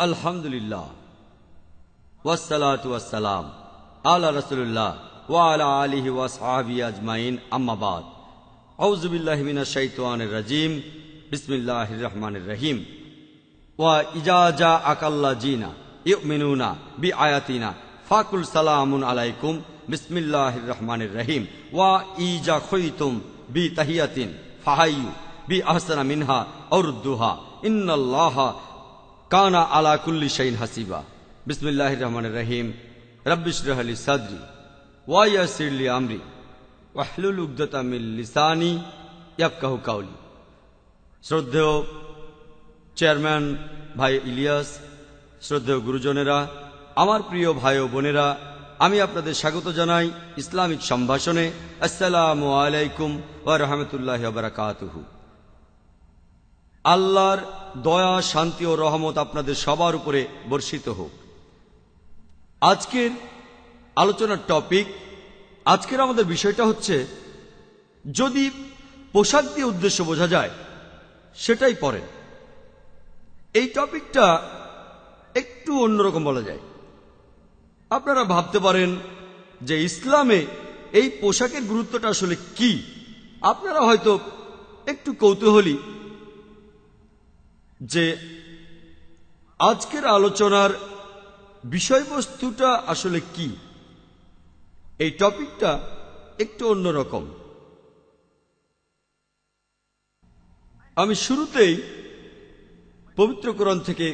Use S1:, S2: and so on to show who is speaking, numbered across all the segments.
S1: الحمد لله والصلاة والسلام على رسول الله وعلى آله وصحابه أجمعين أما بعد أعوذ بالله من الشيطان الرجيم بسم الله الرحمن الرحيم وإذا جاءك الذين يؤمنون بآياتنا فاكل سلام عليكم بسم الله الرحمن الرحيم وإذا خيتم بتهيات فحيوا بأحسن منها أردها إن الله কানা আলা কুল্লি শাইন হাসিবা বিসমুল্লাহ রহমান রহিম রব্বিশ রহলি সাদরি ওয়াইয়াসিরলি আমরি ওয়াহলুল উদ্দতামিল লিসানি ইয়াবকাহু কাউলি শ্রদ্ধেয় চেয়ারম্যান ভাই ইলিয়াস শ্রদ্ধেয় গুরুজনেরা আমার প্রিয় ভাই ও বোনেরা আমি আপনাদের স্বাগত জানাই ইসলামিক সম্ভাষণে আসসালামু আলাইকুম ওয়া রহমতুল্লাহ বারাকাতুহু আল্লাহর দয়া শান্তি ও রহমত আপনাদের সবার উপরে বর্ষিত হোক আজকের আলোচনার টপিক আজকের আমাদের বিষয়টা হচ্ছে যদি পোশাক দিয়ে উদ্দেশ্য বোঝা যায় সেটাই পরেন এই টপিকটা একটু অন্যরকম বলা যায় আপনারা ভাবতে পারেন যে ইসলামে এই পোশাকের গুরুত্বটা আসলে কি আপনারা হয়তো একটু কৌতূহলী যে আজকের আলোচনার বিষয়বস্তুটা আসলে কি এই টপিকটা একটু অন্যরকম আমি শুরুতেই পবিত্রকরণ থেকে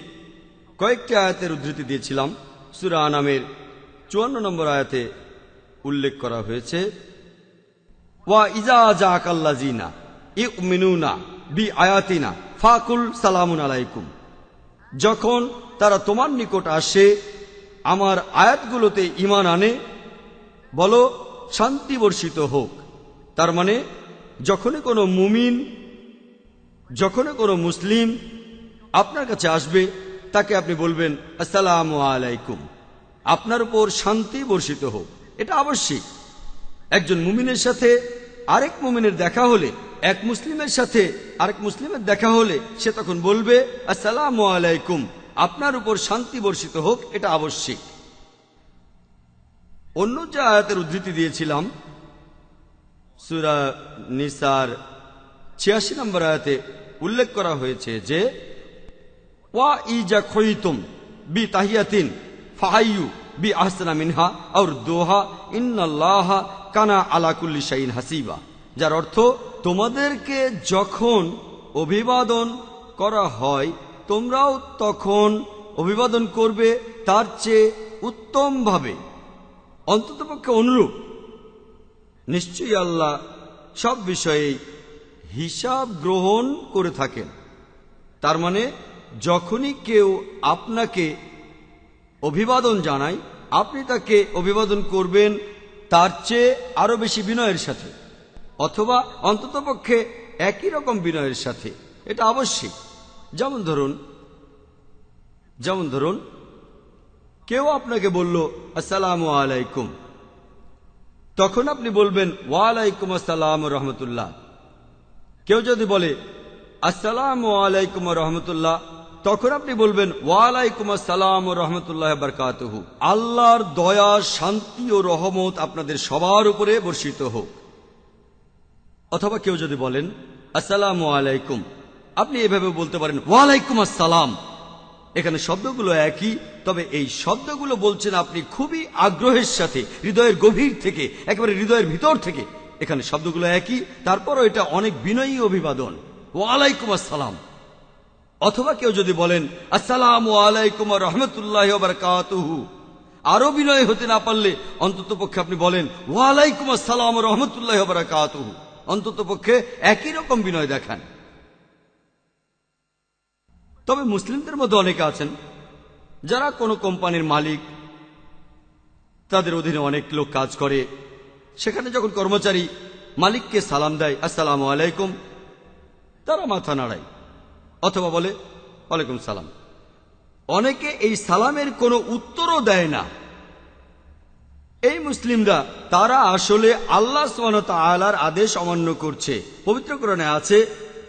S1: কয়েকটি আয়াতের উদ্ধৃতি দিয়েছিলাম সুরা আনামের চুয়ান্ন নম্বর আয়াতে উল্লেখ করা হয়েছে ওয়া ইজা আজা আকাল্লা জিনা ই মিনুনা বি আয়াতিনা ফাকুল সালামুন আলাইকুম যখন তারা তোমার নিকট আসে আমার আয়াতগুলোতে ইমান আনে বলো শান্তি বর্ষিত হোক তার মানে যখনই কোনো মুমিন যখনই কোনো মুসলিম আপনার কাছে আসবে তাকে আপনি বলবেন আসসালাম আলাইকুম আপনার উপর শান্তি বর্ষিত হোক এটা আবশ্যিক একজন মুমিনের সাথে আরেক মুমিনের দেখা হলে এক মুসলিমের সাথে আরেক মুসলিমের দেখা হলে সে তখন বলবে আসসালাম আলাইকুম আপনার উপর শান্তি বর্ষিত হোক এটা আবশ্যিক অন্য যে আয়াতের উদ্ধৃতি দিয়েছিলাম সুরা নিসার ছিয়াশি নম্বর আয়াতে উল্লেখ করা হয়েছে যে ওয়া ইজা খৈতুম বি তাহিয়াতিন ফাহাইয়ু বি আহসানা মিনহা আর দোহা ইন্নাল্লাহা কানা আলাকুল্লি শাইন হাসিবা যার অর্থ তোমাদেরকে যখন অভিবাদন করা হয় তোমরাও তখন অভিবাদন করবে তার চেয়ে উত্তমভাবে অন্ততপক্ষে অনুরূপ নিশ্চয়ই আল্লাহ সব বিষয়ে হিসাব গ্রহণ করে থাকেন তার মানে যখনই কেউ আপনাকে অভিবাদন জানায় আপনি তাকে অভিবাদন করবেন তার চেয়ে আরও বেশি বিনয়ের সাথে অথবা অন্ততপক্ষে একই রকম বিনয়ের সাথে এটা আবশ্যিক যেমন ধরুন যেমন ধরুন কেউ আপনাকে বলল আসসালাম আলাইকুম তখন আপনি বলবেন ওয়ালাইকুম আসসালাম রহমতুল্লাহ কেউ যদি বলে আসসালাম আলাইকুম রহমতুল্লাহ তখন আপনি বলবেন ওয়ালাইকুম আসসালাম রহমতুল্লাহ বরকাতহু আল্লাহর দয়া শান্তি ও রহমত আপনাদের সবার উপরে বর্ষিত হোক অথবা কেউ যদি বলেন আসসালাম আলাইকুম আপনি এভাবে বলতে পারেন ওয়ালাইকুম আসসালাম এখানে শব্দগুলো একই তবে এই শব্দগুলো বলছেন আপনি খুবই আগ্রহের সাথে হৃদয়ের গভীর থেকে একেবারে হৃদয়ের ভিতর থেকে এখানে শব্দগুলো একই তারপরও এটা অনেক বিনয়ী অভিবাদন ওয়ালাইকুম আসসালাম অথবা কেউ যদি বলেন আসসালাম আলাইকুম রহমতুল্লাহ বারকাতুহু আরো বিনয় হতে না পারলে অন্তত পক্ষে আপনি বলেন ওয়ালাইকুম আসসালাম রহমতুল্লাহ বারকাতুহু অন্তত পক্ষে একই রকম বিনয় দেখান তবে মুসলিমদের মধ্যে অনেকে আছেন যারা কোনো কোম্পানির মালিক তাদের অধীনে অনেক লোক কাজ করে সেখানে যখন কর্মচারী মালিককে সালাম দেয় আসসালাম আলাইকুম তারা মাথা নাড়ায় অথবা বলে ওয়ালাইকুম সালাম অনেকে এই সালামের কোনো উত্তরও দেয় না এই মুসলিমরা তারা আসলে আল্লাহ সালার আদেশ অমান্য করছে পবিত্রকরণে আছে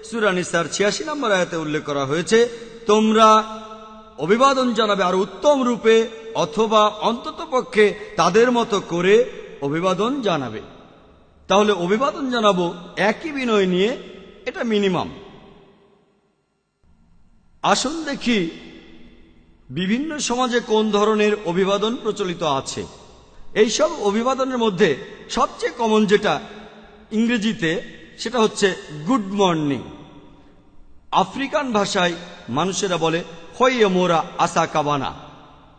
S1: সুরানিসার ছিয়াশি নম্বর আয়াতে উল্লেখ করা হয়েছে তোমরা অভিবাদন জানাবে আর উত্তম রূপে অথবা অন্ততপক্ষে তাদের মতো করে অভিবাদন জানাবে তাহলে অভিবাদন জানাবো একই বিনয় নিয়ে এটা মিনিমাম আসুন দেখি বিভিন্ন সমাজে কোন ধরনের অভিবাদন প্রচলিত আছে এইসব অভিবাদনের মধ্যে সবচেয়ে কমন যেটা ইংরেজিতে সেটা হচ্ছে গুড মর্নিং আফ্রিকান ভাষায় মানুষেরা বলে হইয়ে মোরা আসা কাবানা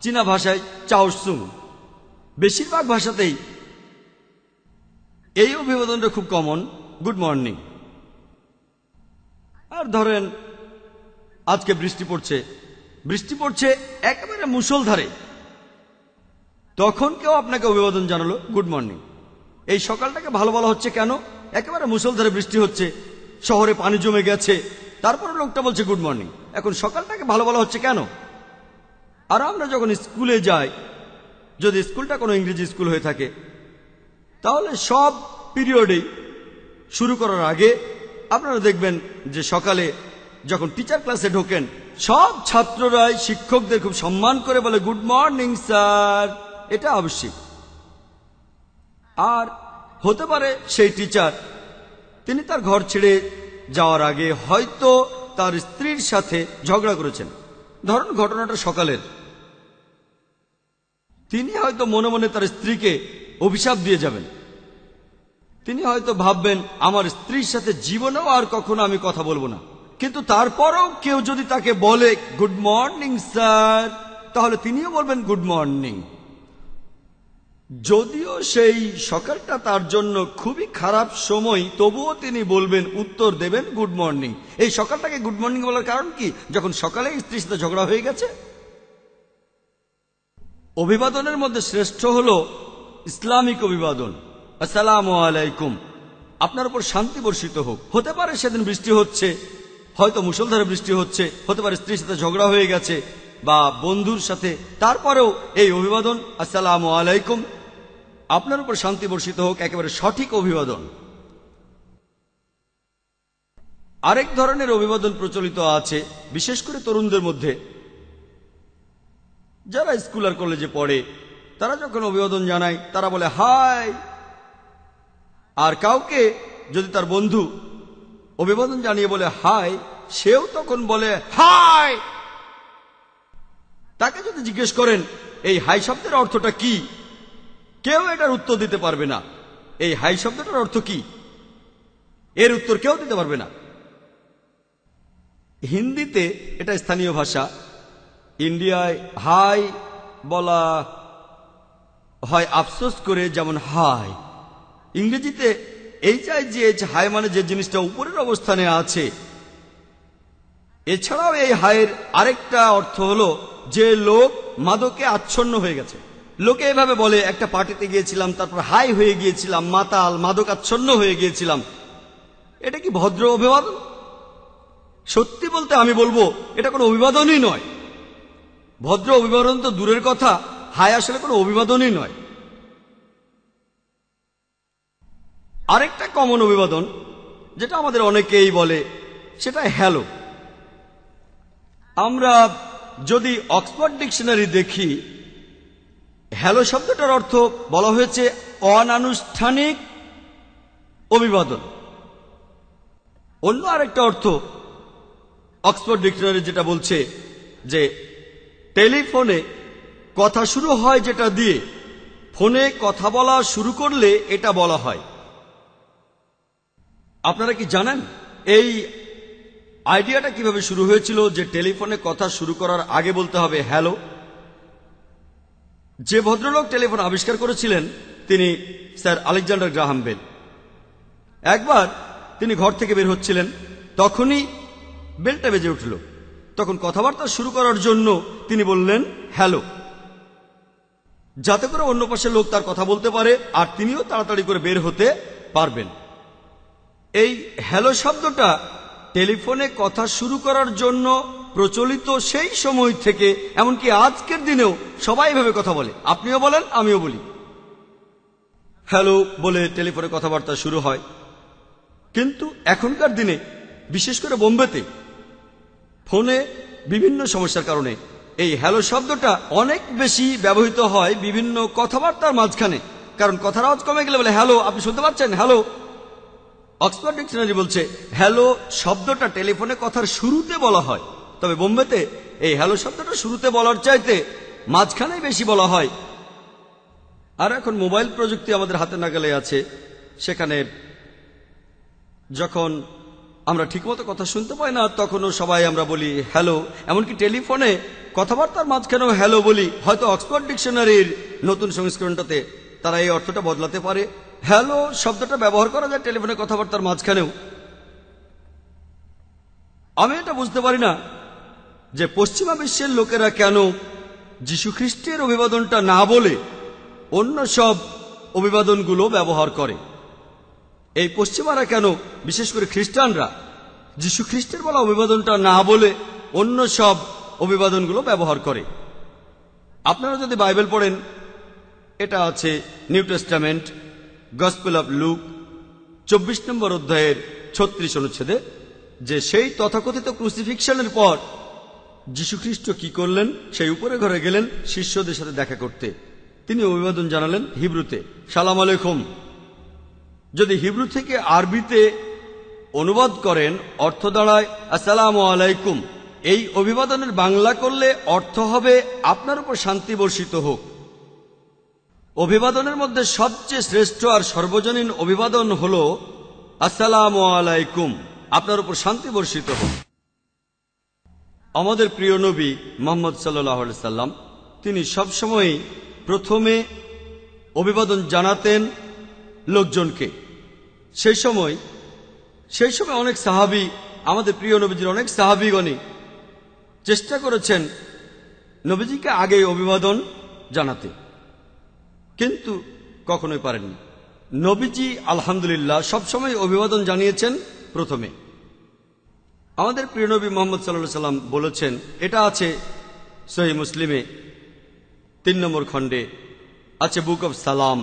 S1: চীনা ভাষায় চাওসুং বেশিরভাগ ভাষাতেই এই অভিবাদনটা খুব কমন গুড মর্নিং আর ধরেন আজকে বৃষ্টি পড়ছে বৃষ্টি পড়ছে একেবারে মুসলধারে তখন কেউ আপনাকে অভিবাদন জানালো গুড মর্নিং এই সকালটাকে ভালো বলা হচ্ছে কেন একেবারে মুসলধারে বৃষ্টি হচ্ছে শহরে পানি জমে গেছে তারপরে লোকটা বলছে গুড মর্নিং এখন সকালটাকে ভালো বলা হচ্ছে কেন আর আমরা যখন স্কুলে যাই যদি স্কুলটা কোনো ইংরেজি স্কুল হয়ে থাকে তাহলে সব পিরিয়ডেই শুরু করার আগে আপনারা দেখবেন যে সকালে যখন টিচার ক্লাসে ঢোকেন সব ছাত্ররাই শিক্ষকদের খুব সম্মান করে বলে গুড মর্নিং স্যার এটা আবশ্যিক আর হতে পারে সেই টিচার তিনি তার ঘর ছেড়ে যাওয়ার আগে হয়তো তার স্ত্রীর সাথে ঝগড়া করেছেন ধরুন ঘটনাটা সকালের তিনি হয়তো মনে মনে তার স্ত্রীকে অভিশাপ দিয়ে যাবেন তিনি হয়তো ভাববেন আমার স্ত্রীর সাথে জীবনেও আর কখনো আমি কথা বলবো না কিন্তু তারপরও কেউ যদি তাকে বলে গুড মর্নিং স্যার তাহলে তিনিও বলবেন গুড মর্নিং যদিও সেই সকালটা তার জন্য খুবই খারাপ সময় তবুও তিনি বলবেন উত্তর দেবেন গুড মর্নিং এই সকালটাকে গুড মর্নিং বলার কারণ কি যখন সকালে স্ত্রীর সাথে ঝগড়া হয়ে গেছে অভিবাদনের মধ্যে শ্রেষ্ঠ হল ইসলামিক অভিবাদন আসসালাম আলাইকুম আপনার উপর শান্তি বর্ষিত হোক হতে পারে সেদিন বৃষ্টি হচ্ছে হয়তো মুসলধারে বৃষ্টি হচ্ছে হতে পারে স্ত্রীর সাথে ঝগড়া হয়ে গেছে বা বন্ধুর সাথে তারপরেও এই অভিবাদন আসসালাম আলাইকুম আপনার উপর শান্তি বর্ষিত হোক একেবারে সঠিক অভিবাদন আরেক ধরনের অভিবাদন প্রচলিত আছে বিশেষ করে তরুণদের মধ্যে যারা স্কুল আর কলেজে পড়ে তারা যখন অভিবাদন জানায় তারা বলে হাই আর কাউকে যদি তার বন্ধু অভিবাদন জানিয়ে বলে হাই সেও তখন বলে হাই তাকে যদি জিজ্ঞেস করেন এই হাই শব্দের অর্থটা কি কেউ এটার উত্তর দিতে পারবে না এই হাই শব্দটার অর্থ কি এর উত্তর কেউ দিতে পারবে না হিন্দিতে এটা স্থানীয় ভাষা ইন্ডিয়ায় হাই বলা হয় আফসোস করে যেমন হাই ইংরেজিতে এই চাই যে হাই মানে যে জিনিসটা উপরের অবস্থানে আছে এছাড়াও এই হায়ের আরেকটা অর্থ হলো যে লোক মাদকে আচ্ছন্ন হয়ে গেছে লোকে এভাবে বলে একটা পার্টিতে গিয়েছিলাম তারপর হাই হয়ে গিয়েছিলাম মাতাল মাদকাচ্ছন্ন হয়ে গিয়েছিলাম এটা কি ভদ্র অভিবাদন সত্যি বলতে আমি বলবো এটা কোনো অভিবাদনই নয় ভদ্র অভিবাদন তো দূরের কথা হাই আসলে কোনো অভিবাদনই নয় আরেকটা কমন অভিবাদন যেটা আমাদের অনেকেই বলে সেটা হ্যালো আমরা যদি অক্সফোর্ড ডিকশনারি দেখি হ্যালো শব্দটার অর্থ বলা হয়েছে অনানুষ্ঠানিক অভিবাদন অন্য আরেকটা অর্থ অক্সফোর্ড ডিকশনারি যেটা বলছে যে টেলিফোনে কথা শুরু হয় যেটা দিয়ে ফোনে কথা বলা শুরু করলে এটা বলা হয় আপনারা কি জানেন এই আইডিয়াটা কিভাবে শুরু হয়েছিল যে টেলিফোনে কথা শুরু করার আগে বলতে হবে হ্যালো যে ভদ্রলোক টেলিফোন আবিষ্কার করেছিলেন তিনি স্যার আলেকজান্ডার গ্রাহাম বেল একবার তিনি ঘর থেকে বের হচ্ছিলেন তখনই বেলটা বেজে উঠল তখন কথাবার্তা শুরু করার জন্য তিনি বললেন হ্যালো যাতে করে অন্য পাশের লোক তার কথা বলতে পারে আর তিনিও তাড়াতাড়ি করে বের হতে পারবেন এই হ্যালো শব্দটা টেলিফোনে কথা শুরু করার জন্য প্রচলিত সেই সময় থেকে এমনকি আজকের দিনেও সবাই এভাবে কথা বলে আপনিও বলেন আমিও বলি হ্যালো বলে টেলিফোনে কথাবার্তা শুরু হয় কিন্তু এখনকার দিনে বিশেষ করে বোম্বেতে ফোনে বিভিন্ন সমস্যার কারণে এই হ্যালো শব্দটা অনেক বেশি ব্যবহৃত হয় বিভিন্ন কথাবার্তার মাঝখানে কারণ কথার আওয়াজ কমে গেলে বলে হ্যালো আপনি শুনতে পাচ্ছেন হ্যালো অক্সফোর্ড ডিকশনারি বলছে হ্যালো শব্দটা টেলিফোনে কথার শুরুতে বলা হয় তবে বোম্বেতে এই হ্যালো শব্দটা শুরুতে বলার চাইতে মাঝখানেই বেশি বলা হয় আর এখন মোবাইল প্রযুক্তি আমাদের হাতে নাগালে আছে সেখানে যখন আমরা ঠিকমতো কথা শুনতে পাই না তখনও সবাই আমরা বলি হ্যালো এমনকি টেলিফোনে কথাবার্তার মাঝখানেও হ্যালো বলি হয়তো অক্সফোর্ড ডিকশনারির নতুন সংস্করণটাতে তারা এই অর্থটা বদলাতে পারে হ্যালো শব্দটা ব্যবহার করা যায় টেলিফোনে কথাবার্তার মাঝখানেও আমি এটা বুঝতে পারি না যে পশ্চিমা বিশ্বের লোকেরা কেন যীশুখ্রিস্টের অভিবাদনটা না বলে অন্য সব অভিবাদনগুলো ব্যবহার করে এই পশ্চিমারা কেন বিশেষ করে খ্রিস্টানরা যীশুখ্রিস্টের বলা অভিবাদনটা না বলে অন্য সব অভিবাদনগুলো ব্যবহার করে আপনারা যদি বাইবেল পড়েন এটা আছে New Testament Gospel of Luke চব্বিশ নম্বর অধ্যায়ের ছত্রিশ অনুচ্ছেদে যে সেই তথাকথিত ক্রুসিফিকশনের পর যীশুখ্রিস্ট কি করলেন সেই উপরে ঘরে গেলেন শিষ্যদের সাথে দেখা করতে তিনি অভিবাদন জানালেন হিব্রুতে সালাম আলাইকুম যদি হিব্রু থেকে আরবিতে অনুবাদ করেন অর্থ দাঁড়ায় আসসালাম আলাইকুম এই অভিবাদনের বাংলা করলে অর্থ হবে আপনার উপর শান্তি বর্ষিত হোক অভিবাদনের মধ্যে সবচেয়ে শ্রেষ্ঠ আর সর্বজনীন অভিবাদন হল আসসালাম আলাইকুম আপনার উপর শান্তি বর্ষিত হোক আমাদের প্রিয় নবী মোহাম্মদ সাল্লাহ সাল্লাম তিনি সবসময়ই প্রথমে অভিবাদন জানাতেন লোকজনকে সেই সময় সেই সময় অনেক সাহাবি আমাদের প্রিয় নবীজির অনেক সাহাবিগণী চেষ্টা করেছেন নবীজিকে আগে অভিবাদন জানাতে কিন্তু কখনোই পারেননি নবীজি আলহামদুলিল্লাহ সবসময় অভিবাদন জানিয়েছেন প্রথমে আমাদের প্রিয়নবী মোহাম্মদ সাল্লাহ সাল্লাম বলেছেন এটা আছে সহি মুসলিমে তিন নম্বর খণ্ডে আছে বুক অব সালাম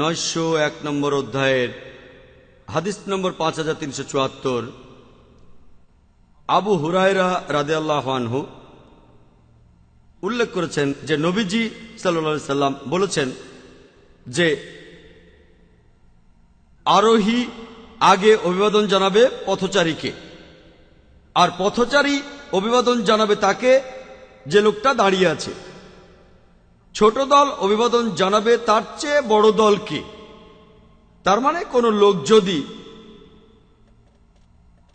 S1: নয়শো এক নম্বর অধ্যায়ের হাদিস নম্বর পাঁচ হাজার তিনশো চুয়াত্তর আবু হুরায়রা রাদে আল্লাহানহু উল্লেখ করেছেন যে নবীজি সাল্লা সাল্লাম বলেছেন যে আরোহী আগে অভিবাদন জানাবে পথচারীকে আর পথচারী অভিবাদন জানাবে তাকে যে লোকটা দাঁড়িয়ে আছে ছোট দল অভিবাদন জানাবে তার চেয়ে বড় দলকে তার মানে কোনো লোক যদি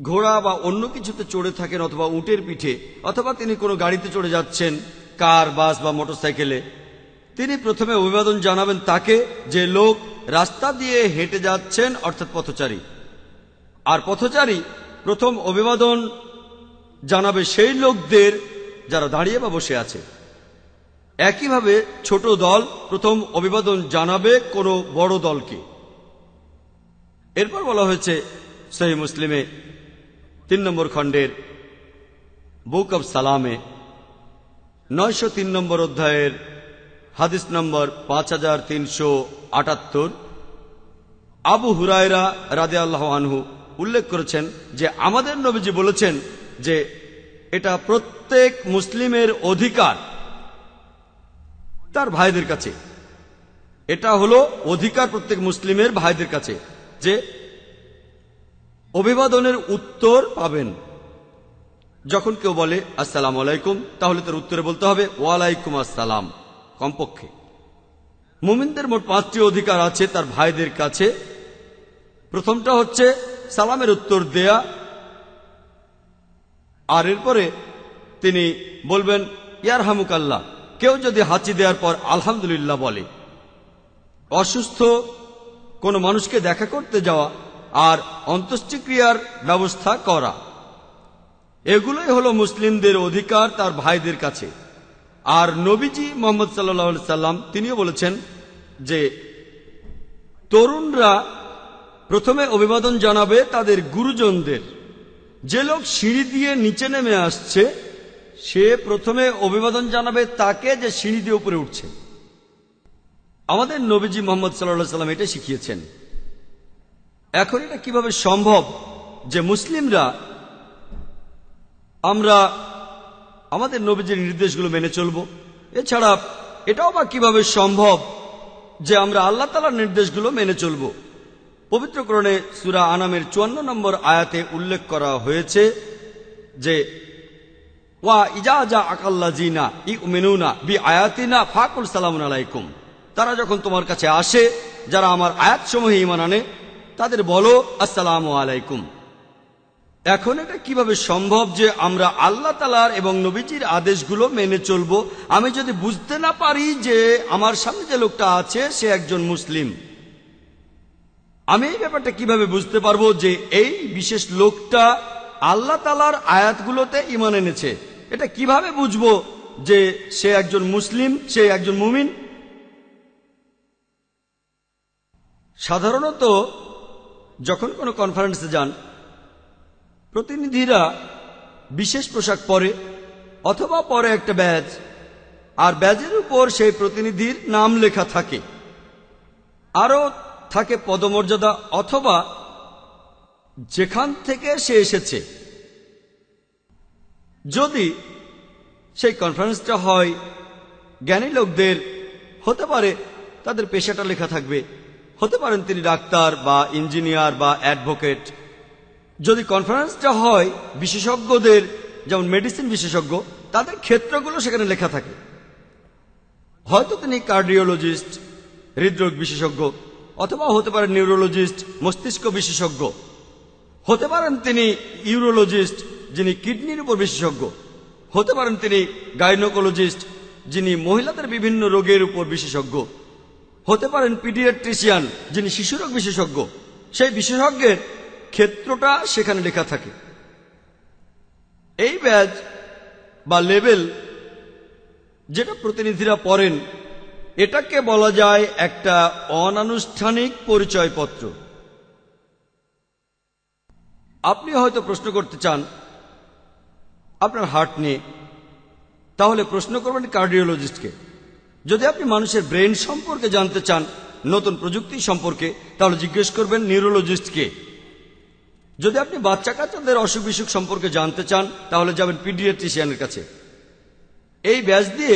S1: ঘোড়া বা অন্য কিছুতে চড়ে থাকেন অথবা উটের পিঠে অথবা তিনি কোনো গাড়িতে চড়ে যাচ্ছেন কার বাস বা মোটরসাইকেলে তিনি প্রথমে অভিবাদন জানাবেন তাকে যে লোক রাস্তা দিয়ে হেঁটে যাচ্ছেন অর্থাৎ পথচারী আর পথচারী প্রথম অভিবাদন জানাবে সেই লোকদের যারা দাঁড়িয়ে বা বসে আছে একইভাবে ছোট দল প্রথম অভিবাদন জানাবে কোনো বড় দলকে এরপর বলা হয়েছে সহি মুসলিমে তিন নম্বর খণ্ডের বুক অব সালামে নয়শো তিন নম্বর অধ্যায়ের হাদিস নম্বর পাঁচ হাজার তিনশো আটাত্তর আবু হুরায়রা রাদে আল্লাহ আনহু উল্লেখ করেছেন যে আমাদের নবীজি বলেছেন যে এটা প্রত্যেক মুসলিমের অধিকার তার ভাইদের কাছে এটা হলো অধিকার প্রত্যেক মুসলিমের ভাইদের কাছে যে অভিবাদনের উত্তর পাবেন যখন কেউ বলে আসসালাম আলাইকুম তাহলে তার উত্তরে বলতে হবে ওয়ালাইকুম আসসালাম কমপক্ষে মুমিনদের মোট পাঁচটি অধিকার আছে তার ভাইদের কাছে প্রথমটা হচ্ছে সালামের উত্তর দেয়া আর এরপরে তিনি বলবেন ইয়ার হামুকাল্লা কেউ যদি হাঁচি দেওয়ার পর আলহামদুলিল্লাহ বলে অসুস্থ কোনো মানুষকে দেখা করতে যাওয়া আর অন্ত্যেষ্টিক্রিয়ার ব্যবস্থা করা এগুলোই হলো মুসলিমদের অধিকার তার ভাইদের কাছে আর নবীজি মোহাম্মদ সাল্লাহ সাল্লাম তিনিও বলেছেন যে তরুণরা প্রথমে অভিবাদন জানাবে তাদের গুরুজনদের যে লোক সিঁড়ি দিয়ে নিচে নেমে আসছে সে প্রথমে অভিবাদন জানাবে তাকে যে সিঁড়ি দিয়ে উপরে উঠছে আমাদের নবীজি মোহাম্মদ সাল্লা সাল্লাম এটা শিখিয়েছেন এখন এটা কিভাবে সম্ভব যে মুসলিমরা আমরা আমাদের নবীজির নির্দেশগুলো মেনে চলব এছাড়া এটাও বা কিভাবে সম্ভব যে আমরা আল্লাহ তালার নির্দেশগুলো মেনে চলবো পবিত্রকরণে সুরা আনামের চুয়ান্ন নম্বর আয়াতে উল্লেখ করা হয়েছে যে ওয়া ইজাজা আকাল্লা জিনা ই মেনুনা বি আয়াতিনা ফাকুল সালাম আলাইকুম তারা যখন তোমার কাছে আসে যারা আমার আয়াতসমূহে ইমান আনে তাদের বলো আসসালাম আলাইকুম এখন এটা কিভাবে সম্ভব যে আমরা আল্লাহ তালার এবং নবীজির আদেশগুলো মেনে চলব আমি যদি বুঝতে না পারি যে আমার সামনে যে লোকটা আছে সে একজন মুসলিম আমি এই ব্যাপারটা কিভাবে বুঝতে পারবো যে এই বিশেষ লোকটা আল্লাহ তালার আয়াতগুলোতে ইমান এনেছে এটা কিভাবে বুঝবো যে সে একজন মুসলিম সে একজন মুমিন সাধারণত যখন কোনো কনফারেন্সে যান প্রতিনিধিরা বিশেষ পোশাক পরে অথবা পরে একটা ব্যাজ আর ব্যাজের উপর সেই প্রতিনিধির নাম লেখা থাকে আরও থাকে পদমর্যাদা অথবা যেখান থেকে সে এসেছে যদি সেই কনফারেন্সটা হয় জ্ঞানী লোকদের হতে পারে তাদের পেশাটা লেখা থাকবে হতে পারেন তিনি ডাক্তার বা ইঞ্জিনিয়ার বা অ্যাডভোকেট যদি কনফারেন্সটা হয় বিশেষজ্ঞদের যেমন মেডিসিন বিশেষজ্ঞ তাদের ক্ষেত্রগুলো সেখানে লেখা থাকে হয়তো তিনি কার্ডিওলজিস্ট হৃদরোগ বিশেষজ্ঞ অথবা হতে পারেন নিউরোলজিস্ট মস্তিষ্ক বিশেষজ্ঞ হতে পারেন তিনি ইউরোলজিস্ট যিনি কিডনির উপর বিশেষজ্ঞ হতে পারেন তিনি গাইনোকোলজিস্ট যিনি মহিলাদের বিভিন্ন রোগের উপর বিশেষজ্ঞ হতে পারেন পিডিয়াট্রিশিয়ান যিনি শিশুরোগ বিশেষজ্ঞ সেই বিশেষজ্ঞের ক্ষেত্রটা সেখানে লেখা থাকে এই ব্যাজ বা লেবেল যেটা প্রতিনিধিরা পড়েন এটাকে বলা যায় একটা অনানুষ্ঠানিক পরিচয়পত্র আপনি হয়তো প্রশ্ন করতে চান আপনার হার্ট নিয়ে তাহলে প্রশ্ন করবেন কার্ডিওলজিস্টকে যদি আপনি মানুষের ব্রেন সম্পর্কে জানতে চান নতুন প্রযুক্তি সম্পর্কে তাহলে জিজ্ঞেস করবেন নিউরোলজিস্টকে যদি আপনি বাচ্চা কাচ্চাদের অসুখ বিসুখ সম্পর্কে জানতে চান তাহলে যাবেন পিডিয়াট্রিশিয়ানের কাছে এই ব্যাস দিয়ে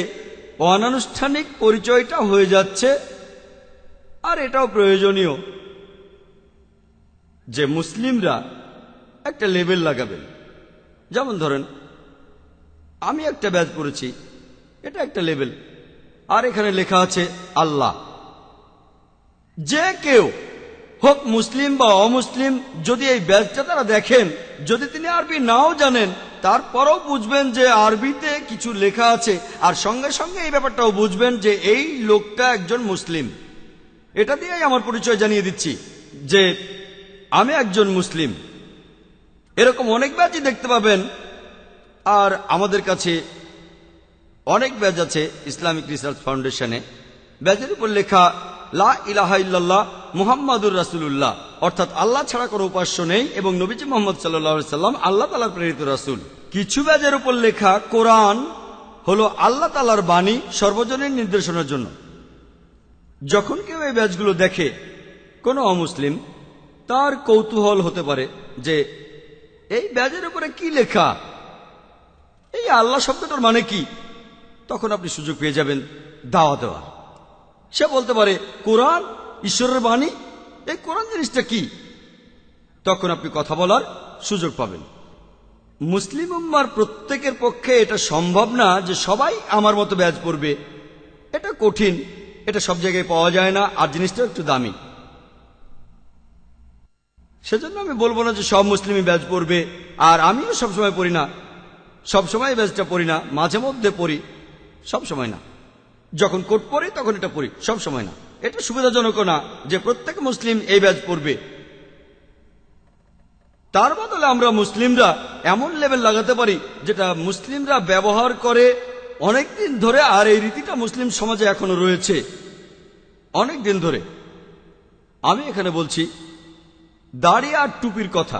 S1: অনানুষ্ঠানিক পরিচয়টা হয়ে যাচ্ছে আর এটাও প্রয়োজনীয় যে মুসলিমরা একটা লেভেল লাগাবেন যেমন ধরেন আমি একটা ব্যাজ পড়েছি এটা একটা লেভেল আর এখানে লেখা আছে আল্লাহ যে কেউ হোক মুসলিম বা অমুসলিম যদি এই ব্যাজটা তারা দেখেন যদি তিনি আরবি নাও জানেন তারপরও বুঝবেন যে আরবিতে কিছু লেখা আছে আর সঙ্গে সঙ্গে এই ব্যাপারটাও বুঝবেন যে এই লোকটা একজন মুসলিম এটা দিয়েই আমার পরিচয় জানিয়ে দিচ্ছি যে আমি একজন মুসলিম এরকম অনেক ব্যাচই দেখতে পাবেন আর আমাদের কাছে অনেক ব্যাচ আছে ইসলামিক রিসার্চ ফাউন্ডেশনে ব্যাচের উপর লেখা লা ইলাহা ইল্লাল্লাহ মুহাম্মাদুর রাসুলুল্লাহ অর্থাৎ আল্লাহ ছাড়া কোনো উপাস্য নেই এবং নবীজি মোহাম্মদ সাল্লাহ সাল্লাম আল্লাহ তালার প্রেরিত রাসুল কিছু ব্যাজের উপর লেখা কোরআন হলো আল্লাহ তালার বাণী সর্বজনীন নির্দেশনার জন্য যখন কেউ এই ব্যাজগুলো দেখে কোনো অমুসলিম তার কৌতূহল হতে পারে যে এই ব্যাজের উপরে কি লেখা এই আল্লাহ শব্দটার মানে কি তখন আপনি সুযোগ পেয়ে যাবেন দাওয়া দেওয়া সে বলতে পারে কোরআন ঈশ্বরের বাণী এই কোরআন জিনিসটা কি তখন আপনি কথা বলার সুযোগ পাবেন মুসলিম উম্মার প্রত্যেকের পক্ষে এটা সম্ভব না যে সবাই আমার মতো ব্যাজ পড়বে এটা কঠিন এটা সব জায়গায় পাওয়া যায় না আর জিনিসটা একটু দামি সেজন্য আমি বলবো না যে সব মুসলিমই ব্যাজ পড়বে আর আমিও সবসময় পড়ি না সবসময় ব্যাজটা পড়ি না মাঝে মধ্যে পড়ি সবসময় না যখন কোট পরে তখন এটা পরি সব সময় না এটা সুবিধাজনকও না যে প্রত্যেক মুসলিম এই ব্যাজ পরবে তার বদলে আমরা মুসলিমরা এমন লেভেল লাগাতে পারি যেটা মুসলিমরা ব্যবহার করে অনেক দিন ধরে আর এই রীতিটা মুসলিম সমাজে এখনো রয়েছে অনেক দিন ধরে আমি এখানে বলছি দাড়ি আর টুপির কথা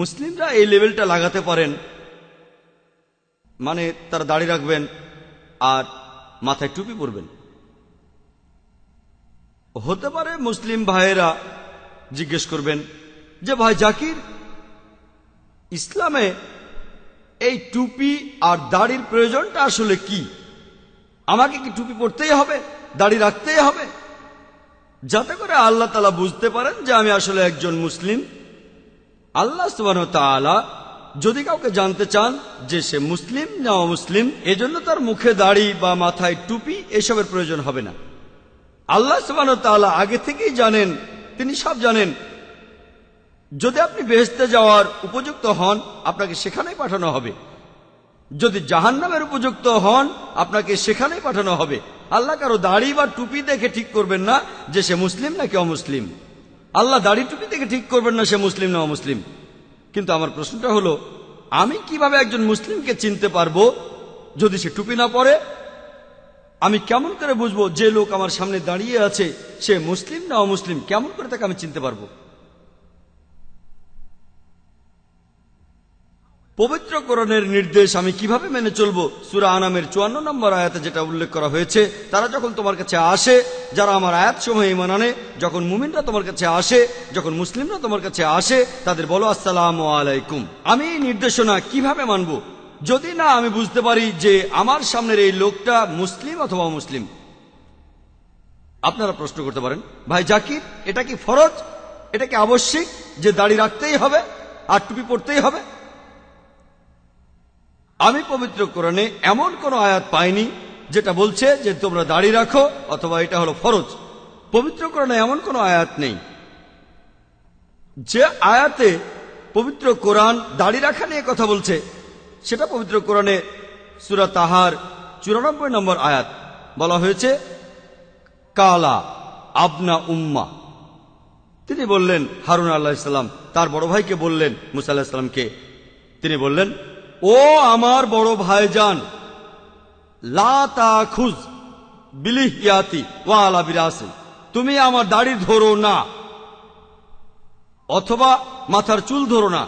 S1: মুসলিমরা এই লেভেলটা লাগাতে পারেন মানে তারা দাড়ি রাখবেন আর মাথায় টুপি পরবেন হতে পারে মুসলিম ভাইয়েরা জিজ্ঞেস করবেন যে ভাই জাকির ইসলামে এই টুপি আর দাড়ির প্রয়োজনটা আসলে কি আমাকে কি টুপি পরতেই হবে দাড়ি রাখতেই হবে যাতে করে আল্লাহ তালা বুঝতে পারেন যে আমি আসলে একজন মুসলিম আল্লাহ সুবাহ তালা যদি কাউকে জানতে চান যে সে মুসলিম না অমুসলিম এজন্য তার মুখে দাড়ি বা মাথায় টুপি এসবের প্রয়োজন হবে না আল্লাহ সুবাহ তালা আগে থেকেই জানেন তিনি সব জানেন যদি আপনি বেহেস্তে যাওয়ার উপযুক্ত হন আপনাকে সেখানেই পাঠানো হবে যদি জাহান নামের উপযুক্ত হন আপনাকে সেখানেই পাঠানো হবে আল্লাহ কারো দাড়ি বা টুপি দেখে ঠিক করবেন না যে সে মুসলিম নাকি অমুসলিম আল্লাহ দাড়ি টুপি দেখে ঠিক করবেন না সে মুসলিম না অমুসলিম কিন্তু আমার প্রশ্নটা হলো আমি কিভাবে একজন মুসলিমকে চিনতে পারবো যদি সে টুপি না পরে আমি কেমন করে বুঝবো যে লোক আমার সামনে দাঁড়িয়ে আছে সে মুসলিম না অমুসলিম কেমন করে তাকে আমি চিনতে পারবো পবিত্রকরণের নির্দেশ আমি কিভাবে মেনে চলবো সুরা আনামের চুয়ান্ন নম্বর আয়াতে যেটা উল্লেখ করা হয়েছে তারা যখন তোমার কাছে আসে যারা আমার আয়াত সময় ইমান আনে যখন মুমিনরা তোমার কাছে আসে যখন মুসলিমরা তোমার কাছে আসে তাদের বলো আসসালাম আলাইকুম আমি এই নির্দেশনা কিভাবে মানব যদি না আমি বুঝতে পারি যে আমার সামনের এই লোকটা মুসলিম অথবা মুসলিম আপনারা প্রশ্ন করতে পারেন ভাই জাকির এটা কি ফরজ এটা কি আবশ্যিক যে দাড়ি রাখতেই হবে আর টুপি পরতেই হবে আমি পবিত্র কোরআনে এমন কোনো আয়াত পাইনি যেটা বলছে যে তোমরা দাড়ি রাখো অথবা এটা হলো ফরজ পবিত্র কোরআনে এমন কোনো আয়াত নেই যে আয়াতে পবিত্র কোরআন দাড়ি রাখা নিয়ে কথা বলছে সেটা পবিত্র কোরআনে সুরা তাহার চুরানব্বই নম্বর আয়াত বলা হয়েছে কালা আবনা উম্মা তিনি বললেন হারুন আল্লাহ ইসলাম তার বড় ভাইকে বললেন মুসা আল্লাহ ইসলামকে তিনি বললেন ও আমার বড় ভাইজান যান তা খুজ ওয়া আলা বিরাসি তুমি আমার দাড়ি ধরো না অথবা মাথার চুল ধরো না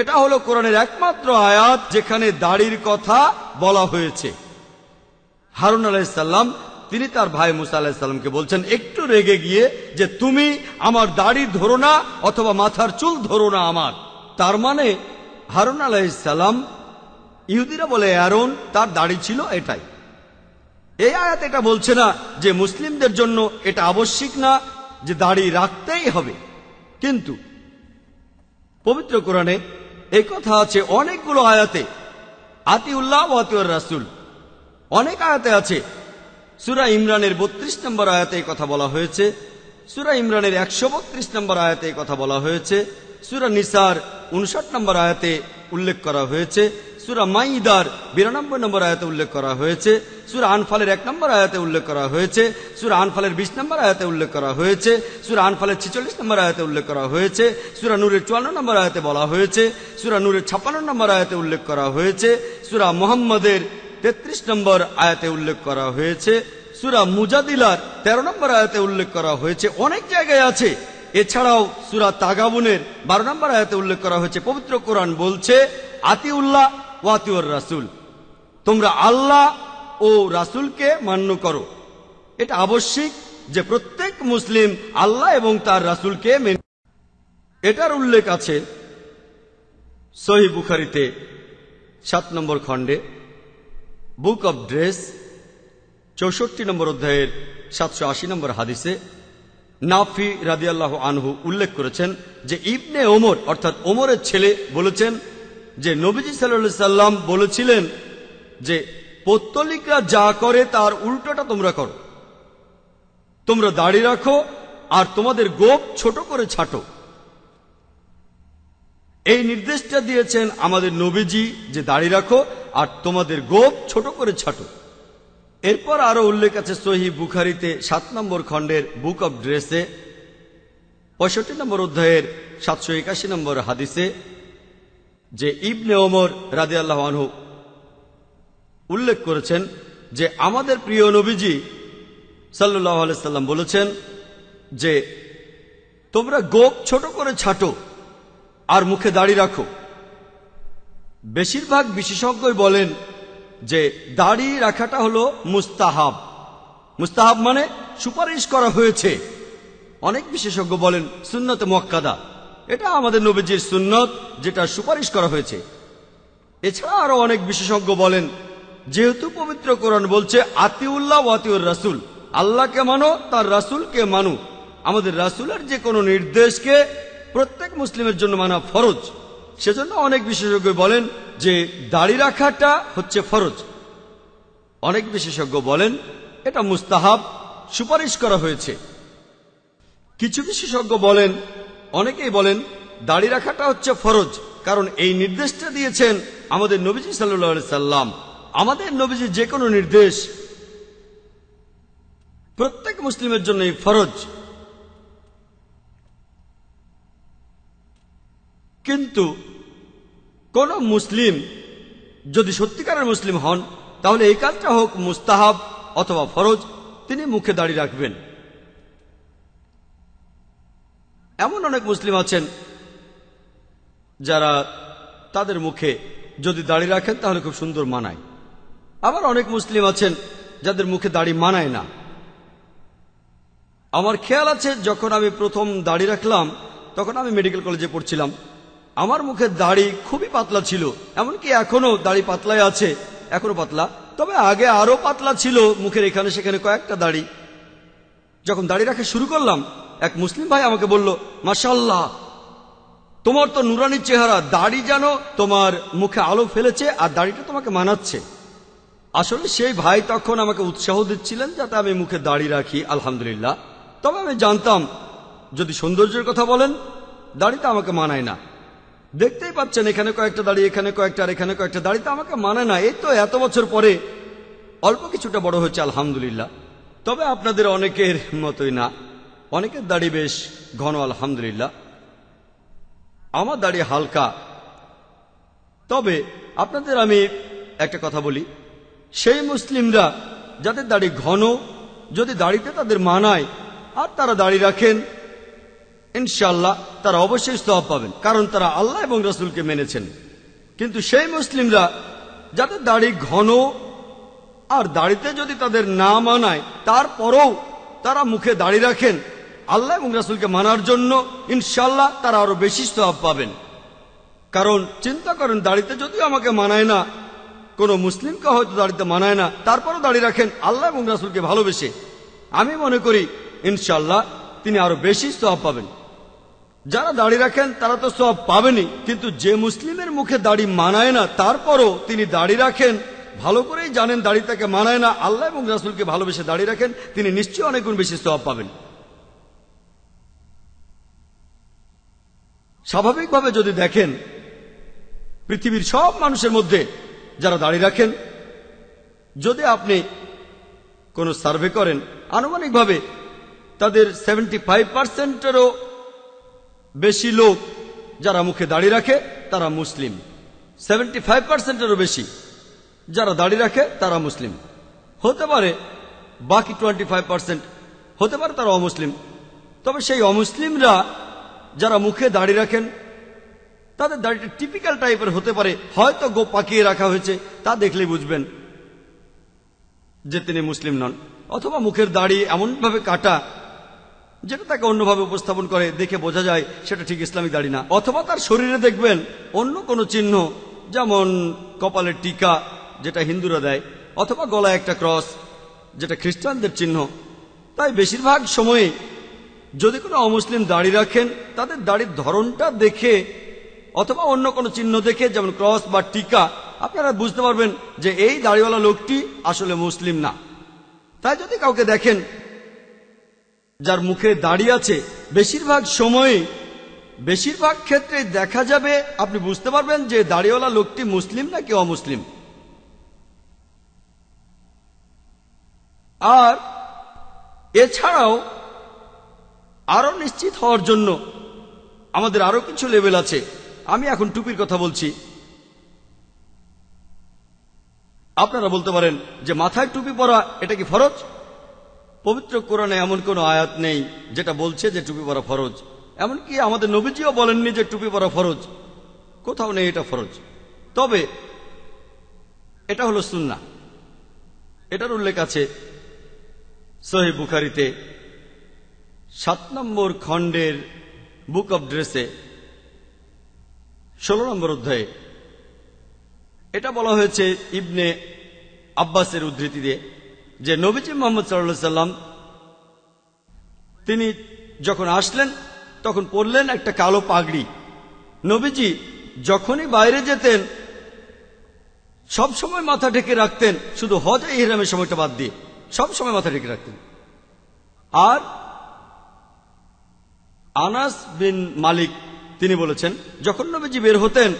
S1: এটা হলো কোরআনের একমাত্র আয়াত যেখানে দাড়ির কথা বলা হয়েছে হারুন আলাইসাল্লাম তিনি তার ভাই মুসা আলাহিসাল্লামকে বলছেন একটু রেগে গিয়ে যে তুমি আমার দাড়ি ধরো না অথবা মাথার চুল ধরো না আমার তার মানে হারুন আলাহিসাল্লাম ইহুদিরা বলে অ্যারন তার দাড়ি ছিল এটাই এই আয়াত এটা বলছে না যে মুসলিমদের জন্য এটা আবশ্যিক না যে দাড়ি রাখতেই হবে কিন্তু পবিত্র কোরআনে এই কথা আছে অনেকগুলো আয়াতে আতিউল্লাহ আতিউর রাসুল অনেক আয়াতে আছে সুরা ইমরানের বত্রিশ নম্বর আয়াতে কথা বলা হয়েছে সুরা ইমরানের একশো বত্রিশ নম্বর আয়াতে কথা বলা হয়েছে সুরা নিসার উনষাট নম্বর আয়াতে উল্লেখ করা হয়েছে সুরা মাইদার বিরানব্বই নম্বর আয়াতে উল্লেখ করা হয়েছে সুরা আনফালের এক নম্বর আয়াতে উল্লেখ করা হয়েছে সুরা আনফালের বিশ নম্বর আয়াতে উল্লেখ করা হয়েছে সুরা আনফালের ছিচল্লিশ নম্বর আয়াতে উল্লেখ করা হয়েছে সুরা নূরের চুয়ান্ন নম্বর আয়াতে বলা হয়েছে সুরা নূরের ছাপ্পান্ন নম্বর আয়াতে উল্লেখ করা হয়েছে সুরা মোহাম্মদের তেত্রিশ নম্বর আয়াতে উল্লেখ করা হয়েছে সুরা মুজাদিলার তেরো নম্বর আয়াতে উল্লেখ করা হয়েছে অনেক জায়গায় আছে এছাড়াও সুরা তাগাবুনের বারো নম্বর আয়াতে উল্লেখ করা হয়েছে পবিত্র কোরআন বলছে আতিউল্লাহ ওয়াতিউর রাসুল তোমরা আল্লাহ ও রাসুলকে মান্য করো এটা আবশ্যিক যে প্রত্যেক মুসলিম আল্লাহ এবং তার রাসুলকে মেনে এটার উল্লেখ আছে সহি বুখারিতে সাত নম্বর খণ্ডে বুক অব ড্রেস চৌষট্টি নম্বর অধ্যায়ের সাতশো আশি নম্বর হাদিসে নাফি রাদিয়াল্লাহ আনহু উল্লেখ করেছেন যে ইবনে ওমর অর্থাৎ ওমরের ছেলে বলেছেন যে নবীজি সাল্লা সাল্লাম বলেছিলেন যে পত্তলিকরা যা করে তার উল্টোটা তোমরা করো তোমরা দাড়ি রাখো আর তোমাদের গোপ ছোট করে ছাটো এই নির্দেশটা দিয়েছেন আমাদের নবীজি যে দাড়ি রাখো আর তোমাদের গোপ ছোট করে ছাটো এরপর আরো উল্লেখ আছে সহি বুখারিতে সাত নম্বর খণ্ডের বুক অব ড্রেসে পঁয়ষট্টি নম্বর অধ্যায়ের সাতশো একাশি নম্বর হাদিসে যে ইবনে ওমর রাজি আল্লাহ আনহু উল্লেখ করেছেন যে আমাদের প্রিয় নবীজি সাল্লাহ সাল্লাম বলেছেন যে তোমরা গোপ ছোট করে ছাটো আর মুখে দাড়ি রাখো বেশিরভাগ বিশেষজ্ঞই বলেন যে দাড়ি রাখাটা হলো মুস্তাহাব মুস্তাহাব মানে সুপারিশ করা হয়েছে অনেক বিশেষজ্ঞ বলেন সুন্নত মক্কাদা এটা আমাদের নবীজির সুন্নত যেটা সুপারিশ করা হয়েছে এছাড়া আরো অনেক বিশেষজ্ঞ বলেন যেহেতু পবিত্র কোরআন বলছে আতিউল্লাহ আতিউর রাসুল আল্লাহকে মানো তার রাসুলকে মানো আমাদের রাসুলের যে কোনো নির্দেশকে প্রত্যেক মুসলিমের জন্য মানা ফরজ সেজন্য অনেক বিশেষজ্ঞ বলেন যে দাড়ি রাখাটা হচ্ছে ফরজ অনেক বিশেষজ্ঞ বলেন এটা মুস্তাহাব সুপারিশ করা হয়েছে কিছু বিশেষজ্ঞ বলেন অনেকেই বলেন দাড়ি রাখাটা হচ্ছে ফরজ কারণ এই নির্দেশটা দিয়েছেন আমাদের নবীজি সাল্লি সাল্লাম আমাদের নবীজি যে কোনো নির্দেশ প্রত্যেক মুসলিমের জন্য এই ফরজ কিন্তু কোন মুসলিম যদি সত্যিকারের মুসলিম হন তাহলে এই কাজটা হোক মুস্তাহাব অথবা ফরজ তিনি মুখে দাঁড়িয়ে রাখবেন এমন অনেক মুসলিম আছেন যারা তাদের মুখে যদি দাড়ি রাখেন তাহলে খুব সুন্দর মানায় আবার অনেক মুসলিম আছেন যাদের মুখে দাড়ি মানায় না আমার খেয়াল আছে যখন আমি প্রথম দাড়ি রাখলাম তখন আমি মেডিকেল কলেজে পড়ছিলাম আমার মুখে দাড়ি খুবই পাতলা ছিল এমনকি এখনও দাড়ি পাতলাই আছে এখনও পাতলা তবে আগে আরও পাতলা ছিল মুখের এখানে সেখানে কয়েকটা দাড়ি যখন দাড়ি রাখা শুরু করলাম এক মুসলিম ভাই আমাকে বলল মাসাল্লাহ তোমার তো নুরানি চেহারা দাড়ি যেন তোমার মুখে আলো ফেলেছে আর দাড়িটা তোমাকে মানাচ্ছে আসলে সেই ভাই তখন আমাকে উৎসাহ দিচ্ছিলেন যাতে আমি মুখে দাড়ি রাখি আলহামদুলিল্লাহ তবে আমি জানতাম যদি সৌন্দর্যের কথা বলেন দাড়িটা আমাকে মানায় না দেখতেই পাচ্ছেন এখানে কয়েকটা দাড়ি এখানে কয়েকটা আর এখানে কয়েকটা দাড়িতে আমাকে মানে না এই তো এত বছর পরে অল্প কিছুটা বড় হচ্ছে আলহামদুলিল্লাহ তবে আপনাদের অনেকের মতোই না অনেকের দাড়ি বেশ ঘন আলহামদুলিল্লাহ আমার দাড়ি হালকা তবে আপনাদের আমি একটা কথা বলি সেই মুসলিমরা যাদের দাড়ি ঘন যদি দাড়িতে তাদের মানায় আর তারা দাড়ি রাখেন ইনশাল্লাহ তারা অবশ্যই স্তব পাবেন কারণ তারা আল্লাহ এবং রসুলকে মেনেছেন কিন্তু সেই মুসলিমরা যাদের দাড়ি ঘন আর দাড়িতে যদি তাদের না মানায় তারপরেও তারা মুখে দাড়ি রাখেন আল্লাহ এবং রাসুলকে মানার জন্য ইনশাল্লাহ তারা আরো বেশি স্বভাব পাবেন কারণ চিন্তা করেন দাড়িতে যদিও আমাকে মানায় না কোনো মুসলিমকে হয়তো দাড়িতে মানায় না তারপরও দাঁড়িয়ে রাখেন আল্লাহ এবং রাসুলকে ভালোবেসে আমি মনে করি ইনশাল্লাহ তিনি আরো বেশি স্বভাব পাবেন যারা দাড়ি রাখেন তারা তো সব পাবেনি কিন্তু যে মুসলিমের মুখে দাড়ি মানায় না তারপরও তিনি দাড়ি রাখেন ভালো করেই জানেন দাড়ি তাকে মানায় না আল্লাহ এবং রাসুলকে ভালোবেসে দাড়ি রাখেন তিনি নিশ্চয়ই অনেকগুণ বেশি সব পাবেন স্বাভাবিকভাবে যদি দেখেন পৃথিবীর সব মানুষের মধ্যে যারা দাঁড়িয়ে রাখেন যদি আপনি কোনো সার্ভে করেন আনুমানিকভাবে তাদের সেভেন্টি ফাইভ পার্সেন্টেরও বেশি লোক যারা মুখে দাঁড়িয়ে রাখে তারা মুসলিম সেভেন্টি ফাইভ পার্সেন্টেরও বেশি যারা দাঁড়িয়ে রাখে তারা মুসলিম হতে পারে বাকি টোয়েন্টি ফাইভ পার্সেন্ট হতে পারে তারা অমুসলিম তবে সেই অমুসলিমরা যারা মুখে দাড়ি রাখেন তাদের দাড়িটা টিপিক্যাল টাইপের হতে পারে হয়তো গো পাকিয়ে রাখা হয়েছে তা দেখলে বুঝবেন যে তিনি মুসলিম নন অথবা মুখের দাড়ি এমনভাবে কাটা যেটা তাকে অন্যভাবে উপস্থাপন করে দেখে বোঝা যায় সেটা ঠিক ইসলামিক দাড়ি না অথবা তার শরীরে দেখবেন অন্য কোনো চিহ্ন যেমন কপালের টিকা যেটা হিন্দুরা দেয় অথবা গলায় একটা ক্রস যেটা খ্রিস্টানদের চিহ্ন তাই বেশিরভাগ সময়ে যদি কোনো অমুসলিম দাঁড়িয়ে রাখেন তাদের দাড়ির ধরনটা দেখে অথবা অন্য কোনো চিহ্ন দেখে যেমন ক্রস বা টিকা আপনারা বুঝতে পারবেন যে এই দাড়িওয়ালা লোকটি আসলে মুসলিম না তাই যদি কাউকে দেখেন যার মুখে দাড়ি আছে বেশিরভাগ সময়ে বেশিরভাগ ক্ষেত্রে দেখা যাবে আপনি বুঝতে পারবেন যে দাড়িওয়ালা লোকটি মুসলিম নাকি অমুসলিম আর এছাড়াও আরও নিশ্চিত হওয়ার জন্য আমাদের আরও কিছু লেভেল আছে আমি এখন টুপির কথা বলছি আপনারা বলতে পারেন যে মাথায় টুপি পরা এটা কি ফরজ পবিত্র কোরআনে এমন কোনো আয়াত নেই যেটা বলছে যে টুপি পরা ফরজ এমনকি আমাদের নবীজিও বলেননি যে টুপি পরা ফরজ কোথাও নেই এটা ফরজ তবে এটা হলো সুন্না এটার উল্লেখ আছে সহি বুখারিতে সাত নম্বর খণ্ডের বুক অব ড্রেসে ষোলো নম্বর অধ্যায়ে এটা বলা হয়েছে ইবনে আব্বাসের উদ্ধৃতি দিয়ে যে নবীজি মোহাম্মদ সাল্লা সাল্লাম তিনি যখন আসলেন তখন পরলেন একটা কালো পাগড়ি নবীজি যখনই বাইরে যেতেন সব সময় মাথা ঢেকে রাখতেন শুধু হজ ইহরামের সময়টা বাদ দিয়ে সব সময় মাথা ঢেকে রাখতেন আর আনাস বিন মালিক তিনি বলেছেন যখন নবীজি বের হতেন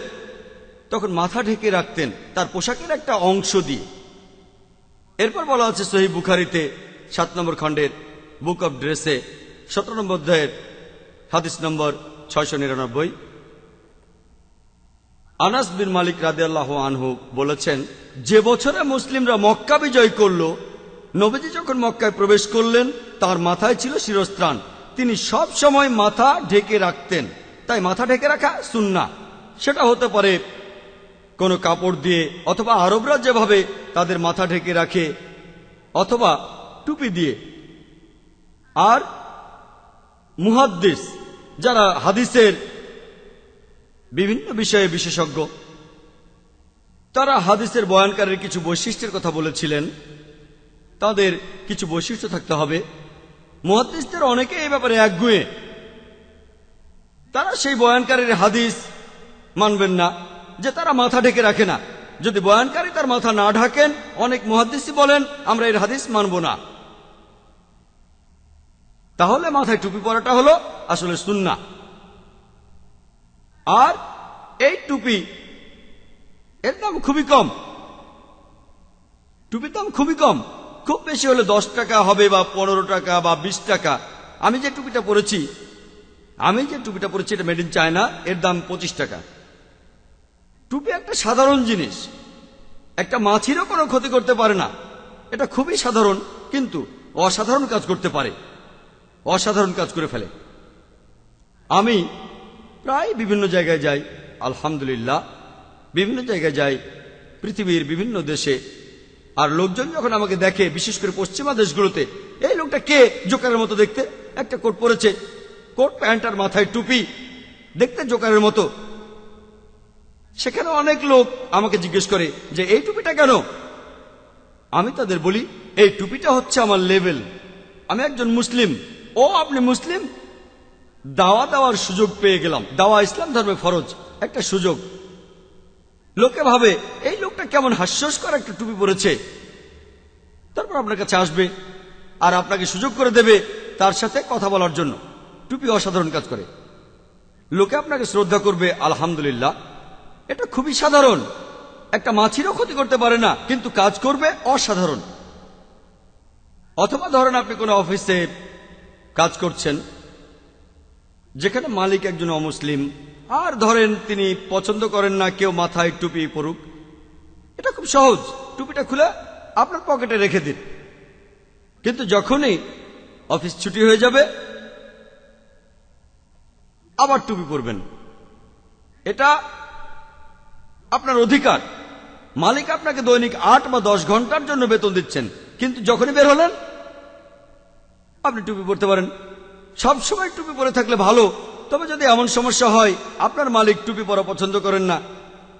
S1: তখন মাথা ঢেকে রাখতেন তার পোশাকের একটা অংশ দিয়ে এরপর বলা হচ্ছে সহি বুখারিতে সাত নম্বর খণ্ডের বুক অব ড্রেসে সতেরো নম্বর অধ্যায়ের হাদিস নম্বর ছয়শো নিরানব্বই আনাস বিন মালিক রাদিয়াল্লাহ আনহু বলেছেন যে বছরে মুসলিমরা মক্কা বিজয় করল নবীজি যখন মক্কায় প্রবেশ করলেন তার মাথায় ছিল শিরস্ত্রাণ তিনি সব সময় মাথা ঢেকে রাখতেন তাই মাথা ঢেকে রাখা সুন্না সেটা হতে পারে কোনো কাপড় দিয়ে অথবা আরবরা যেভাবে তাদের মাথা ঢেকে রাখে অথবা টুপি দিয়ে আর মুহাদ্দিস যারা হাদিসের বিভিন্ন বিষয়ে বিশেষজ্ঞ তারা হাদিসের বয়ানকারীর কিছু বৈশিষ্ট্যের কথা বলেছিলেন তাদের কিছু বৈশিষ্ট্য থাকতে হবে মহাদিসদের অনেকে এই ব্যাপারে একগুয়ে তারা সেই বয়ানকারীর হাদিস মানবেন না যে তারা মাথা ঢেকে রাখে না যদি বয়ানকারী তার মাথা না ঢাকেন অনেক মহাদিসই বলেন আমরা এর হাদিস মানব না তাহলে মাথায় টুপি পরাটা হলো আসলে সুন্না আর এই টুপি এর দাম খুবই কম টুপির দাম খুবই কম খুব বেশি হলে দশ টাকা হবে বা পনেরো টাকা বা বিশ টাকা আমি যে টুপিটা পরেছি আমি যে টুপিটা পরেছি এটা মেড ইন চায়না এর দাম পঁচিশ টাকা টুপি একটা সাধারণ জিনিস একটা মাছিরও কোনো ক্ষতি করতে পারে না এটা খুবই সাধারণ কিন্তু অসাধারণ কাজ করতে পারে অসাধারণ কাজ করে ফেলে আমি প্রায় বিভিন্ন জায়গায় যাই আলহামদুলিল্লাহ বিভিন্ন জায়গায় যাই পৃথিবীর বিভিন্ন দেশে আর লোকজন যখন আমাকে দেখে বিশেষ করে পশ্চিমা দেশগুলোতে এই লোকটা কে জোকারের মতো দেখতে একটা কোট পরেছে কোট প্যান্ট আর মাথায় টুপি দেখতে জোকারের মতো সেখানে অনেক লোক আমাকে জিজ্ঞেস করে যে এই টুপিটা কেন আমি তাদের বলি এই টুপিটা হচ্ছে আমার লেভেল আমি একজন মুসলিম ও আপনি মুসলিম দাওয়া দেওয়ার সুযোগ পেয়ে গেলাম দাওয়া ইসলাম ধর্মে ফরজ একটা সুযোগ লোকে ভাবে এই লোকটা কেমন হাস্যস করে একটা টুপি পরেছে তারপর আপনার কাছে আসবে আর আপনাকে সুযোগ করে দেবে তার সাথে কথা বলার জন্য টুপি অসাধারণ কাজ করে লোকে আপনাকে শ্রদ্ধা করবে আলহামদুলিল্লাহ এটা খুবই সাধারণ একটা মাছিরও ক্ষতি করতে পারে না কিন্তু কাজ করবে অসাধারণ অথবা ধরেন আপনি কোনো অফিসে কাজ করছেন যেখানে মালিক একজন অমুসলিম আর ধরেন তিনি পছন্দ করেন না কেউ মাথায় টুপি পরুক এটা খুব সহজ টুপিটা খুলে আপনার পকেটে রেখে দিন কিন্তু যখনই অফিস ছুটি হয়ে যাবে আবার টুপি পরবেন এটা আপনার অধিকার মালিক আপনাকে দৈনিক আট বা দশ ঘন্টার জন্য বেতন দিচ্ছেন কিন্তু যখনই বের হলেন আপনি টুপি পরতে পারেন সবসময় টুপি পরে থাকলে ভালো তবে যদি এমন সমস্যা হয় আপনার মালিক টুপি পরা পছন্দ করেন না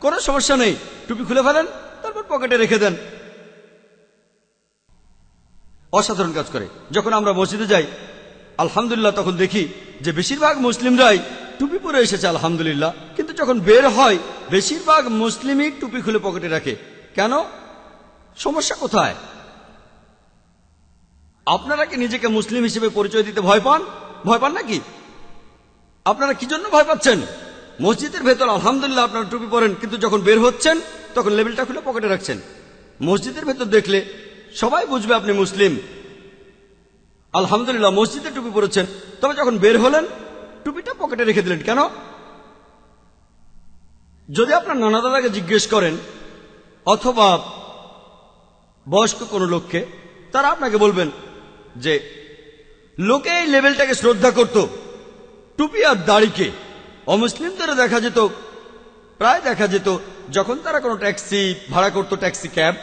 S1: কোনো সমস্যা নেই টুপি খুলে ফেলেন তারপর পকেটে রেখে দেন অসাধারণ কাজ করে যখন আমরা মসজিদে যাই আলহামদুলিল্লাহ তখন দেখি যে বেশিরভাগ মুসলিমরাই টুপি পরে এসেছে আলহামদুলিল্লাহ কিন্তু যখন বের হয় বেশিরভাগ মুসলিমই টুপি খুলে পকেটে রাখে কেন সমস্যা কোথায় আপনারা কি নিজেকে মুসলিম হিসেবে পরিচয় দিতে ভয় পান ভয় পান নাকি আপনারা কি জন্য ভয় পাচ্ছেন মসজিদের ভেতর আলহামদুলিল্লাহ আপনারা টুপি পরেন কিন্তু যখন বের হচ্ছেন তখন লেবেলটা খুলে পকেটে রাখছেন মসজিদের ভেতর দেখলে সবাই বুঝবে আপনি মুসলিম আলহামদুলিল্লাহ মসজিদে টুপি পরেছেন তবে যখন বের হলেন টুপিটা পকেটে রেখে দিলেন কেন যদি আপনার নানা দাদাকে জিজ্ঞেস করেন অথবা বয়স্ক কোনো লোককে তারা আপনাকে বলবেন যে লোকে এই লেভেলটাকে শ্রদ্ধা করতো টুপি আর দাড়িকে অমুসলিমদের দেখা যেত প্রায় দেখা যেত যখন তারা কোনো ট্যাক্সি ভাড়া করত ট্যাক্সি ক্যাব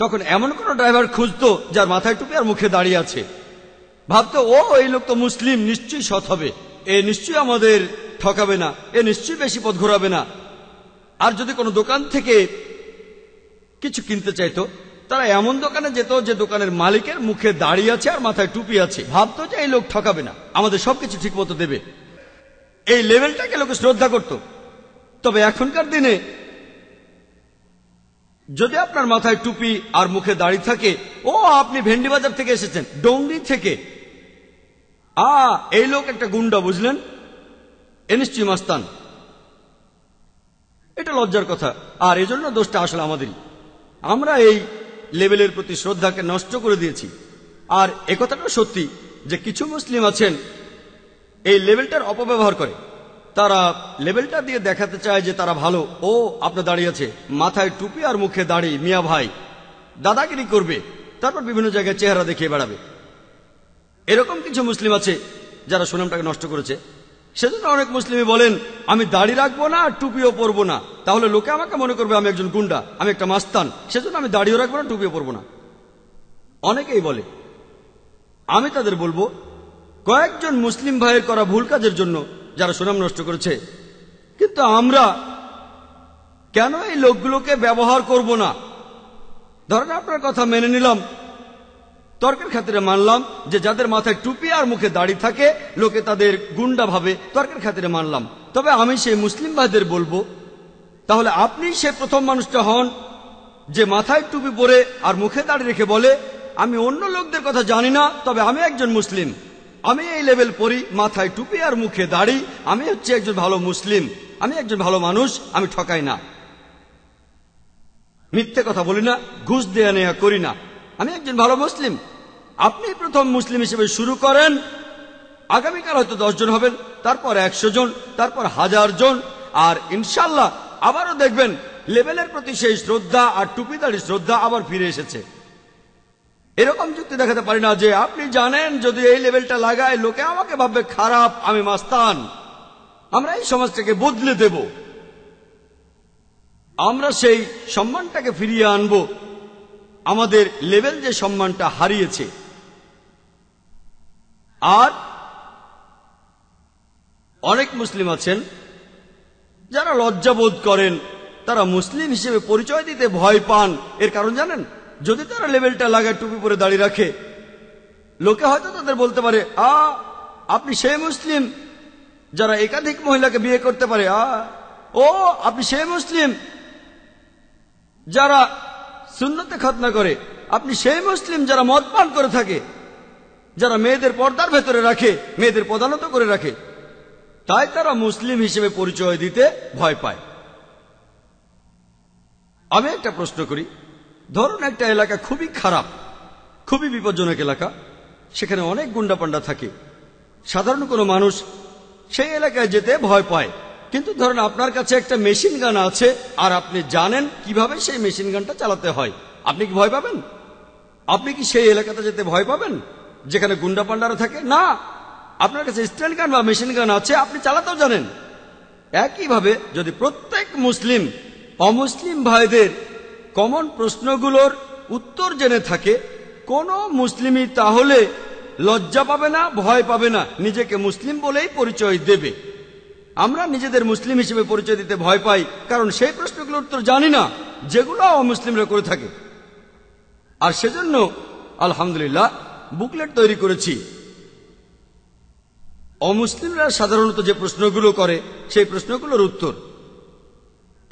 S1: তখন এমন কোনো ড্রাইভার খুঁজতো যার মাথায় টুপি আর মুখে দাঁড়িয়ে আছে ভাবতো ও এই লোক তো মুসলিম নিশ্চয়ই সৎ হবে এ নিশ্চয়ই আমাদের ঠকাবে না এ নিশ্চয়ই বেশি পথ ঘোরাবে না আর যদি কোনো দোকান থেকে কিছু কিনতে চাইতো তারা এমন দোকানে যেত যে দোকানের মালিকের মুখে দাড়ি আছে আর মাথায় টুপি আছে ভাবতো যে এই লোক ঠকাবে না আমাদের সবকিছু ঠিক মতো দেবে এই লেভেলটাকে লোকে শ্রদ্ধা করত তবে এখনকার দিনে যদি আপনার মাথায় টুপি আর মুখে দাড়ি থাকে ও আপনি ভেন্ডি বাজার থেকে এসেছেন ডংরি থেকে আ এই লোক একটা গুন্ডা বুঝলেন এনিশ্চয় মাস্তান এটা লজ্জার কথা আর এজন্য দোষটা আসলে আমাদেরই আমরা এই লেভেলের প্রতি শ্রদ্ধাকে নষ্ট করে দিয়েছি আর একথাটা সত্যি যে কিছু মুসলিম আছেন এই লেভেলটার অপব্যবহার করে তারা লেভেলটা দিয়ে দেখাতে চায় যে তারা ভালো ও আপনার দাঁড়িয়ে আছে মাথায় টুপি আর মুখে দাড়ি মিয়া ভাই দাদাগিরি করবে তারপর বিভিন্ন জায়গায় চেহারা দেখিয়ে বেড়াবে এরকম কিছু মুসলিম আছে যারা সুনামটাকে নষ্ট করেছে সেজন্য অনেক মুসলিমই বলেন আমি দাড়ি রাখবো না আর টুপিও পরবো না তাহলে লোকে আমাকে মনে করবে আমি একজন গুন্ডা আমি একটা মাস্তান সেজন্য আমি দাড়িও রাখবো না টুপিও পরবো না অনেকেই বলে আমি তাদের বলবো কয়েকজন মুসলিম ভাইয়ের করা ভুল কাজের জন্য যারা সুনাম নষ্ট করেছে কিন্তু আমরা কেন এই লোকগুলোকে ব্যবহার করব না ধরেন আপনার কথা মেনে নিলাম তর্কের খাতিরে মানলাম যে যাদের মাথায় টুপি আর মুখে দাড়ি থাকে লোকে তাদের গুন্ডা ভাবে তর্কের খাতিরে মানলাম তবে আমি সেই মুসলিম ভাইদের বলবো তাহলে আপনি সে প্রথম মানুষটা হন যে মাথায় টুপি পরে আর মুখে দাড়ি রেখে বলে আমি অন্য লোকদের কথা জানি না তবে আমি একজন মুসলিম আমি এই লেভেল পড়ি মাথায় টুপি আর মুখে দাড়ি আমি হচ্ছে একজন ভালো মুসলিম আমি একজন ভালো মানুষ আমি ঠকাই না মিথ্যে কথা বলি না ঘুষ দেয়া নেয়া করি না আমি একজন ভালো মুসলিম আপনি প্রথম মুসলিম হিসেবে শুরু করেন আগামীকাল হয়তো দশজন হবেন তারপর একশো জন তারপর হাজার জন আর ইনশাল্লাহ আবারও দেখবেন লেভেলের প্রতি সেই শ্রদ্ধা আর টুপিদারি শ্রদ্ধা আবার ফিরে এসেছে এরকম যুক্তি দেখাতে পারি না যে আপনি জানেন যদি এই লেভেলটা লাগায় লোকে আমাকে ভাববে খারাপ আমি মাস্তান আমরা এই সমাজটাকে বদলে দেব আমরা সেই সম্মানটাকে ফিরিয়ে আনবো আমাদের লেভেল যে সম্মানটা হারিয়েছে আর অনেক মুসলিম আছেন যারা লজ্জাবোধ করেন তারা মুসলিম হিসেবে পরিচয় দিতে ভয় পান এর কারণ জানেন যদি তারা লেভেলটা লাগায় টুপি পরে দাঁড়িয়ে রাখে লোকে হয়তো তাদের বলতে পারে আ আপনি সেই মুসলিম যারা একাধিক মহিলাকে বিয়ে করতে পারে আ ও আপনি সেই মুসলিম যারা সুন্নতে খতনা করে আপনি সেই মুসলিম যারা মদ পান করে থাকে যারা মেয়েদের পর্দার ভেতরে রাখে মেয়েদের প্রধানত করে রাখে তাই তারা মুসলিম হিসেবে পরিচয় দিতে ভয় পায় আমি একটা প্রশ্ন করি ধরুন একটা এলাকা খুবই খারাপ খুবই বিপজ্জনক এলাকা সেখানে অনেক গুন্ডাপান্ডা থাকে সাধারণ কোনো মানুষ সেই এলাকায় যেতে ভয় পায় কিন্তু ধরেন আপনার কাছে একটা মেশিন গান আছে আর আপনি জানেন কিভাবে সেই মেশিন গানটা চালাতে হয় আপনি কি ভয় পাবেন আপনি কি সেই এলাকাতে যেতে ভয় পাবেন যেখানে গুন্ডা পান্ডারা থাকে না আপনার কাছে স্ট্যান্ড গান বা মেশিন গান আছে আপনি চালাতেও জানেন একইভাবে যদি প্রত্যেক মুসলিম অমুসলিম ভাইদের কমন প্রশ্নগুলোর উত্তর জেনে থাকে কোনো মুসলিমই তাহলে লজ্জা পাবে না ভয় পাবে না নিজেকে মুসলিম বলেই পরিচয় দেবে আমরা নিজেদের মুসলিম হিসেবে পরিচয় দিতে ভয় পাই কারণ সেই প্রশ্নগুলোর উত্তর জানি না যেগুলো অমুসলিমরা করে থাকে আর সেজন্য আলহামদুলিল্লাহ বুকলেট তৈরি করেছি অমুসলিমরা সাধারণত যে প্রশ্নগুলো করে সেই প্রশ্নগুলোর উত্তর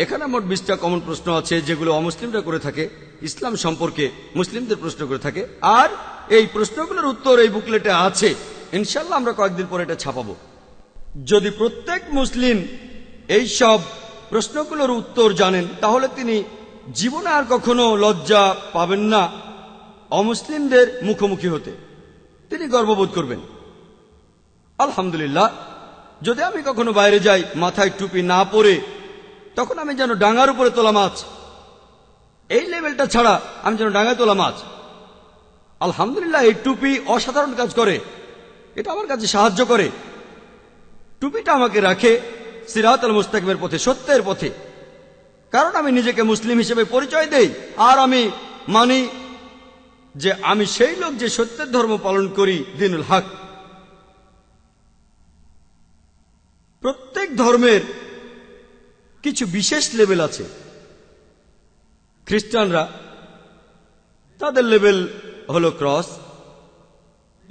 S1: এখানে মোট বিশটা কমন প্রশ্ন আছে যেগুলো অমুসলিমরা করে থাকে ইসলাম সম্পর্কে মুসলিমদের প্রশ্ন করে থাকে আর এই প্রশ্নগুলোর উত্তর এই বুকলেটে আছে ইনশাল্লাহ আমরা কয়েকদিন পরে এটা ছাপাবো যদি প্রত্যেক মুসলিম এই সব প্রশ্নগুলোর উত্তর জানেন তাহলে তিনি জীবনে আর কখনো লজ্জা পাবেন না অমুসলিমদের মুখোমুখি হতে তিনি গর্ববোধ করবেন আলহামদুলিল্লাহ যদি আমি কখনো বাইরে যাই মাথায় টুপি না পরে তখন আমি যেন ডাঙার উপরে তোলা মাছ এই লেভেলটা ছাড়া আমি যেন ডাঙায় তোলা মাছ আলহামদুলিল্লাহ এই টুপি অসাধারণ কাজ করে এটা আমার কাছে সাহায্য করে টুপিটা আমাকে রাখে সিরাত আল মুস্তাকিমের পথে সত্যের পথে কারণ আমি নিজেকে মুসলিম হিসেবে পরিচয় দেই আর আমি মানি যে আমি সেই লোক যে সত্যের ধর্ম পালন করি দিনুল হক প্রত্যেক ধর্মের কিছু বিশেষ লেভেল আছে খ্রিস্টানরা তাদের লেভেল হলো ক্রস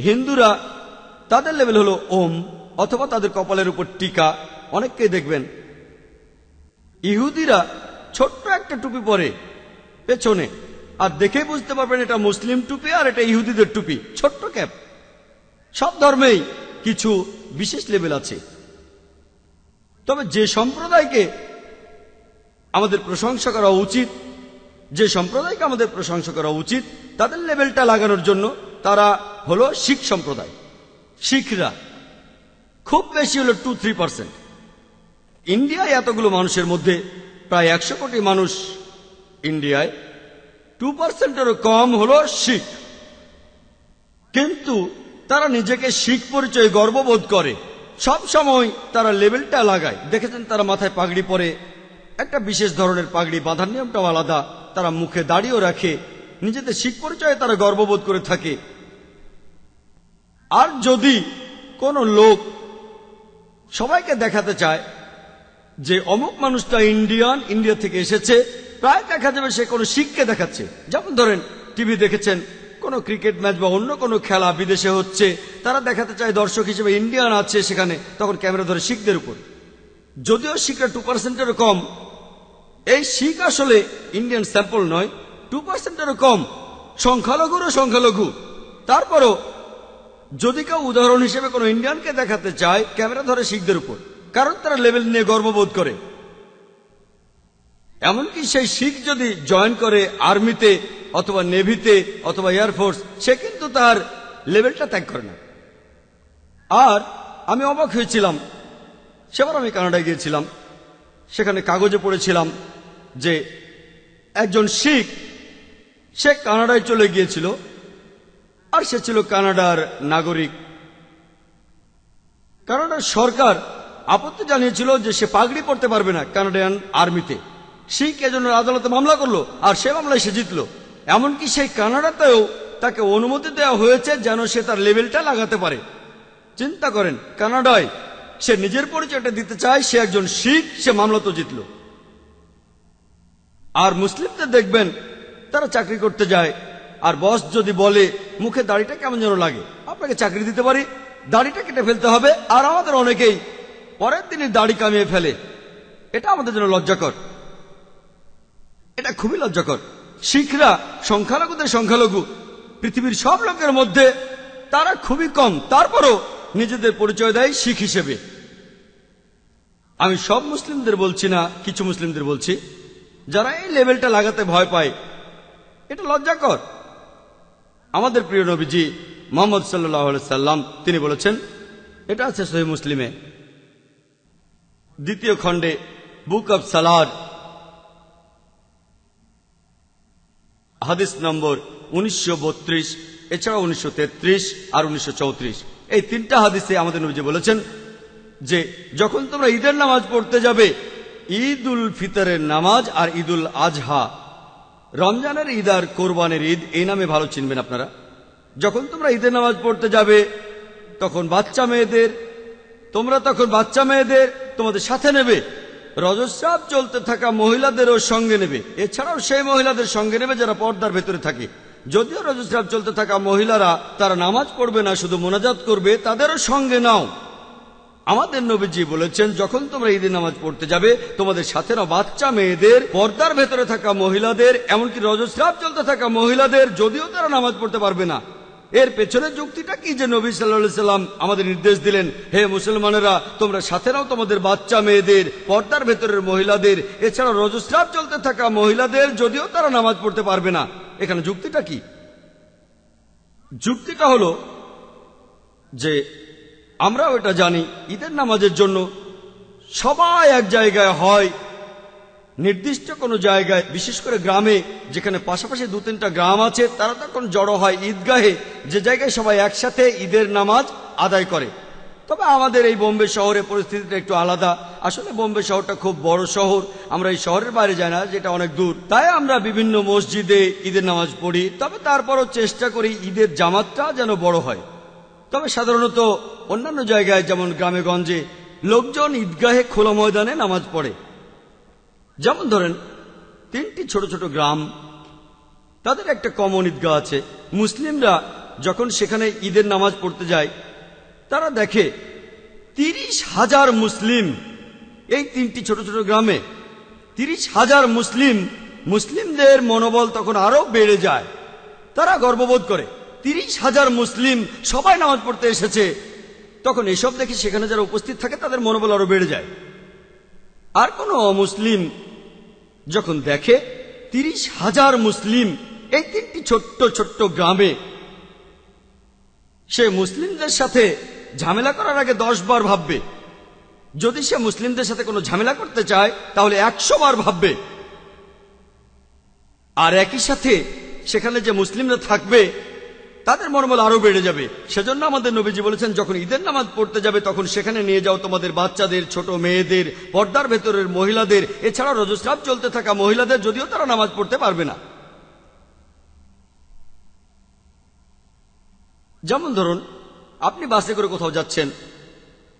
S1: হিন্দুরা তাদের লেভেল হলো ওম অথবা তাদের কপালের উপর টিকা অনেককেই দেখবেন ইহুদিরা ছোট্ট একটা টুপি পরে পেছনে আর দেখে বুঝতে পারবেন এটা মুসলিম টুপি আর এটা ইহুদিদের টুপি ছোট্ট ক্যাপ সব ধর্মেই কিছু বিশেষ লেভেল আছে তবে যে সম্প্রদায়কে আমাদের প্রশংসা করা উচিত যে সম্প্রদায়কে আমাদের প্রশংসা করা উচিত তাদের লেভেলটা লাগানোর জন্য তারা হলো শিখ সম্প্রদায় শিখরা খুব বেশি হলো টু থ্রি পার্সেন্ট ইন্ডিয়ায় এতগুলো মানুষের মধ্যে প্রায় একশো কোটি মানুষ ইন্ডিয়ায় টু পার্সেন্টেরও কম হলো শিখ কিন্তু তারা নিজেকে শিখ পরিচয় গর্ববোধ করে সব সময় তারা লেভেলটা লাগায় দেখেছেন তারা মাথায় পাগড়ি পরে একটা বিশেষ ধরনের পাগড়ি বাঁধার নিয়মটাও আলাদা তারা মুখে দাড়িও রাখে নিজেদের শিখ পরিচয়ে তারা গর্ববোধ করে থাকে আর যদি কোনো লোক সবাইকে দেখাতে চায় যে অমুক মানুষটা ইন্ডিয়ান ইন্ডিয়া থেকে এসেছে প্রায় দেখা যাবে সে কোনো শিখকে দেখাচ্ছে যেমন ধরেন টিভি দেখেছেন কোনো ক্রিকেট ম্যাচ বা অন্য কোনো খেলা বিদেশে হচ্ছে তারা দেখাতে চায় দর্শক হিসেবে ইন্ডিয়ান আছে সেখানে তখন ক্যামেরা ধরে শিখদের উপর যদিও শিখরা টু পার্সেন্টের কম এই শিখ আসলে ইন্ডিয়ান স্যাম্পল নয় টু পার্সেন্টেরও কম সংখ্যালঘুরও সংখ্যালঘু তারপরও যদি কেউ উদাহরণ হিসেবে কোনো ইন্ডিয়ানকে দেখাতে চায় ক্যামেরা ধরে শিখদের উপর কারণ তারা লেভেল নিয়ে গর্ববোধ করে এমনকি সেই শিখ যদি জয়েন করে আর্মিতে অথবা নেভিতে অথবা এয়ারফোর্স সে কিন্তু তার লেভেলটা ত্যাগ করে না আর আমি অবাক হয়েছিলাম সেবার আমি কানাডায় গিয়েছিলাম সেখানে কাগজে পড়েছিলাম যে একজন শিখ সে কানাডায় চলে গিয়েছিল আর সে ছিল কানাডার নাগরিক কানাডার সরকার আপত্তি জানিয়েছিল যে সে পাগড়ি পড়তে পারবে না কানাডিয়ান আর্মিতে শিখ এজন্য আদালতে মামলা করলো আর সে মামলায় সে জিতল এমনকি সেই কানাডাতেও তাকে অনুমতি দেওয়া হয়েছে যেন সে তার লেভেলটা লাগাতে পারে চিন্তা করেন কানাডায় সে নিজের পরিচয়টা দিতে চায় সে একজন শিখ সে মামলা তো জিতল আর মুসলিমদের দেখবেন তারা চাকরি করতে যায় আর বস যদি বলে মুখে দাড়িটা কেমন যেন লাগে আপনাকে চাকরি দিতে পারি দাড়িটা কেটে ফেলতে হবে আর আমাদের অনেকেই পরের দিনই দাড়ি কামিয়ে ফেলে এটা আমাদের জন্য লজ্জাকর এটা খুবই লজ্জাকর শিখরা সংখ্যালঘুদের সংখ্যালঘু পৃথিবীর সব লোকের মধ্যে তারা খুবই কম তারপরও নিজেদের পরিচয় দেয় শিখ হিসেবে আমি সব মুসলিমদের বলছি না কিছু মুসলিমদের বলছি যারা এই লেভেলটা লাগাতে ভয় পায় এটা লজ্জাকর আমাদের প্রিয় নবীজি মোহাম্মদ সাল্লাহ সাল্লাম তিনি বলেছেন এটা আছে সহি মুসলিমে দ্বিতীয় খণ্ডে বুক অব সালাদ হাদিস নম্বর উনিশশো এছাড়া উনিশশো আর উনিশশো এই তিনটা হাদিসে আমাদের নবীজি বলেছেন যে যখন তোমরা ঈদের নামাজ পড়তে যাবে ঈদ উল ফিতরের নামাজ আর ঈদ উল আজহা রমজানের ঈদ আর কোরবানের ঈদ এই নামে ভালো চিনবেন আপনারা যখন তোমরা ঈদের নামাজ পড়তে যাবে তখন বাচ্চা মেয়েদের তোমরা তখন বাচ্চা মেয়েদের তোমাদের সাথে নেবে রজস্রাব চলতে থাকা মহিলাদেরও সঙ্গে নেবে এছাড়াও সেই মহিলাদের সঙ্গে নেবে যারা পর্দার ভেতরে থাকে যদিও রজস্রাব চলতে থাকা মহিলারা তারা নামাজ পড়বে না শুধু মোনাজাত করবে তাদেরও সঙ্গে নাও আমাদের নবীজি বলেছেন যখন তোমরা ঈদের নামাজ পড়তে যাবে তোমাদের সাথে না বাচ্চা মেয়েদের পর্দার ভেতরে থাকা মহিলাদের এমনকি রজস্রাব চলতে থাকা মহিলাদের যদিও তারা নামাজ পড়তে পারবে না এর পেছনের যুক্তিটা কি যে নবী সাল্লা সাল্লাম আমাদের নির্দেশ দিলেন হে মুসলমানেরা তোমরা সাথে নাও তোমাদের বাচ্চা মেয়েদের পর্দার ভেতরের মহিলাদের এছাড়া রজস্রাব চলতে থাকা মহিলাদের যদিও তারা নামাজ পড়তে পারবে না এখানে যুক্তিটা কি যুক্তিটা হলো যে আমরাও এটা জানি ঈদের নামাজের জন্য সবাই এক জায়গায় হয় নির্দিষ্ট কোনো জায়গায় বিশেষ করে গ্রামে যেখানে পাশাপাশি দু তিনটা গ্রাম আছে তারা তখন জড়ো হয় ঈদগাহে যে জায়গায় সবাই একসাথে ঈদের নামাজ আদায় করে তবে আমাদের এই বোম্বে শহরে পরিস্থিতিটা একটু আলাদা আসলে বোম্বে শহরটা খুব বড় শহর আমরা এই শহরের বাইরে যাই না যেটা অনেক দূর তাই আমরা বিভিন্ন মসজিদে ঈদের নামাজ পড়ি তবে তারপরও চেষ্টা করি ঈদের জামাতটা যেন বড় হয় তবে সাধারণত অন্যান্য জায়গায় যেমন গ্রামে গঞ্জে লোকজন ঈদগাহে খোলা ময়দানে নামাজ পড়ে যেমন ধরেন তিনটি ছোট ছোট গ্রাম তাদের একটা কমন ঈদগাহ আছে মুসলিমরা যখন সেখানে ঈদের নামাজ পড়তে যায় তারা দেখে তিরিশ হাজার মুসলিম এই তিনটি ছোট ছোট গ্রামে তিরিশ হাজার মুসলিম মুসলিমদের মনোবল তখন আরও বেড়ে যায় তারা গর্ববোধ করে তিরিশ হাজার মুসলিম সবাই নামাজ পড়তে এসেছে তখন এসব দেখে সেখানে যারা উপস্থিত থাকে তাদের মনোবল আরো বেড়ে যায় আর কোনো অমুসলিম যখন দেখে তিরিশ হাজার মুসলিম এই তিনটি ছোট্ট ছোট্ট গ্রামে সে মুসলিমদের সাথে ঝামেলা করার আগে দশ বার ভাববে যদি সে মুসলিমদের সাথে কোনো ঝামেলা করতে চায় তাহলে একশো বার ভাববে আর একই সাথে সেখানে যে মুসলিমরা থাকবে তাদের মর্মল আরও বেড়ে যাবে সেজন্য আমাদের নবীজি বলেছেন যখন ঈদের নামাজ পড়তে যাবে তখন সেখানে নিয়ে যাও তোমাদের বাচ্চাদের ছোট মেয়েদের পর্দার ভেতরের মহিলাদের এছাড়া রজস্রাব চলতে থাকা মহিলাদের যদিও তারা নামাজ পড়তে পারবে না যেমন ধরুন আপনি বাসে করে কোথাও যাচ্ছেন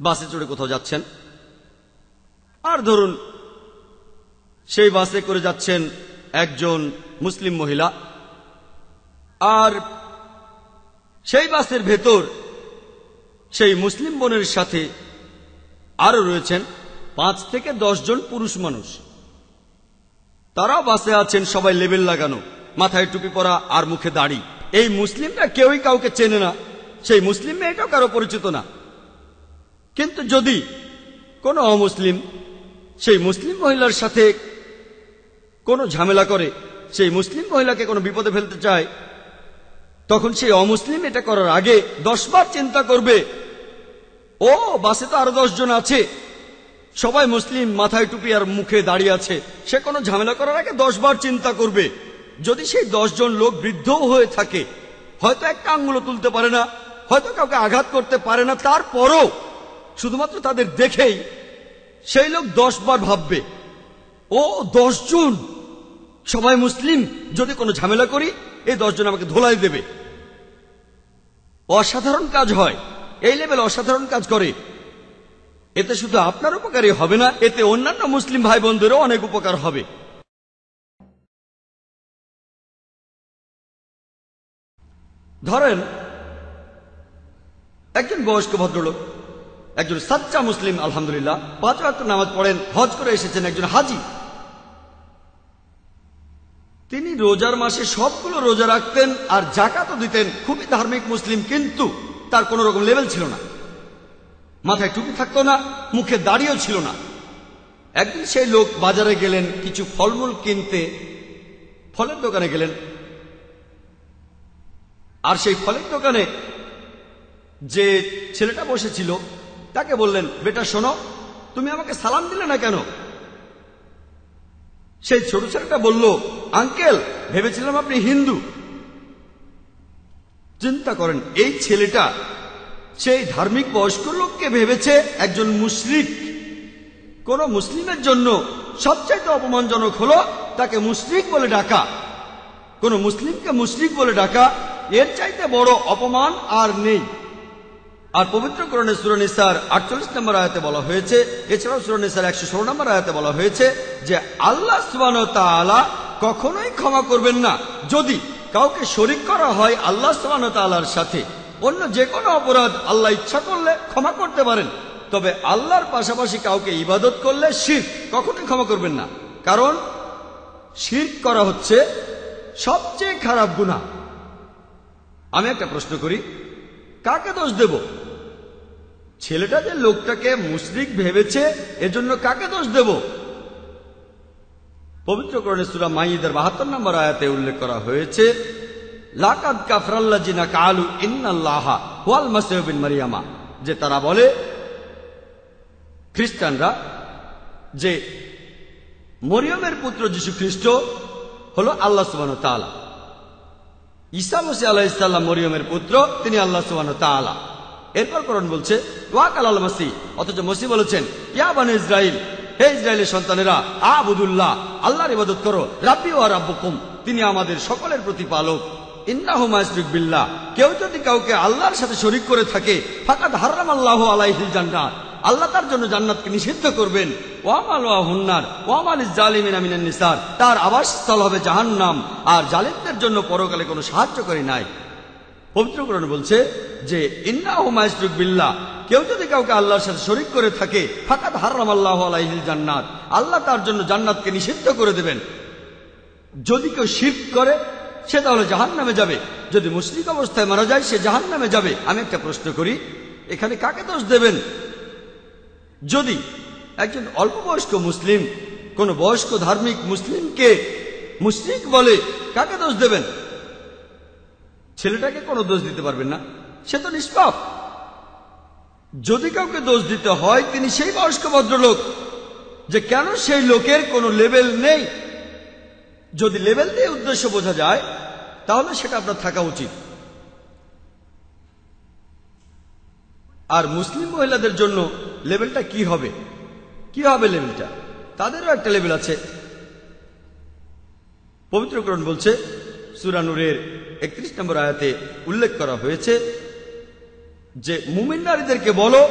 S1: বাসে চড়ে কোথাও যাচ্ছেন আর ধরুন সেই বাসে করে যাচ্ছেন একজন মুসলিম মহিলা আর সেই বাসের ভেতর সেই মুসলিম বোনের সাথে আরও রয়েছেন পাঁচ থেকে জন পুরুষ মানুষ তারাও বাসে আছেন সবাই লেবেল লাগানো মাথায় টুপি পরা আর মুখে দাড়ি এই মুসলিমরা কেউই কাউকে চেনে না সেই মুসলিম মেয়েটাও কারো পরিচিত না কিন্তু যদি কোনো অমুসলিম সেই মুসলিম মহিলার সাথে কোনো ঝামেলা করে সেই মুসলিম মহিলাকে কোনো বিপদে ফেলতে চায় তখন সেই অমুসলিম এটা করার আগে দশবার চিন্তা করবে ও বাসে তো আরো দশজন আছে সবাই মুসলিম মাথায় টুপি আর মুখে দাঁড়িয়ে আছে সে কোনো ঝামেলা করার আগে দশবার চিন্তা করবে যদি সেই দশজন লোক বৃদ্ধও হয়ে থাকে হয়তো একটা আঙ্গুলো তুলতে পারে না হয়তো কাউকে আঘাত করতে পারে না তারপরও শুধুমাত্র তাদের দেখেই সেই লোক দশবার ভাববে ও দশজন সবাই মুসলিম যদি কোনো ঝামেলা করি এই দশজন আমাকে ধোলাই দেবে অসাধারণ কাজ হয় এই লেভেল অসাধারণ কাজ করে এতে শুধু আপনার উপকারই হবে না এতে অন্যান্য মুসলিম ভাই বোনদেরও অনেক উপকার হবে ধরেন একজন বয়স্ক ভদ্রলোক একজন সাচ্চা মুসলিম আলহামদুলিল্লাহ পাঁচ নামাজ পড়েন হজ করে এসেছেন একজন হাজি তিনি রোজার মাসে সবগুলো রোজা রাখতেন আর জাকাতও দিতেন খুবই ধার্মিক মুসলিম কিন্তু তার কোনো রকম লেভেল ছিল না মাথায় টুপি থাকতো না মুখে দাড়িও ছিল না একদিন সেই লোক বাজারে গেলেন কিছু ফলমূল কিনতে ফলের দোকানে গেলেন আর সেই ফলের দোকানে যে ছেলেটা বসেছিল তাকে বললেন বেটা শোনো তুমি আমাকে সালাম দিলে না কেন সেই ছোট ছেলেটা বলল আঙ্কেল ভেবেছিলাম আপনি হিন্দু চিন্তা করেন এই ছেলেটা সেই ধার্মিক বয়স্ক লোককে ভেবেছে একজন মুসলিম কোন মুসলিমের জন্য সবচাইতে অপমানজনক হল তাকে মুসলিম বলে ডাকা কোন মুসলিমকে মুসলিম বলে ডাকা এর চাইতে বড় অপমান আর নেই আর পবিত্র করণে সুরনিসার আটচল্লিশ নম্বর আয়াতে বলা হয়েছে এছাড়াও সুরনিসার একশো ষোলো নম্বর আয়াতে বলা হয়েছে যে আল্লাহ সুবান কখনোই ক্ষমা করবেন না যদি কাউকে শরিক করা হয় আল্লাহ সুবান তালার সাথে অন্য যে কোনো অপরাধ আল্লাহ ইচ্ছা করলে ক্ষমা করতে পারেন তবে আল্লাহর পাশাপাশি কাউকে ইবাদত করলে শির কখনোই ক্ষমা করবেন না কারণ শির করা হচ্ছে সবচেয়ে খারাপ গুণা আমি একটা প্রশ্ন করি কাকে দোষ দেব ছেলেটা যে লোকটাকে মুশরিক ভেবেছে এজন্য কাকে দোষ দেব পবিত্র করণেশ্বরা মাইদের বাহাত্তর নম্বর আয়াতে উল্লেখ করা হয়েছে লাকাদ কাফরাল্লাজিনা কালু ইন্নাল্লাহা হুয়াল মাসেবিন মারিয়ামা যে তারা বলে খ্রিস্টানরা যে মরিয়মের পুত্র যীশু খ্রিস্ট হল আল্লাহ সুবান তালা ঈসা মসি আল্লাহ ইসাল্লাম মরিয়মের পুত্র তিনি আল্লাহ সুবান তালা এরপর করণ বলছে ওয়াকাল আল মাসি অথচ মসি বলেছেন ইয়া বান ইসরাইল হে ইসরায়েলের সন্তানেরা আবুদুল্লাহ আল্লাহর ইবাদত করো রাব্বি ও রাব্বুকুম তিনি আমাদের সকলের প্রতিপালক ইন্নাহুমাসবিক বিল্লাহ কেউ যদি কাউকে আল্লাহর সাথে শরিক করে থাকে ফাকাত হারাম আল্লাহ আলাইহিল জান্নাত আল্লাহ তার জন্য জান্নাতকে নিষিদ্ধ করবেন ওয়ামাল ওয়াহুন্নার ওয়ামাল ইজালিমিন আমিনান নিসার তার আবাসস্থল হবে জাহান্নাম আর জালিমদের জন্য পরকালে কোনো সাহায্য করে নাই পবিত্রকরণ বলছে যে ইন্না বিল্লাহ কেউ যদি কাউকে আল্লাহর সাথে শরিক করে থাকে হার হারাম আল্লাহ আলাইহিল জান্নাত আল্লাহ তার জন্য জান্নাতকে নিষিদ্ধ করে দেবেন যদি কেউ শিফট করে সে তাহলে জাহান নামে যাবে যদি মুসলিক অবস্থায় মারা যায় সে জাহান নামে যাবে আমি একটা প্রশ্ন করি এখানে কাকে দোষ দেবেন যদি একজন অল্প বয়স্ক মুসলিম কোন বয়স্ক ধার্মিক মুসলিমকে মুসলিক বলে কাকে দোষ দেবেন ছেলেটাকে কোনো দোষ দিতে পারবেন না সে তো নিষ্পাপ যদি কাউকে দোষ দিতে হয় তিনি সেই বয়স্ক ভদ্রলোক যে কেন সেই লোকের কোনো লেভেল নেই যদি লেভেল দিয়ে উদ্দেশ্য বোঝা যায় তাহলে সেটা আপনার থাকা উচিত আর মুসলিম মহিলাদের জন্য লেভেলটা কি হবে কি হবে লেভেলটা তাদেরও একটা লেভেল আছে পবিত্রকরণ বলছে সুরানুরের একত্রিশ নম্বর আয়াতে উল্লেখ করা হয়েছে যে মুমিন নারীদেরকে বলো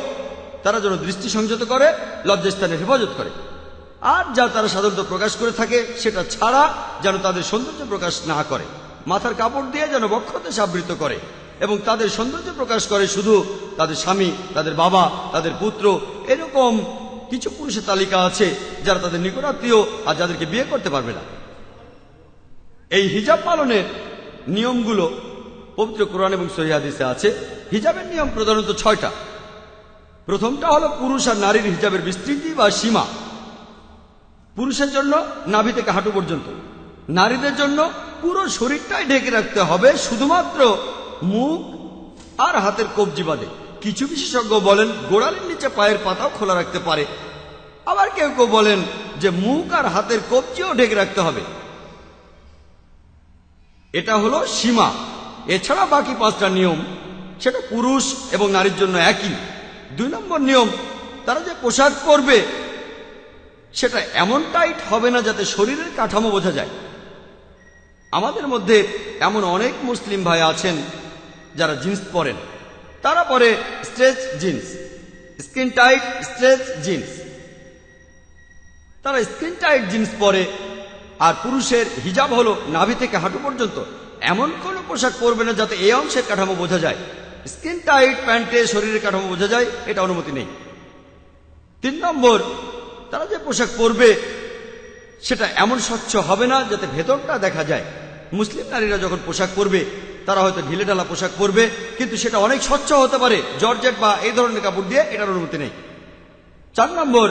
S1: তারা যেন দৃষ্টি সংযত করে লজ্জাস্থানের হেফাজত করে আর যা তারা সাধারণত প্রকাশ করে থাকে সেটা ছাড়া যেন তাদের সৌন্দর্য প্রকাশ না করে মাথার কাপড় দিয়ে যেন বক্ষতে সাবৃত করে এবং তাদের সৌন্দর্য প্রকাশ করে শুধু তাদের স্বামী তাদের বাবা তাদের পুত্র এরকম কিছু পুরুষের তালিকা আছে যারা তাদের নিকটাত্মীয় আর যাদেরকে বিয়ে করতে পারবে না এই হিজাব পালনে নিয়মগুলো পবিত্র কোরআন এবং সহিদে আছে হিজাবের নিয়ম প্রধানত ছয়টা প্রথমটা হলো পুরুষ আর নারীর হিজাবের বিস্তৃতি বা সীমা পুরুষের জন্য নাভি থেকে হাঁটু পর্যন্ত নারীদের জন্য পুরো শরীরটাই ঢেকে রাখতে হবে শুধুমাত্র মুখ আর হাতের কবজি বাদে কিছু বিশেষজ্ঞ বলেন গোড়ালির নিচে পায়ের পাতাও খোলা রাখতে পারে আবার কেউ কেউ বলেন যে মুখ আর হাতের কবজিও ঢেকে রাখতে হবে এটা হলো সীমা এছাড়া বাকি পাঁচটা নিয়ম সেটা পুরুষ এবং নারীর জন্য একই দুই নম্বর নিয়ম তারা যে পোশাক পরবে সেটা এমন টাইট হবে না যাতে শরীরের কাঠামো বোঝা যায় আমাদের মধ্যে এমন অনেক মুসলিম ভাই আছেন যারা জিন্স পরেন তারা পরে stretch jeans screen tight stretch jeans তারা স্ক্রিন টাইট জিন্স পরে আর পুরুষের হিজাব হলো নাভি থেকে হাঁটু পর্যন্ত এমন কোনো পোশাক পরবে না যাতে এই অংশের কাঠামো বোঝা যায় স্কিন টাইট প্যান্টে শরীরের কাঠামো বোঝা যায় এটা অনুমতি নেই তিন নম্বর তারা যে পোশাক পরবে সেটা এমন স্বচ্ছ হবে না যাতে ভেতরটা দেখা যায় মুসলিম নারীরা যখন পোশাক পরবে তারা হয়তো ঢিলে ঢালা পোশাক পরবে কিন্তু সেটা অনেক স্বচ্ছ হতে পারে জর্জেট বা এই ধরনের কাপড় দিয়ে এটার অনুমতি নেই চার নম্বর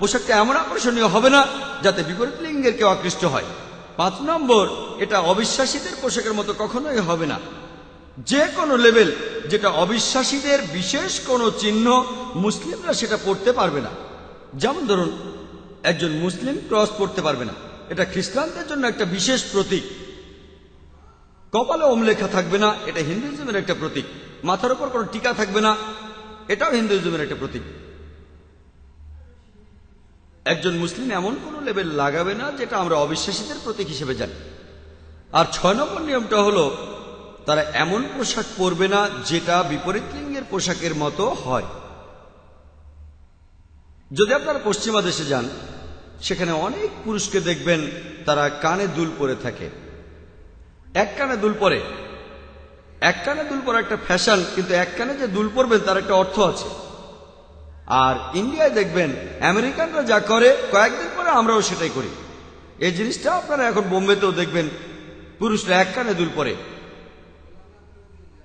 S1: পোশাকটা এমন আকর্ষণীয় হবে না যাতে বিপরীত লিঙ্গের কেউ আকৃষ্ট হয় পাঁচ নম্বর এটা অবিশ্বাসীদের পোশাকের মতো কখনোই হবে না যে কোনো লেভেল যেটা অবিশ্বাসীদের বিশেষ কোনো চিহ্ন মুসলিমরা সেটা পড়তে পারবে না যেমন ধরুন একজন মুসলিম ক্রস পড়তে পারবে না এটা খ্রিস্টানদের জন্য একটা বিশেষ প্রতীক কপালে অমলেখা থাকবে না এটা হিন্দুইজমের একটা প্রতীক মাথার উপর কোনো টিকা থাকবে না এটাও হিন্দুইজমের একটা প্রতীক একজন মুসলিম এমন কোনো লেবেল লাগাবে না যেটা আমরা অবিশ্বাসীদের প্রতীক হিসেবে জানি আর ছয় নম্বর নিয়মটা হলো তারা এমন পোশাক পরবে না যেটা বিপরীত লিঙ্গের পোশাকের মতো হয় যদি আপনারা পশ্চিমা দেশে যান সেখানে অনেক পুরুষকে দেখবেন তারা কানে দুল পরে থাকে এক কানে দুল পরে এক কানে দুল পরে একটা ফ্যাশন কিন্তু এক কানে যে দুল পরবেন তার একটা অর্থ আছে আর ইন্ডিয়ায় দেখবেন আমেরিকানরা যা করে কয়েকদিন পরে আমরাও সেটাই করি এই জিনিসটা আপনারা এখন বোম্বেতেও দেখবেন পুরুষরা এক কানে দুল পরে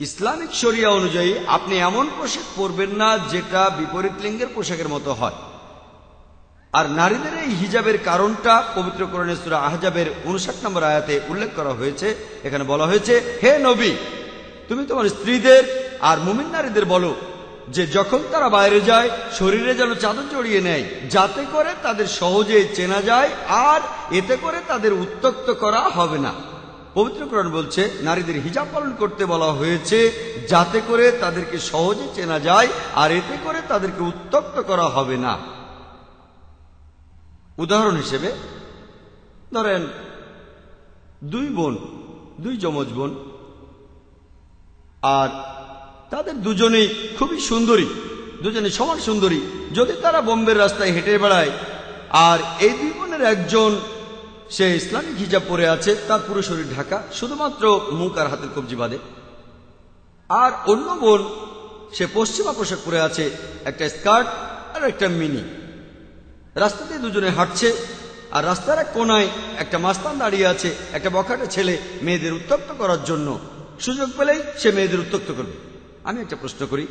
S1: ইসলামিক শরিয়া অনুযায়ী আপনি এমন পোশাক পরবেন না যেটা বিপরীত লিঙ্গের পোশাকের মতো হয় আর নারীদের এই হিজাবের কারণটা পবিত্র করণেশ্বর আহজাবের উনষাট নম্বর আয়াতে উল্লেখ করা হয়েছে এখানে বলা হয়েছে হে নবী তুমি তোমার স্ত্রীদের আর মুমিন নারীদের বলো যে যখন তারা বাইরে যায় শরীরে যেন চাদর জড়িয়ে নেয় যাতে করে তাদের সহজে চেনা যায় আর এতে করে তাদের উত্তক্ত করা হবে না পবিত্রকরণ বলছে নারীদের হিজাব পালন করতে বলা হয়েছে যাতে করে তাদেরকে সহজে চেনা যায় আর এতে করে তাদেরকে উত্তক্ত করা হবে না উদাহরণ হিসেবে ধরেন দুই বোন দুই যমজ বোন আর তাদের দুজনেই খুবই সুন্দরী দুজনে সমান সুন্দরী যদি তারা বোম্বের রাস্তায় হেঁটে বেড়ায় আর এই দুই বোনের একজন সে ইসলামিক হিজাব পরে আছে তার পুরো শরীর ঢাকা শুধুমাত্র মুখ আর হাতের কবজি বাদে আর অন্য বোন সে পশ্চিমা পোশাক পরে আছে একটা স্কার্ট আর একটা মিনি রাস্তাতে দুজনে হাঁটছে আর রাস্তার এক কোনায় একটা মাস্তান দাঁড়িয়ে আছে একটা বখাটা ছেলে মেয়েদের উত্তপ্ত করার জন্য সুযোগ পেলেই সে মেয়েদের উত্তপ্ত করবে আমি একটা প্রশ্ন করি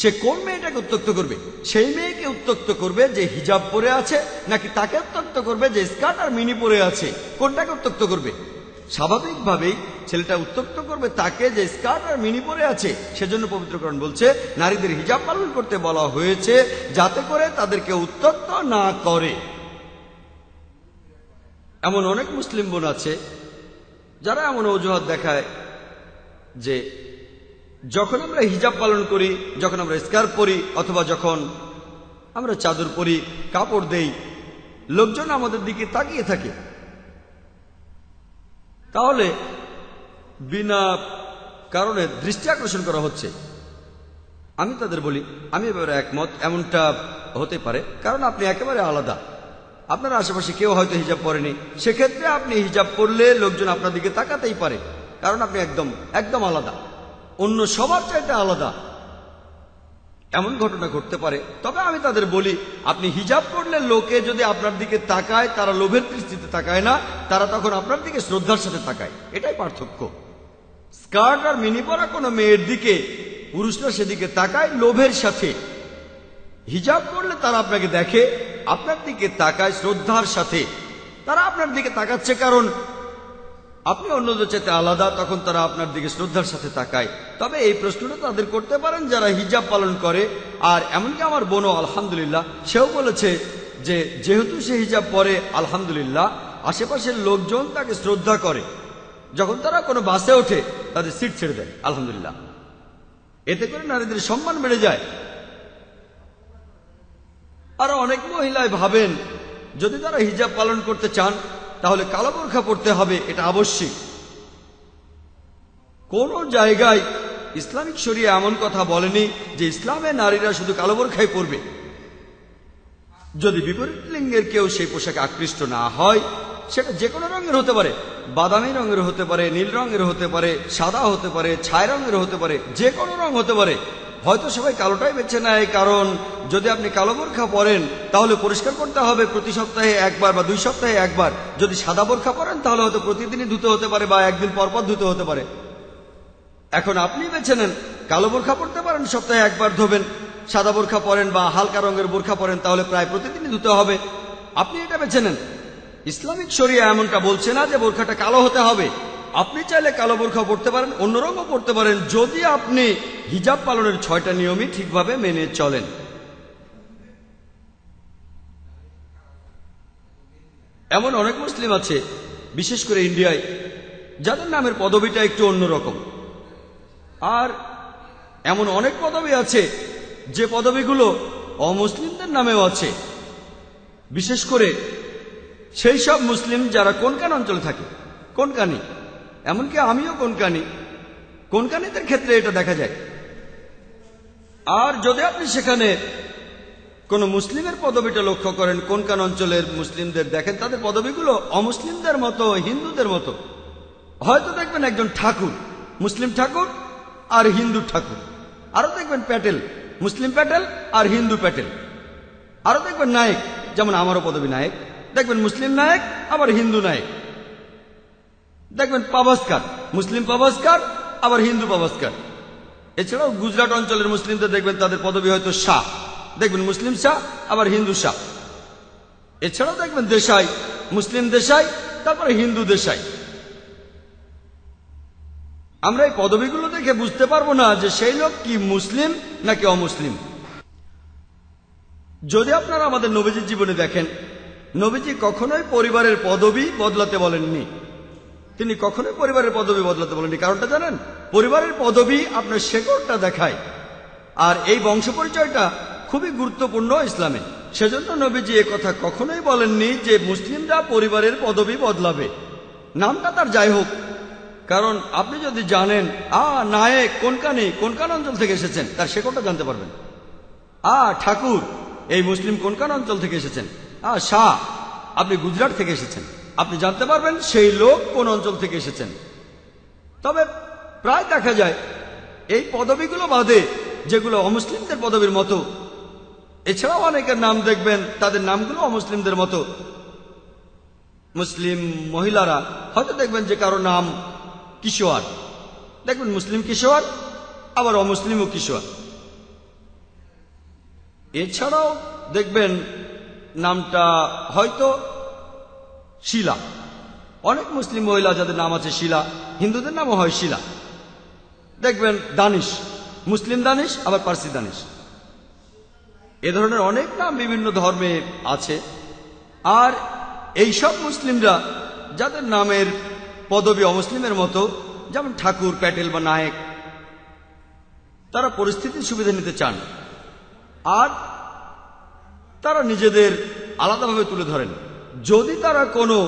S1: সে কোন মেয়েটাকে উত্তক্ত করবে সেই মেয়েকে উত্তক্ত করবে যে হিজাব পরে আছে নাকি তাকে উত্তক্ত করবে যে স্কার্ট আর মিনি পরে আছে কোনটাকে উত্তক্ত করবে স্বাভাবিকভাবেই ছেলেটা উত্তক্ত করবে তাকে যে স্কার্ট আর মিনি পরে আছে সেজন্য পবিত্রকরণ বলছে নারীদের হিজাব পালন করতে বলা হয়েছে যাতে করে তাদেরকে উত্তক্ত না করে এমন অনেক মুসলিম বোন আছে যারা এমন অজুহাত দেখায় যে যখন আমরা হিজাব পালন করি যখন আমরা স্কার্ফ পরি অথবা যখন আমরা চাদর পরি কাপড় দেই লোকজন আমাদের দিকে তাকিয়ে থাকে তাহলে বিনা কারণে দৃষ্টি আকর্ষণ করা হচ্ছে আমি তাদের বলি আমি এবারে একমত এমনটা হতে পারে কারণ আপনি একেবারে আলাদা আপনার আশেপাশে কেউ হয়তো হিজাব পরেনি সেক্ষেত্রে আপনি হিজাব পরলে লোকজন আপনার দিকে তাকাতেই পারে কারণ আপনি একদম একদম আলাদা অন্য সবার চাইতে আলাদা এমন ঘটনা ঘটতে পারে তবে আমি তাদের বলি আপনি হিজাব করলে লোকে যদি আপনার দিকে তাকায় তারা লোভের দৃষ্টিতে তাকায় না তারা তখন আপনার দিকে শ্রদ্ধার সাথে তাকায় এটাই পার্থক্য স্কার্ট আর মিনি পরা কোনো মেয়ের দিকে পুরুষরা সেদিকে তাকায় লোভের সাথে হিজাব করলে তারা আপনাকে দেখে আপনার দিকে তাকায় শ্রদ্ধার সাথে তারা আপনার দিকে তাকাচ্ছে কারণ আপনি অন্যদের চাইতে আলাদা তখন তারা আপনার দিকে শ্রদ্ধার সাথে তাকায় তবে এই প্রশ্নটা তাদের করতে পারেন যারা হিজাব পালন করে আর এমনকি আমার বোনও আলহামদুলিল্লাহ সেও বলেছে যে যেহেতু সে হিজাব পরে আলহামদুলিল্লাহ আশেপাশের লোকজন তাকে শ্রদ্ধা করে যখন তারা কোনো বাসে ওঠে তাদের সিট ছেড়ে দেয় আলহামদুলিল্লাহ এতে করে নারীদের সম্মান বেড়ে যায় আর অনেক মহিলায় ভাবেন যদি তারা হিজাব পালন করতে চান তাহলে কালো বোরখা পড়তে হবে এটা আবশ্যিক কোন জায়গায় ইসলামিক শরিয়া এমন কথা বলেনি যে ইসলামে নারীরা শুধু কালো বোরখাই পরবে যদি বিপরীত লিঙ্গের কেউ সেই পোশাকে আকৃষ্ট না হয় সেটা যে কোনো রঙের হতে পারে বাদামি রঙের হতে পারে নীল রঙের হতে পারে সাদা হতে পারে ছায় রঙের হতে পারে যে কোনো রং হতে পারে হয়তো সবাই কালোটাই বেছে নেয় কারণ যদি আপনি কালো বোরখা পরেন তাহলে পরিষ্কার করতে হবে প্রতি সপ্তাহে একবার বা দুই সপ্তাহে একবার যদি সাদা বোরখা পরেন তাহলে হয়তো প্রতিদিনই ধুতে হতে পারে বা একদিন পরপর ধুতে হতে পারে এখন আপনি বেছে নেন কালো বোরখা পরতে পারেন সপ্তাহে একবার ধোবেন সাদা বোরখা পরেন বা হালকা রঙের বোরখা পরেন তাহলে প্রায় প্রতিদিনই ধুতে হবে আপনি এটা বেছে নেন ইসলামিক শরিয়া এমনটা বলছে না যে বোরখাটা কালো হতে হবে আপনি চাইলে কালো বোরখা পড়তে পারেন অন্য রঙও পড়তে পারেন যদি আপনি হিজাব পালনের ছয়টা নিয়মই ঠিকভাবে মেনে চলেন এমন অনেক মুসলিম আছে বিশেষ করে ইন্ডিয়ায় যাদের নামের পদবিটা একটু অন্যরকম আর এমন অনেক পদবি আছে যে পদবিগুলো অমুসলিমদের নামেও আছে বিশেষ করে সেই সব মুসলিম যারা কোনকান অঞ্চলে থাকে কোনকানি এমনকি আমিও কোনকানি কোনকানিদের ক্ষেত্রে এটা দেখা যায় আর যদি আপনি সেখানে কোন মুসলিমের পদবিটা লক্ষ্য করেন কোনকান অঞ্চলের মুসলিমদের দেখেন তাদের পদবিগুলো অমুসলিমদের মতো হিন্দুদের মতো হয়তো দেখবেন একজন ঠাকুর মুসলিম ঠাকুর আর হিন্দু ঠাকুর আরও দেখবেন প্যাটেল মুসলিম প্যাটেল আর হিন্দু প্যাটেল আরও দেখবেন নায়ক যেমন আমারও পদবী নায়ক দেখবেন মুসলিম নায়ক আবার হিন্দু নায়ক দেখবেন পাভাস্কার মুসলিম পাভাস্কার আবার হিন্দু পাভাস্কার এছাড়াও গুজরাট অঞ্চলের মুসলিমদের দেখবেন তাদের পদবি হয়তো শাহ দেখবেন মুসলিম শাহ আবার হিন্দু শাহ এছাড়াও দেখবেন দেশাই মুসলিম দেশাই তারপরে হিন্দু দেশাই আমরা এই পদবিগুলো দেখে বুঝতে পারবো না যে সেই লোক কি মুসলিম নাকি অমুসলিম যদি আপনারা আমাদের নবীজির জীবনে দেখেন নবীজি কখনোই পরিবারের পদবি বদলাতে বলেননি তিনি কখনোই পরিবারের পদবি বদলাতে বলেননি কারণটা জানেন পরিবারের পদবি আপনার শেকড়টা দেখায় আর এই বংশ পরিচয়টা খুবই গুরুত্বপূর্ণ ইসলামে সেজন্য নবীজি কথা কখনোই বলেননি যে মুসলিমরা পরিবারের পদবি বদলাবে নামটা তার যাই হোক কারণ আপনি যদি জানেন আ নায়েক কোন কান অঞ্চল থেকে এসেছেন তার শেকড়টা জানতে পারবেন আ ঠাকুর এই মুসলিম কান অঞ্চল থেকে এসেছেন আ শাহ আপনি গুজরাট থেকে এসেছেন আপনি জানতে পারবেন সেই লোক কোন অঞ্চল থেকে এসেছেন তবে প্রায় দেখা যায় এই পদবিগুলো বাদে যেগুলো অমুসলিমদের পদবীর মতো এছাড়াও অনেকের নাম দেখবেন তাদের নামগুলো অমুসলিমদের মতো মুসলিম মহিলারা হয়তো দেখবেন যে কারো নাম কিশোর দেখবেন মুসলিম কিশোর আবার অমুসলিমও কিশোর এছাড়াও দেখবেন নামটা হয়তো শিলা অনেক মুসলিম মহিলা যাদের নাম আছে শিলা হিন্দুদের নামও হয় শিলা দেখবেন দানিশ মুসলিম দানিশ আবার পার্সি দানিশ এ ধরনের অনেক নাম বিভিন্ন ধর্মে আছে আর এই সব মুসলিমরা যাদের নামের পদবি অমুসলিমের মতো যেমন ঠাকুর প্যাটেল বা নায়েক তারা পরিস্থিতির সুবিধা নিতে চান আর তারা নিজেদের আলাদাভাবে তুলে ধরেন যদি তারা কোনো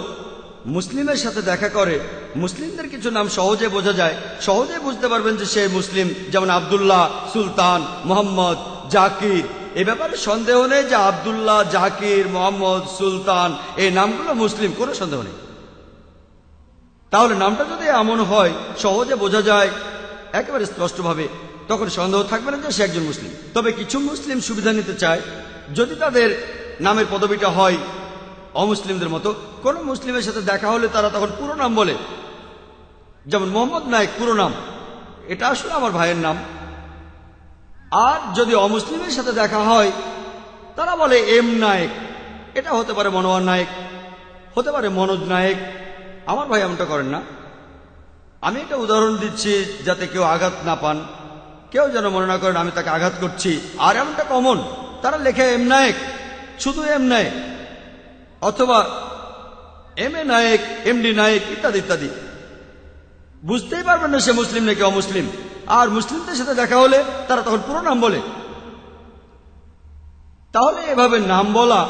S1: মুসলিমের সাথে দেখা করে মুসলিমদের কিছু নাম সহজে বোঝা যায় সহজে বুঝতে পারবেন যে সে মুসলিম যেমন আবদুল্লাহ সুলতান মোহাম্মদ জাকির এ ব্যাপারে সন্দেহ নেই যে আবদুল্লাহ জাকির মোহাম্মদ সুলতান এই নামগুলো মুসলিম কোনো সন্দেহ নেই তাহলে নামটা যদি এমন হয় সহজে বোঝা যায় একেবারে স্পষ্টভাবে তখন সন্দেহ থাকবে না যে সে একজন মুসলিম তবে কিছু মুসলিম সুবিধা নিতে চায় যদি তাদের নামের পদবিটা হয় অমুসলিমদের মতো কোনো মুসলিমের সাথে দেখা হলে তারা তখন পুরো নাম বলে যেমন মোহাম্মদ নায়ক পুরো নাম এটা আসলে আমার ভাইয়ের নাম আর যদি অমুসলিমের সাথে দেখা হয় তারা বলে এম নায়ক এটা হতে পারে মনোয়ার নায়ক হতে পারে মনোজ নায়ক আমার ভাই এমনটা করেন না আমি এটা উদাহরণ দিচ্ছি যাতে কেউ আঘাত না পান কেউ যেন মনে না করেন আমি তাকে আঘাত করছি আর এমনটা কমন তারা লেখে এম নায়ক শুধু এম নায়ক অথবা M A Naik MD Naik ইত্যাদি ইত্যাদি বুঝতেই পারবেন না সে মুসলিম নাকি অমুসলিম আর মুসলিমদের সাথে দেখা হলে তারা তখন পুরো নাম বলে তাহলে এভাবে নাম বলা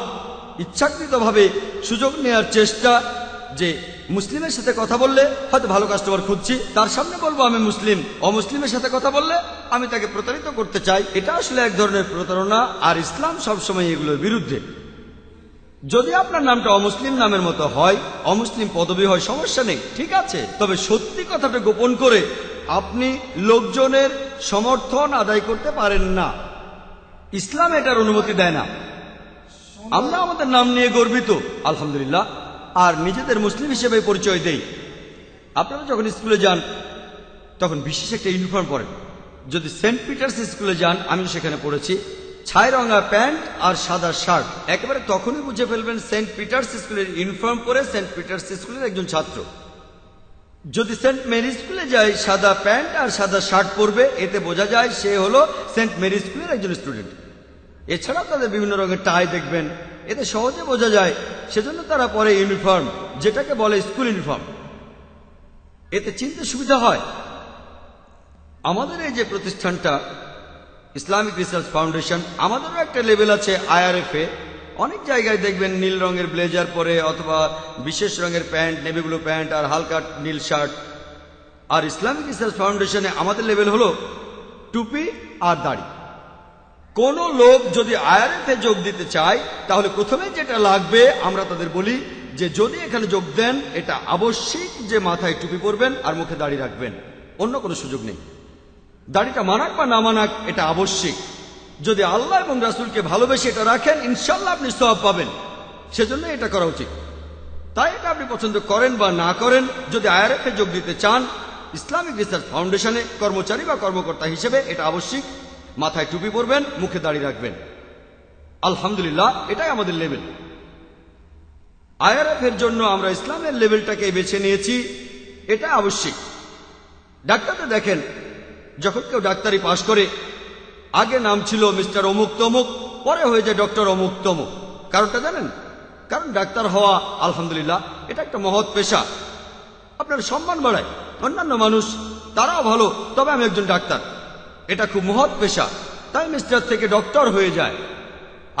S1: ইচ্ছাকৃতভাবে সুযোগ নেওয়ার চেষ্টা যে মুসলিমের সাথে কথা বললে হয়তো ভালো কাস্টমার খুঁজছি তার সামনে বলবো আমি মুসলিম অমুসলিমের সাথে কথা বললে আমি তাকে প্রতারিত করতে চাই এটা আসলে এক ধরনের প্রতারণা আর ইসলাম সবসময় এগুলোর বিরুদ্ধে যদি আপনার নামটা অমুসলিম নামের মতো হয় অমুসলিম পদবি হয় সমস্যা নেই ঠিক আছে তবে সত্যি কথাটা গোপন করে আপনি লোকজনের সমর্থন আদায় করতে পারেন না ইসলাম এটার অনুমতি দেয় না আমরা আমাদের নাম নিয়ে গর্বিত আলহামদুলিল্লাহ আর নিজেদের মুসলিম হিসেবে পরিচয় দেই আপনারা যখন স্কুলে যান তখন বিশেষ একটা ইউনিফর্ম পরেন যদি সেন্ট পিটার্স স্কুলে যান আমি সেখানে পড়েছি ছাই রঙা প্যান্ট আর সাদা শার্ট একেবারে তখনই বুঝে ফেলবেন সেন্ট পিটার্স স্কুলের ইউনিফর্ম পরে সেন্ট পিটার্স স্কুলের একজন ছাত্র যদি সেন্ট মেরি স্কুলে যায় সাদা প্যান্ট আর সাদা শার্ট পরবে এতে বোঝা যায় সে হলো সেন্ট মেরি স্কুলের একজন স্টুডেন্ট এছাড়াও তাদের বিভিন্ন রঙের টাই দেখবেন এতে সহজে বোঝা যায় সেজন্য তারা পরে ইউনিফর্ম যেটাকে বলে স্কুল ইউনিফর্ম এতে চিন্তা সুবিধা হয় আমাদের এই যে প্রতিষ্ঠানটা ইসলামিক রিসার্চ ফাউন্ডেশন আমাদেরও একটা লেভেল আছে আইআরএফে অনেক জায়গায় দেখবেন নীল রঙের ব্লেজার পরে অথবা বিশেষ রঙের প্যান্ট নেভি ব্লু প্যান্ট আর হালকা নীল শার্ট আর ইসলামিক রিসার্চ ফাউন্ডেশনে আমাদের লেভেল হলো টুপি আর দাড়ি কোনো লোক যদি আইআরএফে যোগ দিতে চায় তাহলে প্রথমে যেটা লাগবে আমরা তাদের বলি যে যদি এখানে যোগ দেন এটা আবশ্যিক যে মাথায় টুপি পরবেন আর মুখে দাড়ি রাখবেন অন্য কোনো সুযোগ নেই দাড়িটা মানাক বা না মানাক এটা আবশ্যিক যদি আল্লাহ এবং রাসুলকে ভালোবেসে এটা রাখেন ইনশাল্লাহ আপনি সব পাবেন সেজন্য এটা করা উচিত তাই এটা আপনি পছন্দ করেন বা না করেন যদি আইআরএফে যোগ দিতে চান ইসলামিক রিসার্চ ফাউন্ডেশনে কর্মচারী বা কর্মকর্তা হিসেবে এটা আবশ্যিক মাথায় টুপি পরবেন মুখে দাড়ি রাখবেন আলহামদুলিল্লাহ এটাই আমাদের লেভেল আইআরএফ এর জন্য আমরা ইসলামের লেভেলটাকে বেছে নিয়েছি এটা আবশ্যিক ডাক্তারদের দেখেন যখন কেউ ডাক্তারি পাশ করে আগে নাম ছিল মিস্টার অমুক তমুক পরে হয়ে যায় ডক্টর অমুক তমুক কারণটা জানেন কারণ ডাক্তার হওয়া আলহামদুলিল্লাহ এটা একটা মহৎ পেশা আপনার সম্মান বাড়ায় অন্যান্য মানুষ তারাও ভালো তবে আমি একজন ডাক্তার এটা খুব মহৎ পেশা তাই মিস্টার থেকে ডক্টর হয়ে যায়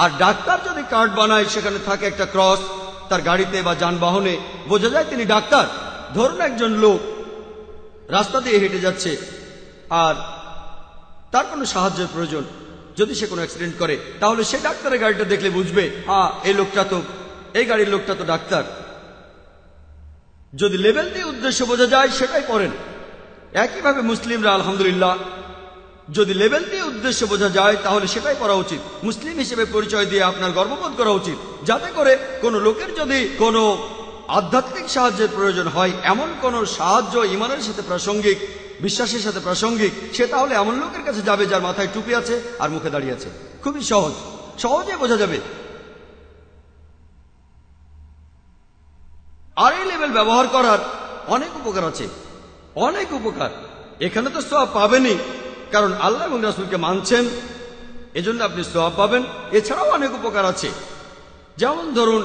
S1: আর ডাক্তার যদি কার্ড বানায় সেখানে থাকে একটা ক্রস তার গাড়িতে বা যানবাহনে বোঝা যায় তিনি ডাক্তার ধরুন একজন লোক রাস্তা দিয়ে হেঁটে যাচ্ছে আর তার কোনো সাহায্যের প্রয়োজন যদি সে কোনো অ্যাক্সিডেন্ট করে তাহলে সে ডাক্তারের গাড়িটা দেখলে বুঝবে হা এই লোকটা তো এই গাড়ির লোকটা তো ডাক্তার যদি লেভেল দিয়ে উদ্দেশ্য বোঝা যায় সেটাই করেন একইভাবে মুসলিমরা আলহামদুলিল্লাহ যদি লেভেল দিয়ে উদ্দেশ্য বোঝা যায় তাহলে সেটাই করা উচিত মুসলিম হিসেবে পরিচয় দিয়ে আপনার গর্ববোধ করা উচিত যাতে করে কোনো লোকের যদি কোনো আধ্যাত্মিক সাহায্যের প্রয়োজন হয় এমন কোনো সাহায্য ইমানের সাথে প্রাসঙ্গিক বিশ্বাসের সাথে প্রাসঙ্গিক সে তাহলে এমন লোকের কাছে যাবে যার মাথায় টুপি আছে আর মুখে দাঁড়িয়ে আছে খুবই সহজ সহজে বোঝা যাবে আর এই লেভেল ব্যবহার করার অনেক উপকার আছে অনেক উপকার এখানে তো সব পাবেনই কারণ আল্লাহ এবং রাসুলকে মানছেন এজন্য আপনি সব পাবেন এছাড়াও অনেক উপকার আছে যেমন ধরুন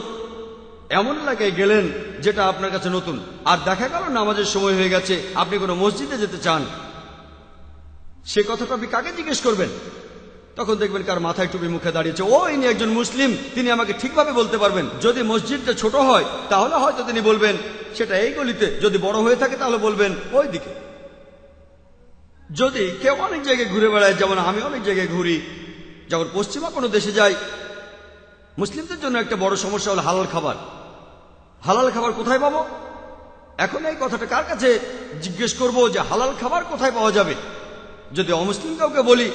S1: এমন এলাকায় গেলেন যেটা আপনার কাছে নতুন আর দেখা গেল নামাজের সময় হয়ে গেছে আপনি কোনো মসজিদে যেতে চান সে কথাটা আপনি কাকে জিজ্ঞেস করবেন তখন দেখবেন কার মাথায় টুপি মুখে দাঁড়িয়েছে ও ইনি একজন মুসলিম তিনি আমাকে ঠিকভাবে বলতে পারবেন যদি মসজিদটা ছোট হয় তাহলে হয়তো তিনি বলবেন সেটা এই গলিতে যদি বড় হয়ে থাকে তাহলে বলবেন ওই দিকে যদি কেউ অনেক জায়গায় ঘুরে বেড়ায় যেমন আমি অনেক জায়গায় ঘুরি যখন পশ্চিমা কোনো দেশে যাই মুসলিমদের জন্য একটা বড় সমস্যা হলো হালাল খাবার হালাল খাবার কোথায় পাবো এখন এই কথাটা কার কাছে জিজ্ঞেস করব যে হালাল খাবার কোথায় পাওয়া যাবে যদি অমুসলিম কাউকে বলি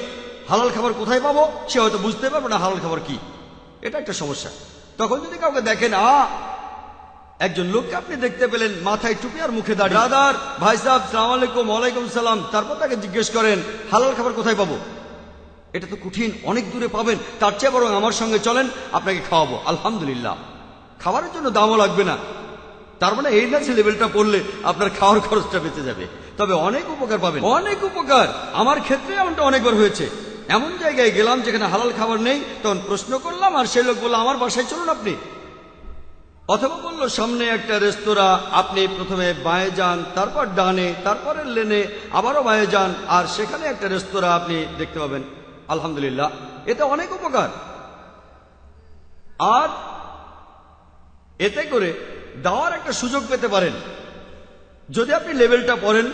S1: হালাল খাবার কোথায় পাবো সে হয়তো বুঝতে পারবে না হালাল খাবার কি এটা একটা সমস্যা তখন যদি কাউকে দেখেন আ একজন লোককে আপনি দেখতে পেলেন মাথায় টুপি আর মুখে দাঁড়িয়ে দাদার ভাই সাহেব সালাম আলাইকুম ওয়ালাইকুম সালাম তারপর তাকে জিজ্ঞেস করেন হালাল খাবার কোথায় পাবো এটা তো কঠিন অনেক দূরে পাবেন তার চেয়ে বরং আমার সঙ্গে চলেন আপনাকে খাওয়াবো আলহামদুলিল্লাহ খাবারের জন্য দামও লাগবে না তার মানে এই না লেভেলটা পড়লে আপনার খাওয়ার খরচটা বেঁচে যাবে তবে অনেক উপকার পাবেন অনেক উপকার আমার ক্ষেত্রে এমনটা অনেকবার হয়েছে এমন জায়গায় গেলাম যেখানে হালাল খাবার নেই তখন প্রশ্ন করলাম আর সেই লোক বললো আমার বাসায় চলুন আপনি অথবা বলল সামনে একটা রেস্তোরাঁ আপনি প্রথমে বাঁয়ে যান তারপর ডানে তারপরের লেনে আবারও বাঁয়ে যান আর সেখানে একটা রেস্তোরাঁ আপনি দেখতে পাবেন আলহামদুলিল্লাহ এতে অনেক উপকার আর এতে করে দেওয়ার একটা সুযোগ পেতে পারেন যদি আপনি লেভেলটা পড়েন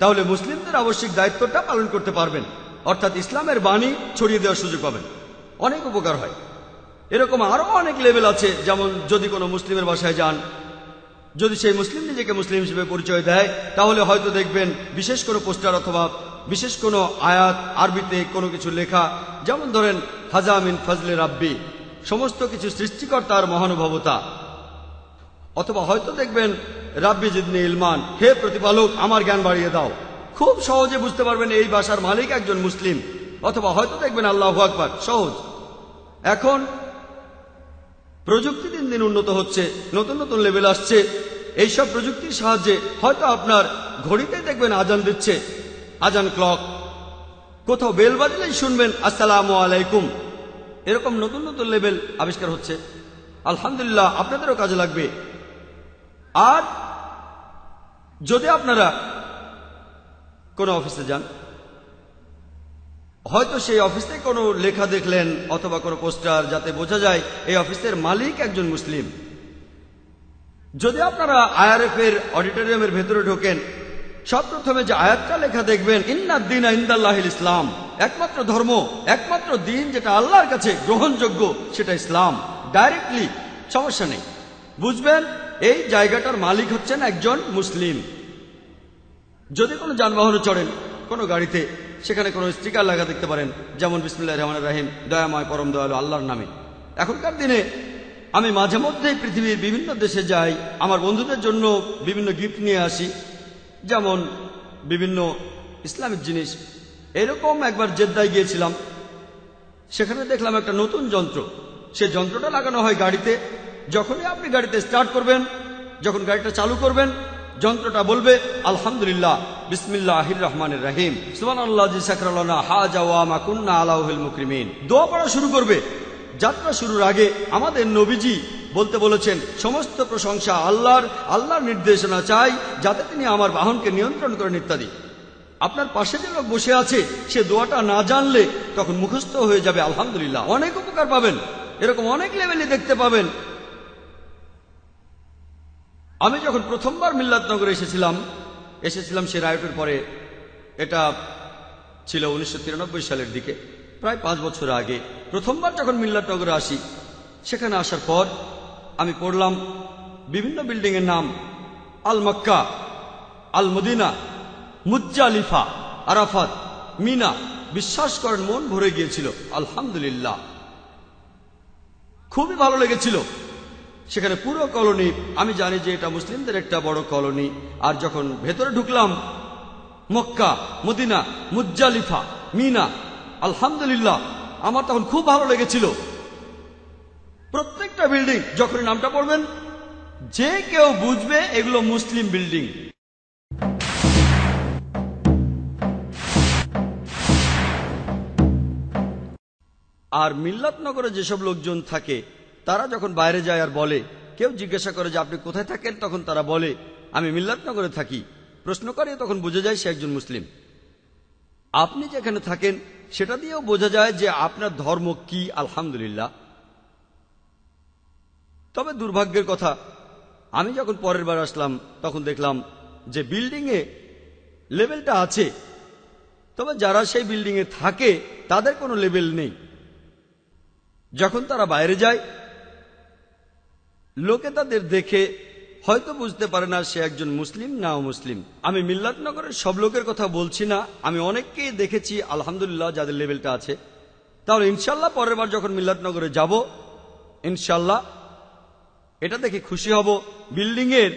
S1: তাহলে মুসলিমদের আবশ্যিক দায়িত্বটা পালন করতে পারবেন অর্থাৎ ইসলামের বাণী ছড়িয়ে দেওয়ার সুযোগ পাবেন অনেক উপকার হয় এরকম আরও অনেক লেভেল আছে যেমন যদি কোনো মুসলিমের বাসায় যান যদি সেই মুসলিম নিজেকে মুসলিম হিসেবে পরিচয় দেয় তাহলে হয়তো দেখবেন বিশেষ কোনো পোস্টার অথবা বিশেষ কোনো আয়াত আরবিতে কোনো কিছু লেখা যেমন ধরেন হাজামিন ফজলে রাব্বি সমস্ত কিছু সৃষ্টিকর্তার মহানুভবতা অথবা হয়তো দেখবেন রাব্বি জিদনি ইলমান হে প্রতিপালক আমার জ্ঞান বাড়িয়ে দাও খুব সহজে বুঝতে পারবেন এই ভাষার মালিক একজন মুসলিম অথবা হয়তো দেখবেন আল্লাহ আকবর সহজ এখন প্রযুক্তি দিন দিন উন্নত হচ্ছে নতুন নতুন লেভেল আসছে এইসব প্রযুক্তির সাহায্যে হয়তো আপনার ঘড়িতে দেখবেন আজান দিচ্ছে আজান ক্লক কোথাও বেল বাজলেই শুনবেন আসসালাম আলাইকুম এরকম নতুন নতুন লেভেল আবিষ্কার হচ্ছে আলহামদুলিল্লাহ আপনাদেরও কাজে লাগবে আর যদি আপনারা কোনো অফিসে যান হয়তো সেই অফিসে কোনো লেখা দেখলেন অথবা কোনো পোস্টার যাতে বোঝা যায় এই অফিসের মালিক একজন মুসলিম যদি আপনারা আইআরএফ এর অডিটোরিয়ামের ভেতরে ঢোকেন সবপ্রথমে যে আয়াতটা লেখা দেখবেন দিন ইন্দাল্লাহ ইসলাম একমাত্র ধর্ম একমাত্র দিন যেটা আল্লাহর কাছে গ্রহণযোগ্য সেটা ইসলাম ডাইরেক্টলি সমস্যা নেই বুঝবেন এই জায়গাটার মালিক হচ্ছেন একজন মুসলিম যদি কোনো যানবাহনে চড়েন কোনো গাড়িতে সেখানে কোনো স্টিকার লাগা দেখতে পারেন যেমন বিসমুল্লাহ রহমান রাহিম দয়াময় পরম দয়ালু আল্লাহর নামে এখনকার দিনে আমি মাঝে মধ্যেই পৃথিবীর বিভিন্ন দেশে যাই আমার বন্ধুদের জন্য বিভিন্ন গিফট নিয়ে আসি যেমন বিভিন্ন ইসলামিক জিনিস এরকম একবার জেদ্দায় গিয়েছিলাম সেখানে দেখলাম একটা নতুন যন্ত্র সে যন্ত্রটা লাগানো হয় গাড়িতে যখনই আপনি গাড়িতে স্টার্ট করবেন যখন গাড়িটা চালু করবেন যন্ত্রটা বলবে আলহামদুলিল্লাহ বিসমিল্লাহ রহমানের রাহিম সুমান আল্লাহ হা জাওয়া কুন্না আলাউহিল মুকরিমিন দোয়া পড়া শুরু করবে যাত্রা শুরুর আগে আমাদের নবীজি বলতে বলেছেন সমস্ত প্রশংসা আল্লাহর আল্লাহর নির্দেশনা চাই যাতে তিনি আমার বাহনকে নিয়ন্ত্রণ করেন ইত্যাদি আপনার পাশে যে লোক বসে আছে সে দোয়াটা না জানলে তখন মুখস্থ হয়ে যাবে আলহামদুলিল্লাহ অনেক উপকার পাবেন এরকম অনেক লেভেলে দেখতে পাবেন আমি যখন প্রথমবার মিল্লাতনগরে এসেছিলাম এসেছিলাম সে রায়টের পরে এটা ছিল উনিশশো সালের দিকে প্রায় পাঁচ বছর আগে প্রথমবার যখন মিল্লাতনগরে আসি সেখানে আসার পর আমি পড়লাম বিভিন্ন বিল্ডিংয়ের নাম Al Makkah Al Madinah Muzdalifah Arafat Mina বিশ্বাস করেন মন ভরে গিয়েছিল আলহামদুলিল্লাহ খুবই ভালো লেগেছিল সেখানে পুরো কলোনি আমি জানি যে এটা মুসলিমদের একটা বড় কলোনি আর যখন ভেতরে ঢুকলাম মক্কা মদিনা মুজ্জালিফা মিনা আলহামদুলিল্লাহ আমার তখন খুব ভালো লেগেছিল প্রত্যেকটা বিল্ডিং যখন নামটা পড়বেন যে কেউ বুঝবে এগুলো মুসলিম বিল্ডিং আর মিল্লাতনগরে যেসব লোকজন থাকে তারা যখন বাইরে যায় আর বলে কেউ জিজ্ঞাসা করে যে আপনি কোথায় থাকেন তখন তারা বলে আমি মিল্লাতনগরে থাকি প্রশ্ন করে তখন বোঝা যায় সে একজন মুসলিম আপনি যেখানে থাকেন সেটা দিয়েও বোঝা যায় যে আপনার ধর্ম কি আলহামদুলিল্লাহ তবে দুর্ভাগ্যের কথা আমি যখন পরের বার আসলাম তখন দেখলাম যে বিল্ডিংয়ে লেভেলটা আছে তবে যারা সেই বিল্ডিংয়ে থাকে তাদের কোনো লেভেল নেই যখন তারা বাইরে যায় লোকে তাদের দেখে হয়তো বুঝতে পারে না সে একজন মুসলিম না মুসলিম আমি মিল্লাতনগরের সব লোকের কথা বলছি না আমি অনেককেই দেখেছি আলহামদুলিল্লাহ যাদের লেভেলটা আছে তাহলে ইনশাল্লাহ পরের বার যখন মিল্লাতনগরে যাব ইনশাল্লাহ এটা দেখে খুশি হব বিল্ডিংয়ের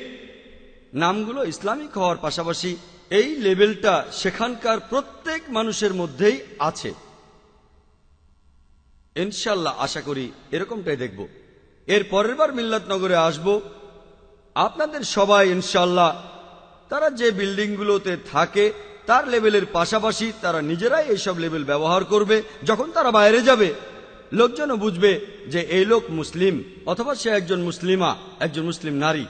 S1: নামগুলো ইসলামিক হওয়ার পাশাপাশি এই লেভেলটা সেখানকার প্রত্যেক মানুষের মধ্যেই আছে ইনশাল্লাহ আশা করি এরকমটাই দেখব এর পরের বার মিল্লাতনগরে আসব আপনাদের সবাই ইনশাল্লাহ তারা যে বিল্ডিংগুলোতে থাকে তার লেভেলের পাশাপাশি তারা নিজেরাই এইসব লেভেল ব্যবহার করবে যখন তারা বাইরে যাবে লোকজনও বুঝবে যে এই লোক মুসলিম অথবা সে একজন মুসলিমা একজন মুসলিম নারী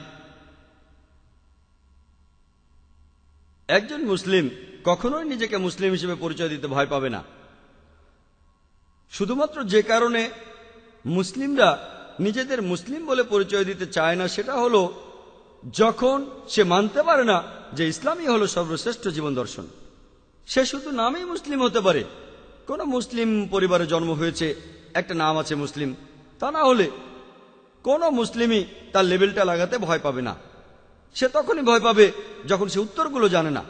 S1: একজন মুসলিম কখনোই নিজেকে মুসলিম হিসেবে পরিচয় দিতে ভয় পাবে না শুধুমাত্র যে কারণে মুসলিমরা নিজেদের মুসলিম বলে পরিচয় দিতে চায় না সেটা হলো যখন সে মানতে পারে না যে ইসলামই হলো সর্বশ্রেষ্ঠ জীবন দর্শন সে শুধু নামেই মুসলিম হতে পারে কোনো মুসলিম পরিবারে জন্ম হয়েছে একটা নাম আছে মুসলিম তা না হলে কোন মুসলিমই তার লেভেলটা লাগাতে ভয় পাবে না সে তখনই ভয় পাবে যখন সে উত্তরগুলো জানে না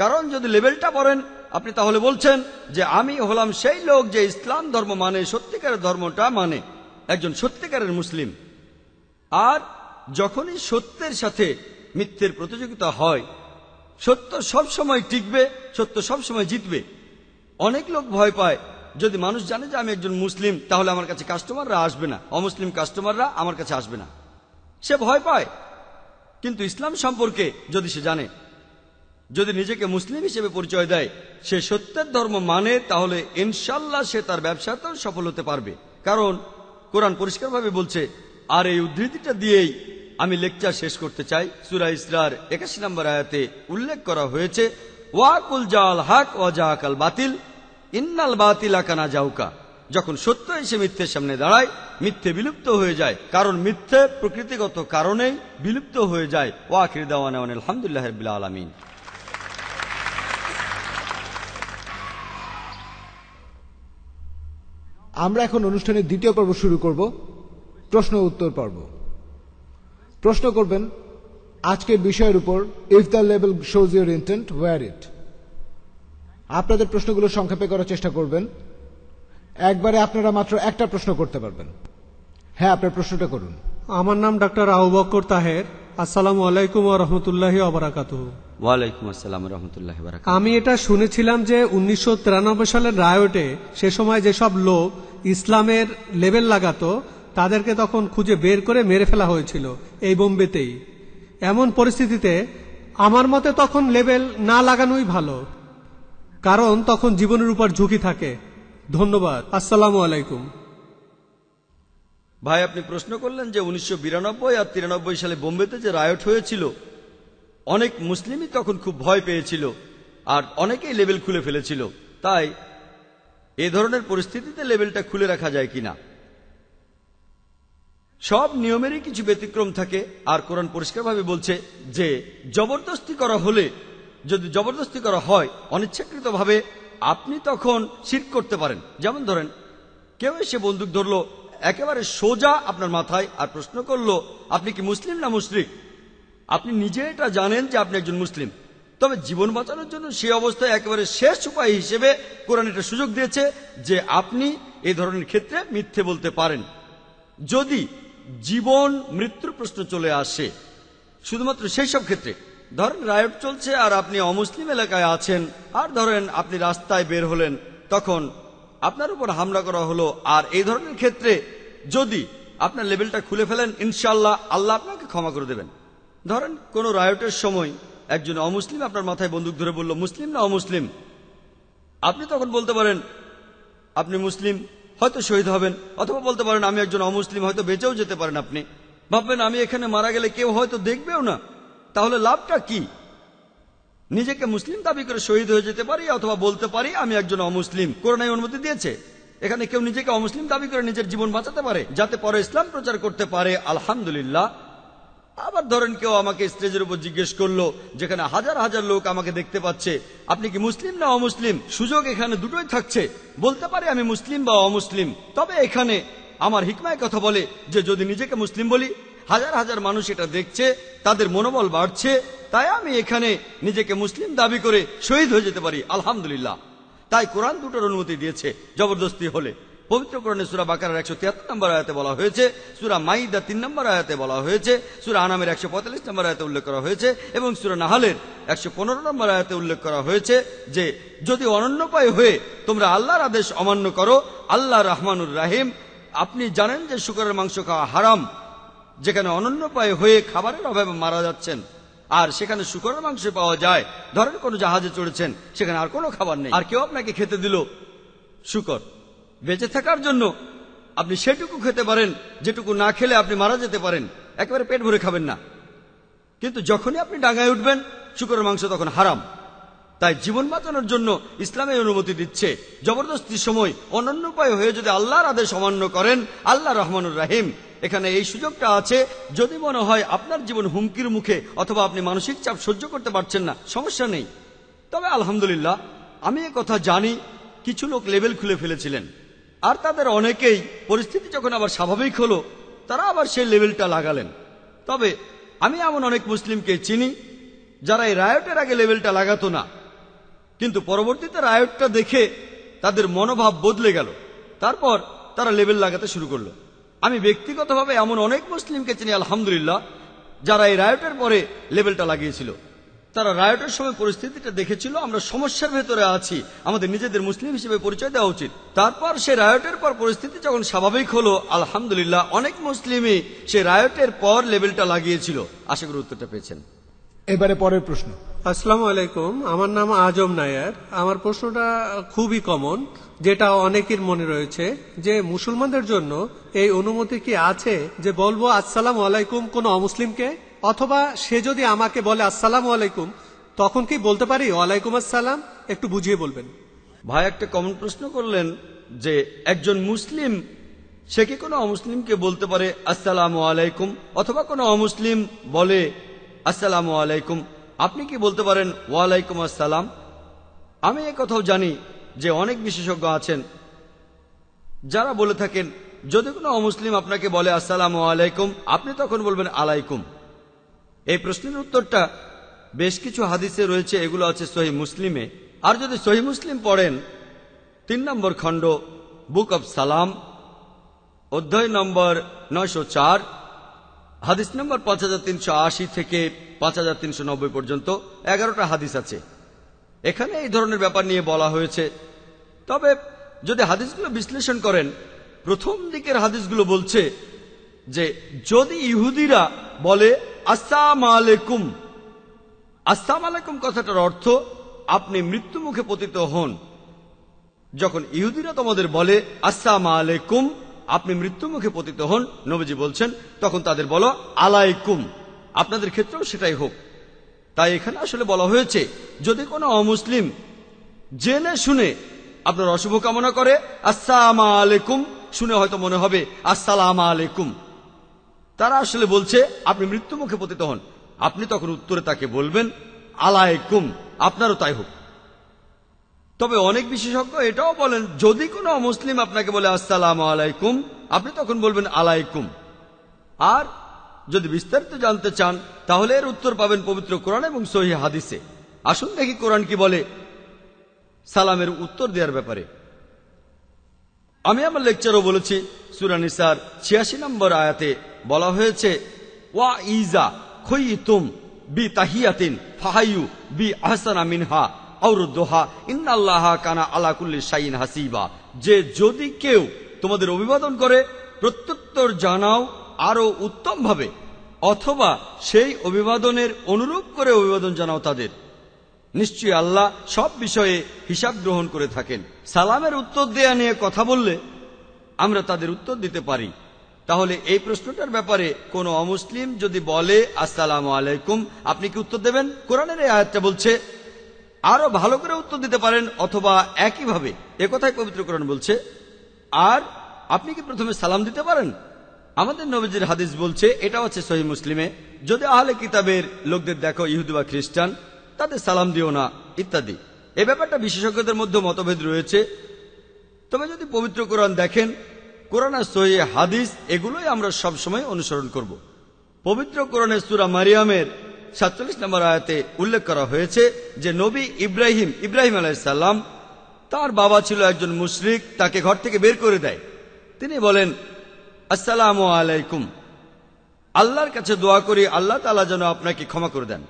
S1: কারণ যদি লেভেলটা পড়েন আপনি তাহলে বলছেন যে আমি হলাম সেই লোক যে ইসলাম ধর্ম মানে সত্যিকারের ধর্মটা মানে একজন সত্যিকারের মুসলিম আর যখনই সত্যের সাথে মিথ্যের প্রতিযোগিতা হয় সত্য সবসময় টিকবে সত্য সব সময় জিতবে অনেক লোক ভয় পায় যদি মানুষ জানে যে আমি একজন মুসলিম তাহলে আমার কাছে কাস্টমাররা আসবে না অমুসলিম কাস্টমাররা আমার কাছে আসবে না সে ভয় পায় কিন্তু ইসলাম সম্পর্কে যদি সে জানে যদি নিজেকে মুসলিম হিসেবে পরিচয় দেয় সে সত্যের ধর্ম মানে তাহলে ইনশাল্লাহ সে তার ব্যবসাতেও সফল হতে পারবে কারণ কোরআন পরিষ্কারভাবে বলছে আর এই উদ্ধৃতিটা দিয়েই আমি লেকচার শেষ করতে চাই সুরা ইসরার একাশি নম্বর আয়াতে উল্লেখ করা হয়েছে ওয়াকুল জাল হাক ও জাহাকাল বাতিল ইন্নাল বাতিল আকানা জাউকা যখন সত্য এসে মিথ্যের সামনে দাঁড়ায় মিথ্যে বিলুপ্ত হয়ে যায় কারণ মিথ্যে প্রকৃতিগত কারণেই বিলুপ্ত হয়ে যায় ওয়াকির দাওয়ান আলহামদুলিল্লাহ আলমিন
S2: আমরা এখন অনুষ্ঠানের দ্বিতীয় পর্ব শুরু করব প্রশ্ন উত্তর পর্ব প্রশ্ন করবেন আজকের বিষয়ের উপর if the level shows your intent were it আপনাদের প্রশ্নগুলো সংক্ষেপে করার চেষ্টা করবেন একবারে
S3: আপনারা মাত্র একটা প্রশ্ন করতে পারবেন হ্যাঁ আপনার প্রশ্নটা করুন আমার নাম ডাক্তার আহ বকর তাহের আসসালামু আলাইকুম রহমতুল্লাহ আবরাকাত
S1: ওয়ালাইকুম আসসালাম রহমতুল্লাহ
S3: আমি এটা শুনেছিলাম যে উনিশশো সালের রায়টে সে সময় যেসব লোক ইসলামের লেবেল লাগাতো তাদেরকে তখন খুঁজে বের করে মেরে ফেলা হয়েছিল এই বোম্বেতেই এমন পরিস্থিতিতে আমার মতে তখন লেবেল না লাগানোই ভালো কারণ তখন জীবনের উপর ঝুঁকি থাকে ধন্যবাদ আসসালামু
S1: আলাইকুম ভাই আপনি প্রশ্ন করলেন যে উনিশশো আর তিরানব্বই সালে বোম্বেতে যে রায়ট হয়েছিল অনেক মুসলিমই তখন খুব ভয় পেয়েছিল আর অনেকেই লেবেল খুলে ফেলেছিল তাই এ ধরনের পরিস্থিতিতে লেবেলটা খুলে রাখা যায় কিনা সব নিয়মেরই কিছু ব্যতিক্রম থাকে আর কোরআন পরিষ্কারভাবে বলছে যে জবরদস্তি করা হলে যদি জবরদস্তি করা হয় অনিচ্ছাকৃতভাবে আপনি তখন শির করতে পারেন যেমন ধরেন কেউ এসে বন্দুক ধরলো একেবারে সোজা আপনার মাথায় আর প্রশ্ন করল আপনি কি মুসলিম না মুসলিম আপনি নিজে এটা জানেন যে আপনি একজন মুসলিম তবে জীবন বাঁচানোর জন্য সেই অবস্থায় একেবারে শেষ উপায় হিসেবে কোরআন এটা সুযোগ দিয়েছে যে আপনি এই ধরনের ক্ষেত্রে মিথ্যে বলতে পারেন যদি জীবন মৃত্যুর প্রশ্ন চলে আসে শুধুমাত্র সেই সব ক্ষেত্রে ধরেন রায়ট চলছে আর আপনি অমুসলিম এলাকায় আছেন আর ধরেন আপনি রাস্তায় বের হলেন তখন আপনার উপর হামলা করা হলো আর এই ধরনের ক্ষেত্রে যদি আপনার লেভেলটা খুলে ফেলেন ইনশাল্লাহ আল্লাহ আপনাকে ক্ষমা করে দেবেন ধরেন কোনো রায়টের সময় একজন অমুসলিম আপনার মাথায় বন্দুক ধরে বলল মুসলিম না অমুসলিম আপনি তখন বলতে পারেন আপনি মুসলিম হয়তো শহীদ হবেন অথবা বলতে পারেন আমি একজন অমুসলিম হয়তো বেঁচেও যেতে পারেন আপনি ভাববেন আমি এখানে মারা গেলে কেউ হয়তো দেখবেও না তাহলে লাভটা কি নিজেকে মুসলিম দাবি করে শহীদ হয়ে যেতে পারি অথবা বলতে পারি আমি একজন অমুসলিম করোনায় অনুমতি দিয়েছে এখানে কেউ নিজেকে অমুসলিম দাবি করে নিজের জীবন বাঁচাতে পারে যাতে পরে ইসলাম প্রচার করতে পারে আলহামদুলিল্লাহ আবার ধরেন কেউ আমাকে স্টেজের উপর জিজ্ঞেস করলো যেখানে হাজার হাজার লোক আমাকে দেখতে পাচ্ছে আপনি কি মুসলিম না অমুসলিম সুযোগ এখানে দুটোই থাকছে বলতে পারে আমি মুসলিম বা অমুসলিম তবে এখানে আমার হিকমায় কথা বলে যে যদি নিজেকে মুসলিম বলি হাজার হাজার মানুষ এটা দেখছে তাদের মনোবল বাড়ছে তাই আমি এখানে নিজেকে মুসলিম দাবি করে শহীদ হয়ে যেতে পারি আলহামদুলিল্লাহ তাই কোরআন দুটোর অনুমতি দিয়েছে জবরদস্তি হলে পবিত্র কোরআনে সুরা বাকার একশো তিয়াত্তর নম্বর আয়াতে বলা হয়েছে সুরা মাইদা তিন নম্বর আয়াতে বলা হয়েছে সুরা আনামের একশো পঁয়তাল্লিশ নম্বর আয়াতে উল্লেখ করা হয়েছে এবং সুরা নাহালের একশো পনেরো নম্বর আয়াতে উল্লেখ করা হয়েছে যে যদি অনন্যপায় হয়ে তোমরা আল্লাহর আদেশ অমান্য করো আল্লাহ রহমানুর রাহিম আপনি জানেন যে শুকরের মাংস খাওয়া হারাম যেখানে অনন্যপায় হয়ে খাবারের অভাবে মারা যাচ্ছেন আর সেখানে শুকরের মাংস পাওয়া যায় ধরেন কোনো জাহাজে চড়েছেন সেখানে আর কোনো খাবার নেই আর কেউ আপনাকে খেতে দিল শুকর বেঁচে থাকার জন্য আপনি সেটুকু খেতে পারেন যেটুকু না খেলে আপনি মারা যেতে পারেন একেবারে পেট ভরে খাবেন না কিন্তু যখনই আপনি ডাঙায় উঠবেন শুকরের মাংস তখন হারাম তাই জীবন বাঁচানোর জন্য ইসলামে অনুমতি দিচ্ছে জবরদস্তি সময় অনন্য উপায় হয়ে যদি আল্লাহর আদেশ অমান্য করেন আল্লাহ রহমানুর রাহিম এখানে এই সুযোগটা আছে যদি মনে হয় আপনার জীবন হুমকির মুখে অথবা আপনি মানসিক চাপ সহ্য করতে পারছেন না সমস্যা নেই তবে আলহামদুলিল্লাহ আমি কথা জানি কিছু লোক লেবেল খুলে ফেলেছিলেন আর তাদের অনেকেই পরিস্থিতি যখন আবার স্বাভাবিক হলো তারা আবার সেই লেভেলটা লাগালেন তবে আমি এমন অনেক মুসলিমকে চিনি যারা এই রায়টের আগে লেভেলটা লাগাতো না কিন্তু পরবর্তীতে রায়টটা দেখে তাদের মনোভাব বদলে গেল তারপর তারা লেবেল লাগাতে শুরু করলো আমি ব্যক্তিগতভাবে এমন অনেক মুসলিমকে চিনি আলহামদুলিল্লাহ যারা এই রায়টের পরে লেভেলটা লাগিয়েছিল তারা রায়টের সময় পরিস্থিতিটা দেখেছিল আমরা সমস্যার ভেতরে আছি আমাদের নিজেদের মুসলিম হিসেবে পরিচয় দেওয়া উচিত তারপর সে রায়টের পর পরিস্থিতি যখন স্বাভাবিক হলো আলহামদুলিল্লাহ অনেক মুসলিমই সে রায়টের পর লেভেলটা লাগিয়েছিল আশা করি উত্তরটা পেয়েছেন
S2: এবারে পরের প্রশ্ন
S1: আসসালামু আলাইকুম আমার
S3: নাম আজম নায়ার আমার প্রশ্নটা খুবই কমন যেটা অনেকের মনে রয়েছে যে মুসলমানদের জন্য এই অনুমতি কি আছে যে বলবো আসসালাম আলাইকুম কোনো অমুসলিমকে অথবা সে যদি আমাকে বলে আসসালাম আলাইকুম তখন কি বলতে পারি ওয়ালাইকুম
S1: আসসালাম একটু বুঝিয়ে বলবেন ভাই একটা কমন প্রশ্ন করলেন যে একজন মুসলিম সে কি কোনো অমুসলিমকে বলতে পারে আসসালাম আলাইকুম অথবা কোনো অমুসলিম বলে আসসালাম আলাইকুম আপনি কি বলতে পারেন ওয়ালাইকুম আসসালাম আমি কথাও জানি যে অনেক বিশেষজ্ঞ আছেন যারা বলে থাকেন যদি কোনো অমুসলিম আপনাকে বলে আসসালাম আলাইকুম আপনি তখন বলবেন আলাইকুম এই প্রশ্নের উত্তরটা বেশ কিছু হাদিসে রয়েছে এগুলো আছে সহি মুসলিমে আর যদি সহি মুসলিম পড়েন তিন নম্বর খণ্ড বুক অব সালাম অধ্যায় নম্বর নয়শো হাদিস নম্বর পাঁচ থেকে পাঁচ হাজার তিনশো নব্বই পর্যন্ত এগারোটা হাদিস আছে এখানে এই ধরনের ব্যাপার নিয়ে বলা হয়েছে তবে যদি হাদিসগুলো বিশ্লেষণ করেন প্রথম দিকের হাদিসগুলো বলছে যে যদি ইহুদিরা বলে আসসাম আলাইকুম আসসাম আলাইকুম কথাটার অর্থ আপনি মৃত্যুমুখে পতিত হন যখন ইহুদিরা তোমাদের বলে আসসাম আলাইকুম আপনি মৃত্যুমুখে পতিত হন নবীজি বলছেন তখন তাদের বলো আলাইকুম আপনাদের ক্ষেত্রেও সেটাই হোক তাই এখানে আসলে বলা হয়েছে যদি কোনো অমুসলিম জেনে শুনে আপনার অশুভ কামনা করে আসসালাম আলাইকুম শুনে হয়তো মনে হবে আসসালাম আলাইকুম তারা আসলে বলছে আপনি মৃত্যুমুখে পতিত হন আপনি তখন উত্তরে তাকে বলবেন আলাইকুম আপনারও তাই হোক তবে অনেক বিশেষজ্ঞ এটাও বলেন যদি কোনো অমুসলিম আপনাকে বলে আসসালাম আলাইকুম আপনি তখন বলবেন আলাইকুম আর যদি বিস্তারিত জানতে চান তাহলে এর উত্তর পাবেন পবিত্র কোরআন এবং সহি হাদিসে আসুন দেখি কোরআন কি বলে সালামের উত্তর দেওয়ার ব্যাপারে আমি আমার লেকচারও বলেছি সুরানি স্যার ছিয়াশি নম্বর আয়াতে বলা হয়েছে ওয়া ইজা খুম বি তাহিয়াতিন ফাহাইউ বি আহসানা মিনহা আউরুদ্দোহা কানা হাসিবা যে যদি কেউ তোমাদের অভিবাদন করে প্রত্যুত্তর জানাও উত্তম উত্তমভাবে অথবা সেই অভিবাদনের অনুরূপ করে অভিবাদন জানাও তাদের নিশ্চয়ই আল্লাহ সব বিষয়ে হিসাব গ্রহণ করে থাকেন সালামের উত্তর দেয়া নিয়ে কথা বললে আমরা তাদের উত্তর দিতে পারি তাহলে এই প্রশ্নটার ব্যাপারে কোনো অমুসলিম যদি বলে আসসালামু আলাইকুম আপনি কি উত্তর দেবেন কোরআনের এই আয়াতটা বলছে আরো ভালো করে উত্তর দিতে পারেন অথবা একইভাবে একথায় পবিত্রকরণ বলছে আর আপনি কি প্রথমে সালাম দিতে পারেন আমাদের নবীজির হাদিস বলছে এটাও আছে সহি মুসলিমে যদি আহলে কিতাবের লোকদের দেখো ইহুদি বা খ্রিস্টান তাদের সালাম দিও না ইত্যাদি এ ব্যাপারটা বিশেষজ্ঞদের মধ্যে মতভেদ রয়েছে তবে যদি পবিত্র কোরআন দেখেন কোরআন সহি হাদিস এগুলোই আমরা সবসময় অনুসরণ করব পবিত্র কোরআনের সুরা মারিয়ামের সাতচল্লিশ নম্বর আয়াতে উল্লেখ করা হয়েছে যে নবী ইব্রাহিম ইব্রাহিম আলাইসাল্লাম তার বাবা ছিল একজন মুশরিক তাকে ঘর থেকে বের করে দেয় তিনি বলেন আসসালাম আলাইকুম আল্লাহর কাছে দোয়া করি আল্লাহ তালা যেন আপনাকে ক্ষমা করে দেন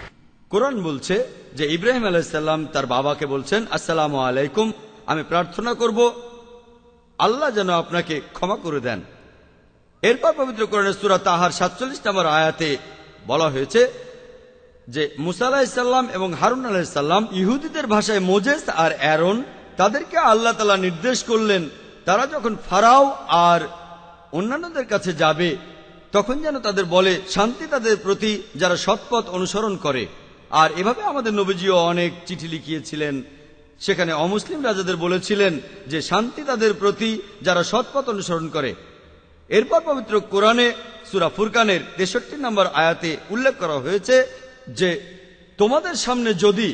S1: কোরআন বলছে যে ইব্রাহিম আলাইসাল্লাম তার বাবাকে বলছেন আসসালাম আলাইকুম আমি প্রার্থনা করব আল্লাহ যেন আপনাকে ক্ষমা করে দেন এরপর পবিত্র কোরআনের সুরা তাহার সাতচল্লিশ নম্বর আয়াতে বলা হয়েছে যে মুসা আলাহিসাল্লাম এবং হারুন আলাহিসাল্লাম ইহুদিদের ভাষায় মোজেস আর অ্যারন তাদেরকে আল্লাহ তালা নির্দেশ করলেন তারা যখন ফারাও আর অন্যান্যদের কাছে যাবে তখন যেন তাদের বলে শান্তি তাদের প্রতি যারা সৎপথ অনুসরণ করে আর এভাবে আমাদের নবীজিও অনেক চিঠি লিখিয়েছিলেন সেখানে অমুসলিম রাজাদের বলেছিলেন যে শান্তি তাদের প্রতি যারা সৎপথ অনুসরণ করে এরপর পবিত্র কোরআনে সুরা ফুরকানের তেষট্টি নম্বর আয়াতে উল্লেখ করা হয়েছে যে তোমাদের সামনে যদি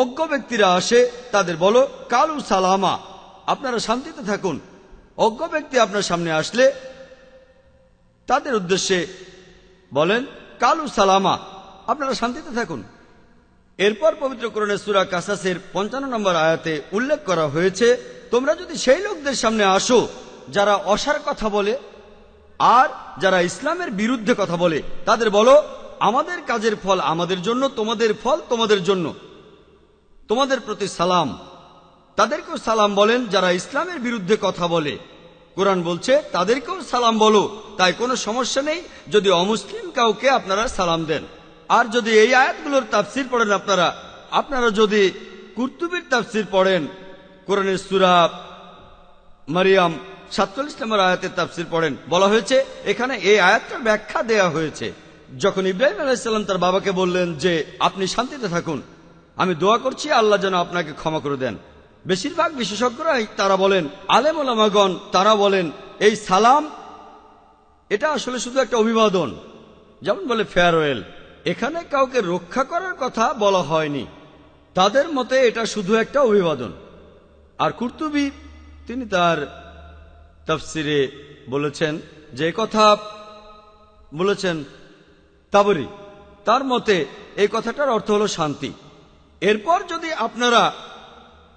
S1: অজ্ঞ ব্যক্তিরা আসে তাদের বলো কালু সালামা আপনারা শান্তিতে থাকুন অজ্ঞ ব্যক্তি আপনার সামনে আসলে তাদের উদ্দেশ্যে বলেন কালু সালামা আপনারা শান্তিতে থাকুন এরপর পবিত্র করণে সুরা কাসাসের পঞ্চান্ন নম্বর আয়াতে উল্লেখ করা হয়েছে তোমরা যদি সেই লোকদের সামনে আসো যারা অসার কথা বলে আর যারা ইসলামের বিরুদ্ধে কথা বলে তাদের বলো আমাদের কাজের ফল আমাদের জন্য তোমাদের ফল তোমাদের জন্য তোমাদের প্রতি সালাম তাদেরকেও সালাম বলেন যারা ইসলামের বিরুদ্ধে কথা বলে কোরআন বলছে তাদেরকেও সালাম বলো তাই কোনো সমস্যা নেই যদি অমুসলিম কাউকে আপনারা সালাম দেন আর যদি এই আয়াতগুলোর তাফসির পড়েন আপনারা আপনারা যদি কুর্তুবির তাফসির পড়েন কোরআনের সুরা মারিয়াম সাতচল্লিশ নম্বর আয়াতের তাফসির পড়েন বলা হয়েছে এখানে এই আয়াতটার ব্যাখ্যা দেয়া হয়েছে যখন ইব্রাহিম আলাইসাল্লাম তার বাবাকে বললেন যে আপনি শান্তিতে থাকুন আমি দোয়া করছি আল্লাহ যেন আপনাকে ক্ষমা করে দেন বেশিরভাগ বিশেষজ্ঞরাই তারা বলেন আলেম ওলামাগণ তারা বলেন এই সালাম এটা আসলে শুধু একটা অভিবাদন যেমন বলে ফেয়ারওয়েল এখানে কাউকে রক্ষা করার কথা বলা হয়নি তাদের মতে এটা শুধু একটা অভিবাদন আর কুর্তুবি তিনি তার তফসিরে বলেছেন যে কথা বলেছেন তাবরি তার মতে এই কথাটার অর্থ হলো শান্তি এরপর যদি আপনারা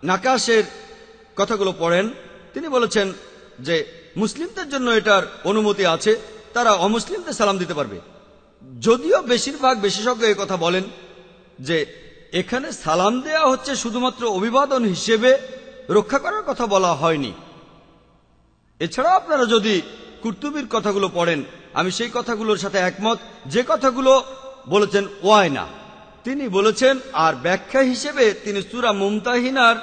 S1: নাকাশের কথাগুলো পড়েন তিনি বলেছেন যে মুসলিমদের জন্য এটার অনুমতি আছে তারা অমুসলিমদের সালাম দিতে পারবে যদিও বেশিরভাগ বিশেষজ্ঞ এই কথা বলেন যে এখানে সালাম দেয়া হচ্ছে শুধুমাত্র অভিবাদন হিসেবে রক্ষা করার কথা বলা হয়নি এছাড়া আপনারা যদি কুর্তুবির কথাগুলো পড়েন আমি সেই কথাগুলোর সাথে একমত যে কথাগুলো বলেছেন ওয়ায়না তিনি বলেছেন আর ব্যাখ্যা হিসেবে তিনি সুরা মুমতাহিনার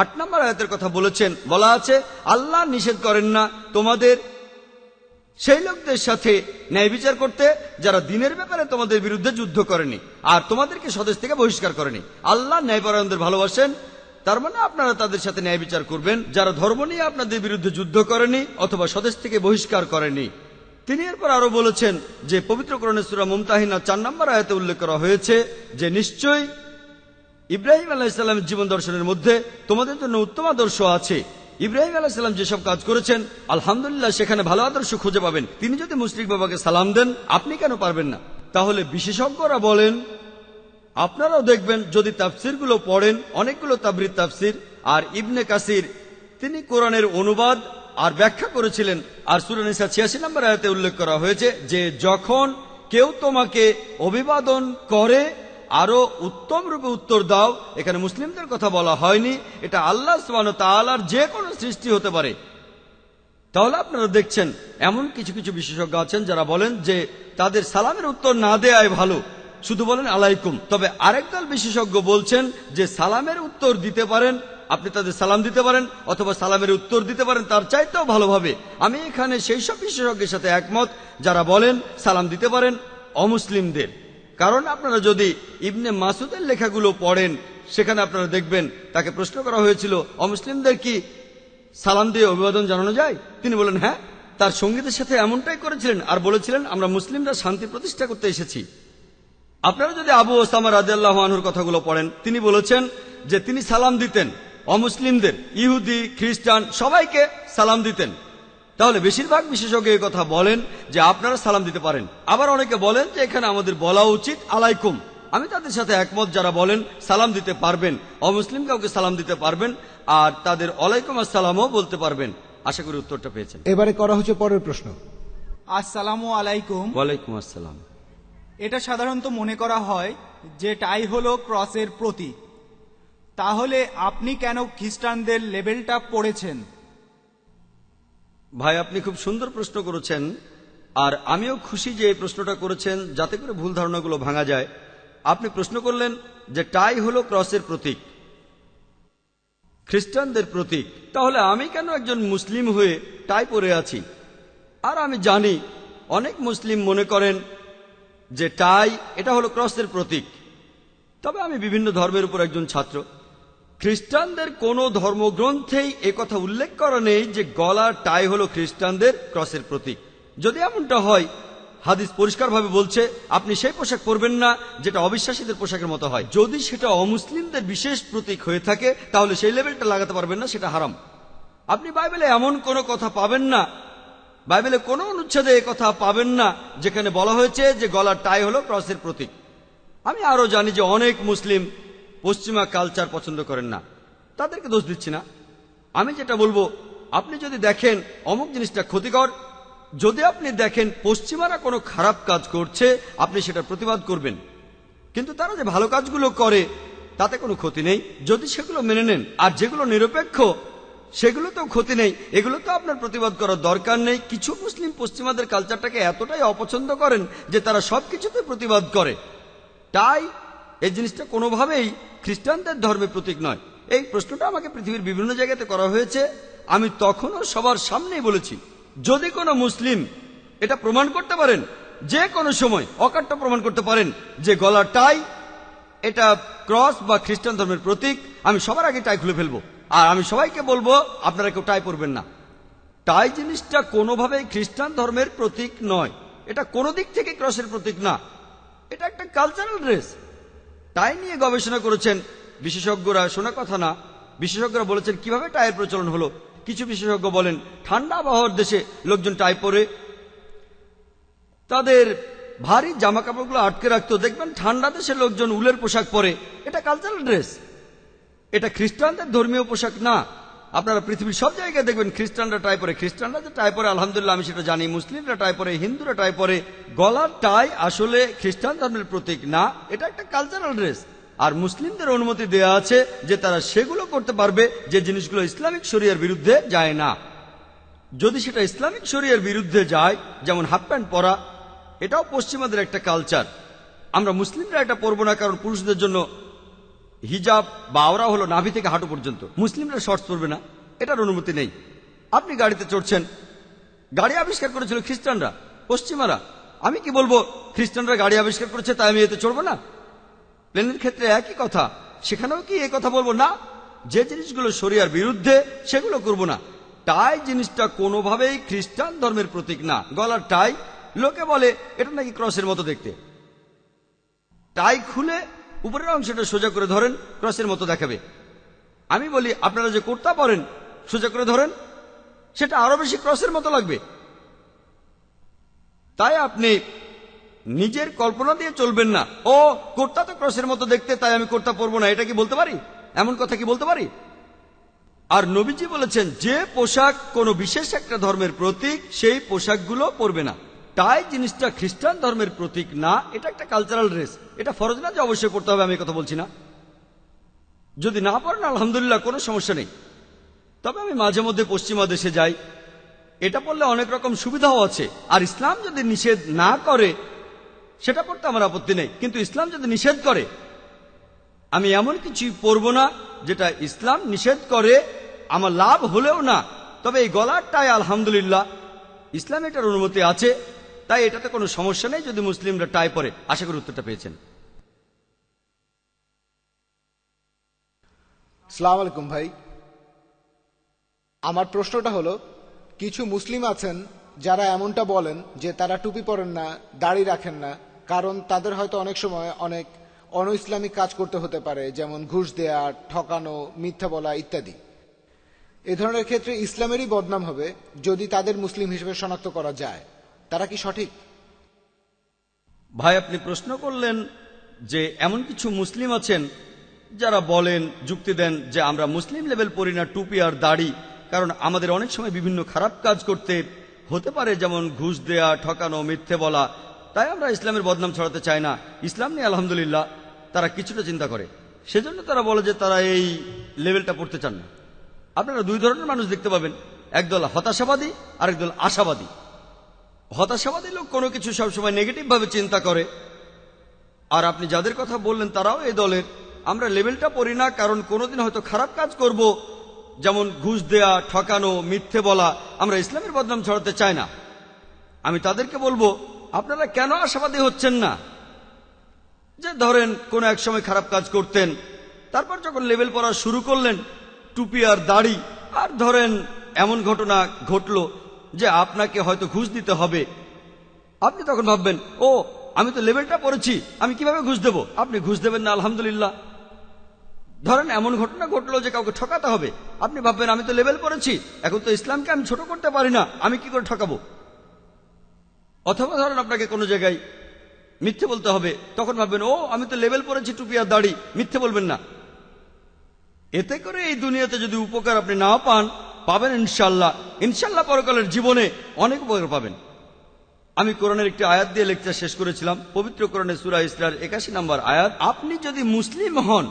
S1: আট নম্বর আয়াতের কথা বলেছেন বলা আছে আল্লাহ নিষেধ করেন না তোমাদের সেই লোকদের সাথে ন্যায় বিচার করতে যারা দিনের ব্যাপারে তোমাদের বিরুদ্ধে যুদ্ধ করেনি আর তোমাদেরকে স্বদেশ থেকে বহিষ্কার করেনি আল্লাহ ন্যায়পরায়ণদের ভালোবাসেন তার মানে আপনারা তাদের সাথে ন্যায় বিচার করবেন যারা ধর্ম নিয়ে আপনাদের বিরুদ্ধে যুদ্ধ করেনি অথবা স্বদেশ থেকে বহিষ্কার করেনি তিনি এরপর আরো বলেছেন যে পবিত্র করণেশ্বরা মুমতাহিনা চার নম্বর আয়াতে উল্লেখ করা হয়েছে যে নিশ্চয়ই ইব্রাহিম আলাহিসাল্লামের জীবন দর্শনের মধ্যে তোমাদের জন্য উত্তম আদর্শ আছে ইব্রাহিম আলাহিসাল্লাম যেসব কাজ করেছেন আলহামদুলিল্লাহ সেখানে ভালো আদর্শ খুঁজে পাবেন তিনি যদি মুসলিক বাবাকে সালাম দেন আপনি কেন পারবেন না তাহলে বিশেষজ্ঞরা বলেন আপনারাও দেখবেন যদি তাফসিরগুলো পড়েন অনেকগুলো তাবরির তাফসির আর ইবনে কাসির তিনি কোরআনের অনুবাদ আর ব্যাখ্যা করেছিলেন আর সুরানিসা ছিয়াশি নম্বর আয়তে উল্লেখ করা হয়েছে যে যখন কেউ তোমাকে অভিবাদন করে আরো উত্তম রূপে উত্তর দাও এখানে মুসলিমদের কথা বলা হয়নি এটা আল্লাহ তালার যে কোনো সৃষ্টি হতে পারে তাহলে আপনারা দেখছেন এমন কিছু কিছু বিশেষজ্ঞ আছেন যারা বলেন যে তাদের সালামের উত্তর না দেয় ভালো শুধু বলেন আলাইকুম তবে দল বিশেষজ্ঞ বলছেন যে সালামের উত্তর দিতে পারেন আপনি তাদের সালাম দিতে পারেন অথবা সালামের উত্তর দিতে পারেন তার চাইতেও ভালোভাবে আমি এখানে সেই সব বিশেষজ্ঞের সাথে একমত যারা বলেন সালাম দিতে পারেন অমুসলিমদের কারণ আপনারা যদি ইবনে মাসুদের লেখাগুলো পড়েন সেখানে আপনারা দেখবেন তাকে প্রশ্ন করা হয়েছিল অমুসলিমদের কি সালাম দিয়ে অভিবাদন জানানো যায় তিনি বলেন হ্যাঁ তার সঙ্গীতের সাথে এমনটাই করেছিলেন আর বলেছিলেন আমরা মুসলিমরা শান্তি প্রতিষ্ঠা করতে এসেছি আপনারা যদি আবু ওসামা রাজিয়াল্লাহ আনহুর কথাগুলো পড়েন তিনি বলেছেন যে তিনি সালাম দিতেন অমুসলিমদের ইহুদি খ্রিস্টান সবাইকে সালাম দিতেন তাহলে বেশিরভাগ বিশেষজ্ঞ কথা বলেন যে আপনারা সালাম দিতে পারেন আবার অনেকে বলেন যে এখানে আমাদের বলা উচিত আলাইকুম আমি তাদের সাথে একমত যারা বলেন সালাম দিতে পারবেন অমুসলিম কাউকে সালাম দিতে পারবেন আর তাদের আলাইকুম আসসালামও বলতে পারবেন আশা করি উত্তরটা পেয়েছেন
S2: এবারে করা হচ্ছে পরের প্রশ্ন
S1: আসসালাম আলাইকুম ওয়ালাইকুম আসসালাম
S4: এটা সাধারণত মনে করা হয় যে টাই হলো ক্রসের প্রতীক তাহলে আপনি কেন খ্রিস্টানদের লেভেলটা পড়েছেন
S1: ভাই আপনি খুব সুন্দর প্রশ্ন করেছেন আর আমিও খুশি যে এই প্রশ্নটা করেছেন যাতে করে ভুল ধারণাগুলো ভাঙা যায় আপনি প্রশ্ন করলেন যে টাই হলো ক্রসের প্রতীক খ্রিস্টানদের প্রতীক তাহলে আমি কেন একজন মুসলিম হয়ে টাই পরে আছি আর আমি জানি অনেক মুসলিম মনে করেন যে টাই এটা হলো ক্রসের প্রতীক তবে আমি বিভিন্ন ধর্মের উপর একজন ছাত্র খ্রিস্টানদের কোনো ধর্মগ্রন্থেই কথা উল্লেখ করা নেই যে গলার টাই হল খ্রিস্টানদের ক্রসের প্রতীক যদি এমনটা হয় হাদিস পরিষ্কারভাবে বলছে আপনি সেই পোশাক পরবেন না যেটা অবিশ্বাসীদের পোশাকের মতো হয় যদি সেটা অমুসলিমদের বিশেষ প্রতীক হয়ে থাকে তাহলে সেই লেভেলটা লাগাতে পারবেন না সেটা হারাম আপনি বাইবেলে এমন কোনো কথা পাবেন না বাইবেলে কোনো অনুচ্ছেদে কথা পাবেন না যেখানে বলা হয়েছে যে গলার টাই হলো ক্রসের প্রতীক আমি আরও জানি যে অনেক মুসলিম পশ্চিমা কালচার পছন্দ করেন না তাদেরকে দোষ দিচ্ছি না আমি যেটা বলবো আপনি যদি দেখেন অমুক জিনিসটা ক্ষতিকর যদি আপনি দেখেন পশ্চিমারা কোনো খারাপ কাজ করছে আপনি সেটা প্রতিবাদ করবেন কিন্তু তারা যে ভালো কাজগুলো করে তাতে কোনো ক্ষতি নেই যদি সেগুলো মেনে নেন আর যেগুলো নিরপেক্ষ সেগুলো তো ক্ষতি নেই এগুলো তো আপনার প্রতিবাদ করার দরকার নেই কিছু মুসলিম পশ্চিমাদের কালচারটাকে এতটাই অপছন্দ করেন যে তারা সব কিছুতে প্রতিবাদ করে টাই এই জিনিসটা কোনোভাবেই খ্রিস্টানদের ধর্মের প্রতীক নয় এই প্রশ্নটা আমাকে পৃথিবীর বিভিন্ন জায়গাতে করা হয়েছে আমি তখনও সবার সামনেই বলেছি যদি কোনো মুসলিম এটা প্রমাণ করতে পারেন যে কোনো সময় অকাট্য প্রমাণ করতে পারেন যে গলার টাই এটা ক্রস বা খ্রিস্টান ধর্মের প্রতীক আমি সবার আগে টাই খুলে ফেলবো আর আমি সবাইকে বলবো আপনারা কেউ টাই পরবেন না টাই জিনিসটা কোনোভাবেই খ্রিস্টান ধর্মের প্রতীক নয় এটা কোনো দিক থেকে ক্রসের প্রতীক না এটা একটা কালচারাল ড্রেস টাই নিয়ে গবেষণা করেছেন বিশেষজ্ঞরা শোনা কথা না বিশেষজ্ঞরা বলেছেন কিভাবে টায়ের প্রচলন হলো কিছু বিশেষজ্ঞ বলেন ঠান্ডা আবহাওয়ার দেশে লোকজন টাই পরে তাদের ভারী জামা কাপড়গুলো আটকে রাখতো দেখবেন ঠান্ডা দেশের লোকজন উলের পোশাক পরে এটা কালচারাল ড্রেস এটা খ্রিস্টানদের ধর্মীয় পোশাক না আপনারা পৃথিবীর সব জায়গায় দেখবেন খ্রিস্টানরা টাই পরে খ্রিস্টানরা যে টাই পরে আলহামদুলিল্লাহ আমি সেটা জানি মুসলিমরা টাই পরে হিন্দুরা টাই পরে গলার টাই আসলে খ্রিস্টান ধর্মের প্রতীক না এটা একটা কালচারাল ড্রেস আর মুসলিমদের অনুমতি দেয়া আছে যে তারা সেগুলো করতে পারবে যে জিনিসগুলো ইসলামিক শরিয়ার বিরুদ্ধে যায় না যদি সেটা ইসলামিক শরিয়ার বিরুদ্ধে যায় যেমন হাফ প্যান্ট পরা এটাও পশ্চিমাদের একটা কালচার আমরা মুসলিমরা এটা পরব না কারণ পুরুষদের জন্য হিজাব বা আওরা হলো নাভি থেকে হাঁটু পর্যন্ত মুসলিমরা শর্টস পরবে না এটার অনুমতি নেই আপনি গাড়িতে চড়ছেন গাড়ি আবিষ্কার করেছিল খ্রিস্টানরা পশ্চিমারা আমি কি বলবো খ্রিস্টানরা গাড়ি আবিষ্কার করেছে তাই আমি এতে চড়বো না প্লেনের ক্ষেত্রে একই কথা সেখানেও কি এই কথা বলবো না যে জিনিসগুলো শরিয়ার বিরুদ্ধে সেগুলো করব না টাই জিনিসটা কোনোভাবেই খ্রিস্টান ধর্মের প্রতীক না গলার টাই লোকে বলে এটা নাকি ক্রসের মতো দেখতে টাই খুলে উপরের অংশটা সোজা করে ধরেন ক্রসের মতো দেখাবে আমি বলি আপনারা যে কুর্তা পরেন সোজা করে ধরেন সেটা আরো বেশি ক্রসের মতো লাগবে তাই আপনি নিজের কল্পনা দিয়ে চলবেন না ও কুর্তা তো ক্রসের মতো দেখতে তাই আমি কুর্তা পরবো না এটা কি বলতে পারি এমন কথা কি বলতে পারি আর নবীজি বলেছেন যে পোশাক কোনো বিশেষ একটা ধর্মের প্রতীক সেই পোশাকগুলো পরবে না টাই জিনিসটা খ্রিস্টান ধর্মের প্রতীক না এটা একটা কালচারাল ড্রেস এটা ফরজ না যে অবশ্যই পড়তে হবে আমি কথা বলছি না যদি না পড়েন আলহামদুলিল্লাহ কোনো সমস্যা নেই তবে আমি মাঝে মধ্যে পশ্চিমা দেশে যাই এটা পড়লে অনেক রকম সুবিধাও আছে আর ইসলাম যদি নিষেধ না করে সেটা পড়তে আমার আপত্তি নেই কিন্তু ইসলাম যদি নিষেধ করে আমি এমন কিছু পরব না যেটা ইসলাম নিষেধ করে আমার লাভ হলেও না তবে এই গলারটাই আলহামদুলিল্লাহ ইসলাম এটার অনুমতি আছে তাই এটাতে কোনো সমস্যা নেই যদি মুসলিমরা টাই পরে আশা করি উত্তরটা পেয়েছেন
S2: সালাম আলাইকুম ভাই আমার প্রশ্নটা হলো কিছু মুসলিম আছেন যারা এমনটা বলেন যে তারা টুপি পরেন না দাড়ি রাখেন না কারণ তাদের হয়তো অনেক সময় অনেক অন ইসলামিক কাজ করতে হতে পারে যেমন ঘুষ দেয়া ঠকানো মিথ্যা বলা ইত্যাদি এ ধরনের ক্ষেত্রে ইসলামেরই বদনাম হবে যদি তাদের মুসলিম হিসেবে শনাক্ত করা যায় তারা কি সঠিক
S1: ভাই আপনি প্রশ্ন করলেন যে এমন কিছু মুসলিম আছেন যারা বলেন যুক্তি দেন যে আমরা মুসলিম লেভেল পড়ি না টুপি আর দাড়ি কারণ আমাদের অনেক সময় বিভিন্ন খারাপ কাজ করতে হতে পারে যেমন ঘুষ দেয়া ঠকানো মিথ্যে বলা তাই আমরা ইসলামের বদনাম ছড়াতে চাই না ইসলাম নিয়ে আলহামদুলিল্লাহ তারা কিছুটা চিন্তা করে সেজন্য তারা বলে যে তারা এই লেভেলটা পড়তে চান না আপনারা দুই ধরনের মানুষ দেখতে পাবেন একদল হতাশাবাদী আর একদল আশাবাদী হতাশাবাদী লোক কোনো কিছু সবসময় নেগেটিভভাবে চিন্তা করে আর আপনি যাদের কথা বললেন তারাও এই দলের আমরা লেভেলটা পড়ি না কারণ কোনোদিন হয়তো খারাপ কাজ করব যেমন ঘুষ দেয়া ঠকানো মিথ্যে বলা আমরা ইসলামের বদনাম ছড়াতে চাই না আমি তাদেরকে বলবো আপনারা কেন আশাবাদী হচ্ছেন না যে ধরেন কোনো এক সময় খারাপ কাজ করতেন তারপর যখন লেভেল পড়া শুরু করলেন টুপি আর দাড়ি আর ধরেন এমন ঘটনা ঘটলো যে আপনাকে হয়তো ঘুষ দিতে হবে আপনি তখন ভাববেন ও আমি তো লেভেলটা পড়েছি আমি কিভাবে ঘুষ দেব আপনি ঘুষ দেবেন না আলহামদুলিল্লাহ ধরেন এমন ঘটনা ঘটলো যে কাউকে ঠকাতে হবে আপনি ভাববেন আমি তো লেভেল পড়েছি এখন তো ইসলামকে আমি ছোট করতে পারি না আমি কি করে ঠকাবো অথবা ধরেন আপনাকে কোনো জায়গায় মিথ্যে বলতে হবে তখন ভাববেন ও আমি তো লেভেল পড়েছি টুপি আর দাড়ি মিথ্যে বলবেন না এতে করে এই দুনিয়াতে যদি উপকার আপনি না পান পাবেন ইনশাল্লাহ ইনশাল্লাহ পরকালের জীবনে অনেক উপকার পাবেন আমি কোরআনের একটি আয়াত দিয়ে লেকচার শেষ করেছিলাম পবিত্র কোরআনের সুরা ইসলার একাশি নম্বর আয়াত আপনি যদি মুসলিম হন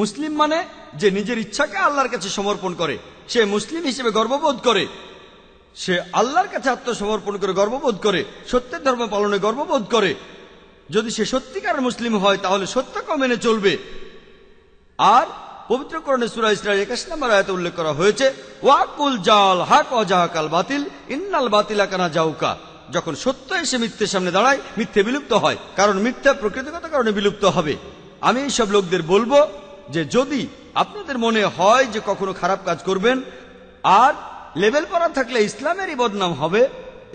S1: মুসলিম মানে যে নিজের ইচ্ছাকে আল্লাহর কাছে সমর্পণ করে সে মুসলিম হিসেবে গর্ববোধ করে সে আল্লাহর কাছে আত্মসমর্পণ করে গর্ববোধ করে সত্যের ধর্ম পালনে গর্ববোধ করে যদি সে সত্যিকার মুসলিম হয় তাহলে সত্যকে মেনে চলবে আর পবিত্রকরণে সুরা ইসরা একাশ নম্বর আয়তে উল্লেখ করা হয়েছে ওয়াকুল জাল হাক অজাহাকাল বাতিল ইন্নাল বাতিল আকানা জাউকা যখন সত্য এসে মিথ্যের সামনে দাঁড়ায় মিথ্যে বিলুপ্ত হয় কারণ মিথ্যা প্রকৃতিগত কারণে বিলুপ্ত হবে আমি এইসব লোকদের বলবো যে যদি আপনাদের মনে হয় যে কখনো খারাপ কাজ করবেন আর লেভেল পড়া থাকলে ইসলামেরই বদনাম হবে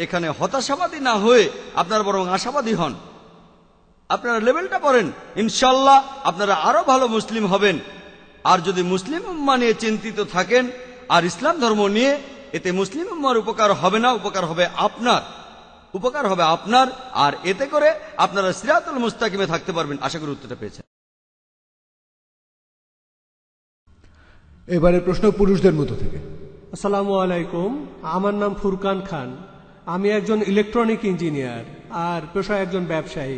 S1: এখানে হতাশাবাদী না হয়ে আপনারা বরং আশাবাদী হন আপনারা লেভেলটা পড়েন ইনশাল্লাহ আপনারা আরো ভালো মুসলিম হবেন আর যদি মুসলিম উম্মা নিয়ে চিন্তিত থাকেন আর ইসলাম ধর্ম নিয়ে এতে মুসলিম উম্মার উপকার হবে না উপকার হবে আপনার উপকার হবে আপনার আর এতে করে আপনারা সিরাতুল মুস্তাকিমে থাকতে পারবেন আশা করি উত্তরটা পেয়েছেন
S3: এবারে প্রশ্ন পুরুষদের মতো থেকে আসসালামু আলাইকুম আমার নাম ফুরকান খান আমি একজন ইলেকট্রনিক ইঞ্জিনিয়ার আর পেশায় একজন ব্যবসায়ী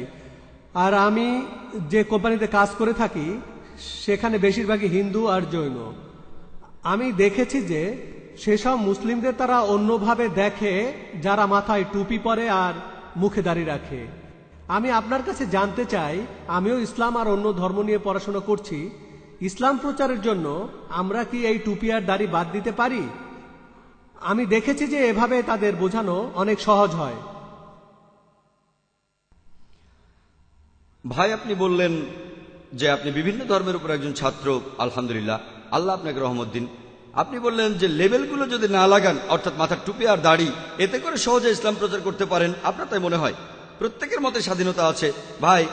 S3: আর আমি যে কোম্পানিতে কাজ করে থাকি সেখানে বেশিরভাগই হিন্দু আর জৈন আমি দেখেছি যে সেসব মুসলিমদের তারা অন্যভাবে দেখে যারা মাথায় টুপি পরে আর মুখে দাঁড়িয়ে রাখে আমি আপনার কাছে জানতে চাই আমিও ইসলাম আর অন্য ধর্ম নিয়ে পড়াশোনা করছি ইসলাম প্রচারের জন্য আমরা কি এই টুপি আর দাড়ি বাদ দিতে পারি আমি দেখেছি যে এভাবে তাদের বোঝানো অনেক সহজ হয়
S1: ভাই আপনি বললেন যে আপনি বিভিন্ন ধর্মের উপর একজন ছাত্র আলহামদুলিল্লাহ আল্লাহ আপনাকে রহমত দিন আপনি বললেন যে লেভেলগুলো যদি না লাগান অর্থাৎ মাথার টুপি আর দাড়ি এতে করে সহজে ইসলাম প্রচার করতে পারেন আপনার তাই মনে হয় প্রত্যেকের মতে স্বাধীনতা আছে ভাই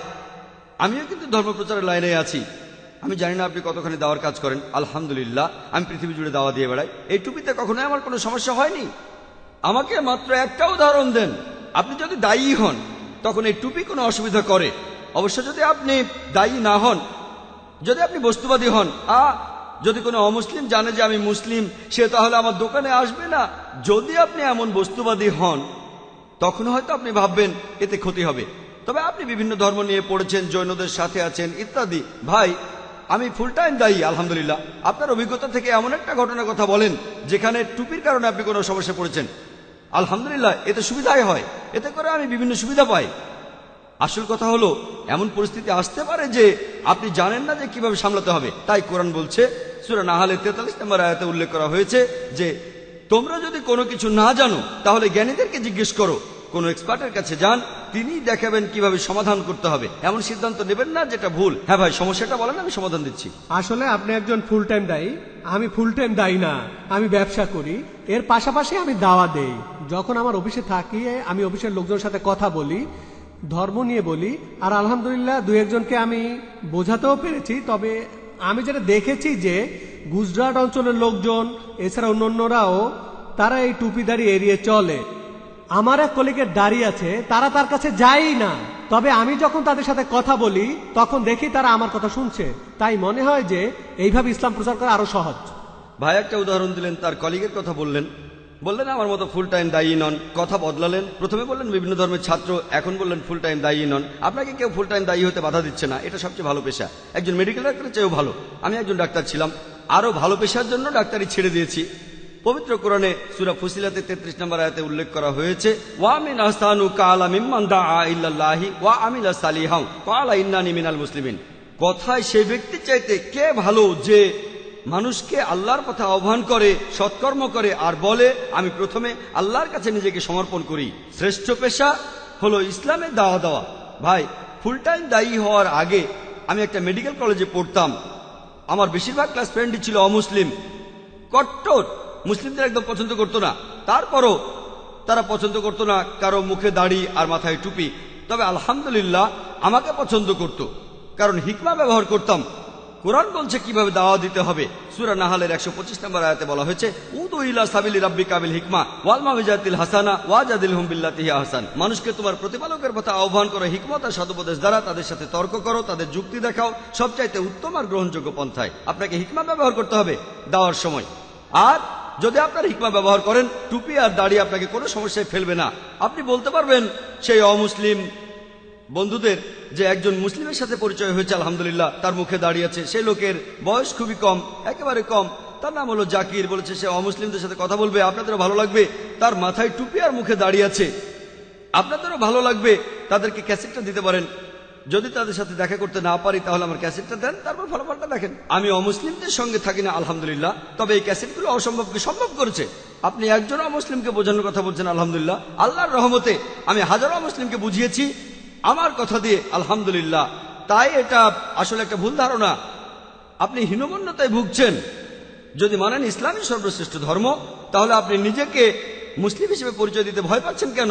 S1: আমিও কিন্তু ধর্ম প্রচারের লাইনে আছি আমি জানি না আপনি কতখানি দাওয়ার কাজ করেন আলহামদুলিল্লাহ আমি পৃথিবী জুড়ে দাওয়া দিয়ে বেড়াই এই টুপিতে কখনোই আমার কোনো সমস্যা হয়নি আমাকে মাত্র একটা উদাহরণ দেন আপনি যদি দায়ী হন তখন এই টুপি কোনো অসুবিধা করে অবশ্য যদি আপনি দায়ী না হন যদি আপনি বস্তুবাদী হন আ যদি কোনো অমুসলিম জানে যে আমি মুসলিম সে তাহলে আমার দোকানে আসবে না যদি আপনি এমন বস্তুবাদী হন তখন হয়তো আপনি ভাববেন এতে ক্ষতি হবে তবে আপনি বিভিন্ন ধর্ম নিয়ে পড়েছেন জৈনদের সাথে আছেন ইত্যাদি ভাই আমি ফুল টাইম দায়ী আলহামদুলিল্লাহ আপনার অভিজ্ঞতা থেকে এমন একটা ঘটনার কথা বলেন যেখানে টুপির কারণে আপনি কোনো সমস্যা পড়েছেন আলহামদুলিল্লাহ এতে সুবিধাই হয় এতে করে আমি বিভিন্ন সুবিধা পাই আসল কথা হলো এমন পরিস্থিতি আসতে পারে যে আপনি জানেন না যে কিভাবে সামলাতে হবে তাই কোরআন বলছে সুরা নাহালে তেতাল্লিশ নম্বর আয়তে উল্লেখ করা হয়েছে যে তোমরা যদি কোনো কিছু না জানো তাহলে জ্ঞানীদেরকে জিজ্ঞেস করো কোনো এক্সপার্টের কাছে যান তিনি দেখাবেন কিভাবে সমাধান করতে হবে এমন সিদ্ধান্ত নেবেন না যেটা ভুল হ্যাঁ ভাই সমস্যাটা বলেন আমি সমাধান দিচ্ছি
S3: আসলে আপনি একজন ফুল টাইম দায়ী আমি ফুল টাইম দায়ী না আমি ব্যবসা করি এর পাশাপাশি আমি দাওয়া দেই যখন আমার অফিসে থাকি আমি অফিসের লোকজনের সাথে কথা বলি ধর্ম নিয়ে বলি আর আলহামদুলিল্লাহ দু একজনকে আমি বোঝাতেও পেরেছি তবে আমি যেটা দেখেছি যে গুজরাট অঞ্চলের লোকজন এছাড়া অন্যান্যরাও তারা এই টুপি দাড়ি এড়িয়ে চলে আমার এক কলিগের দাঁড়িয়ে আছে তারা তার কাছে যায়ই না তবে আমি যখন তাদের সাথে কথা বলি তখন দেখি তারা আমার কথা শুনছে তাই মনে হয় যে এইভাবে ইসলাম
S1: প্রচার করা আরো সহজ ভাই একটা উদাহরণ দিলেন তার কলিগের কথা বললেন বললেন আমার মতো ফুল টাইম দায়ী নন কথা বদলালেন প্রথমে বললেন বিভিন্ন ধর্মের ছাত্র এখন বললেন ফুল টাইম দায়ী নন আপনাকে কেউ ফুল টাইম দায়ী হতে বাধা দিচ্ছে না এটা সবচেয়ে ভালো পেশা একজন মেডিকেল ডাক্তারের চেয়েও ভালো আমি একজন ডাক্তার ছিলাম আরও ভালো পেশার জন্য ডাক্তারি ছেড়ে দিয়েছি পবিত্র কোরণে সুরা ফুসিলাতে তেত্রিশ নম্বর আয়তে উল্লেখ করা হয়েছে ওয়ামিন মিম্মান দা ইল্লাল্লাহি ওয়া কালা ইন্নানি কথায় সেই ব্যক্তির চাইতে কে ভালো যে মানুষকে আল্লাহর কথা আহ্বান করে সৎকর্ম করে আর বলে আমি প্রথমে আল্লাহর কাছে নিজেকে সমর্পণ করি শ্রেষ্ঠ পেশা হলো ইসলামের দাওয়া দেওয়া ভাই ফুল টাইম দায়ী হওয়ার আগে আমি একটা মেডিকেল কলেজে পড়তাম আমার বেশিরভাগ ক্লাস ফ্রেন্ডই ছিল অমুসলিম কট্টর মুসলিমদের একদম পছন্দ করতো না তারপরও তারা পছন্দ করতো না কারো মুখে দাড়ি আর মাথায় টুপি তবে আলহামদুলিল্লাহ আমাকে পছন্দ করত কারণ হিকমা ব্যবহার করতাম কোরআন বলছে কিভাবে দাওয়া দিতে হবে সুরা নাহালের একশো পঁচিশ নম্বর আয়াতে বলা হয়েছে উদ ইলা সাবিল রাব্বি কাবিল হিকমা ওয়ালমা মিজাতিল হাসানা ওয়াজাদিল তিহা হাসান মানুষকে তোমার প্রতিপালকের কথা আহ্বান করো হিকমত আর সদুপদেশ দ্বারা তাদের সাথে তর্ক করো তাদের যুক্তি দেখাও সবচাইতে উত্তম আর গ্রহণযোগ্য পন্থায় আপনাকে হিকমা ব্যবহার করতে হবে দেওয়ার সময় আর যদি আপনার হিকমা ব্যবহার করেন টুপি আর দাড়ি আপনাকে কোনো সমস্যায় ফেলবে না আপনি বলতে পারবেন সেই অমুসলিম বন্ধুদের যে একজন মুসলিমের সাথে পরিচয় হয়েছে আলহামদুলিল্লাহ তার মুখে দাঁড়িয়েছে সে লোকের বয়স খুবই কম একেবারে কম তার নাম হলো জাকির বলেছে সে অমুসলিমদের সাথে কথা বলবে আপনাদেরও ভালো লাগবে তার মাথায় টুপি আর মুখে দাঁড়িয়ে আছে আপনাদেরও ভালো লাগবে তাদেরকে ক্যাসেটটা দিতে পারেন যদি তাদের সাথে দেখা করতে না পারি তাহলে আমার ক্যাসেটটা দেন তারপর ফলাফলটা দেখেন আমি অমুসলিমদের সঙ্গে থাকি না আলহামদুলিল্লাহ তবে এই ক্যাসেটগুলো অসম্ভবকে সম্ভব করেছে আপনি একজন অমুসলিমকে বোঝানোর কথা বলছেন আলহামদুলিল্লাহ আল্লাহর রহমতে আমি হাজারো মুসলিমকে বুঝিয়েছি আমার কথা দিয়ে আলহামদুলিল্লাহ তাই এটা আসলে একটা ভুল ধারণা আপনি হীনমন্যতায় ভুগছেন যদি মানেন ইসলামই সর্বশ্রেষ্ঠ ধর্ম তাহলে আপনি নিজেকে মুসলিম হিসেবে পরিচয় দিতে ভয় পাচ্ছেন কেন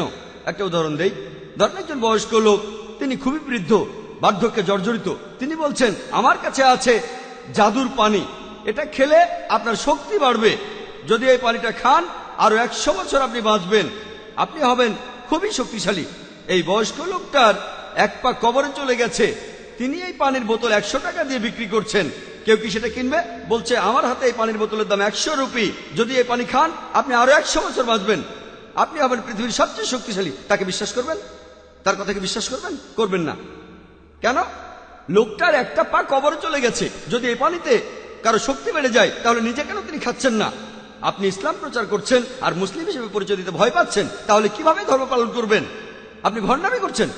S1: একটা উদাহরণ দেই ধরেন একজন বয়স্ক লোক তিনি খুবই বৃদ্ধ বার্ধক্যে জর্জরিত তিনি বলছেন আমার কাছে আছে জাদুর পানি এটা খেলে আপনার শক্তি বাড়বে যদি এই পানিটা খান আরো একশো বছর আপনি বাঁচবেন আপনি হবেন খুবই শক্তিশালী এই বয়স্ক লোকটার এক পা কবরে চলে গেছে তিনি এই পানির বোতল একশো টাকা দিয়ে বিক্রি করছেন কেউ কি সেটা কিনবে বলছে আমার হাতে এই পানির বোতলের দাম একশো রুপি যদি এই পানি খান আপনি আরো একশো বছর বাঁচবেন আপনি হবেন পৃথিবীর সবচেয়ে শক্তিশালী তাকে বিশ্বাস করবেন তার কথাকে বিশ্বাস করবেন করবেন না কেন লোকটার একটা পা কবর চলে গেছে যদি এই পানিতে কারো শক্তি বেড়ে যায় তাহলে নিজে কেন তিনি খাচ্ছেন না আপনি ইসলাম প্রচার করছেন আর মুসলিম হিসেবে পরিচয় দিতে ভয় পাচ্ছেন তাহলে কিভাবে ধর্ম পালন করবেন আপনি ভণ্ডামি করছেন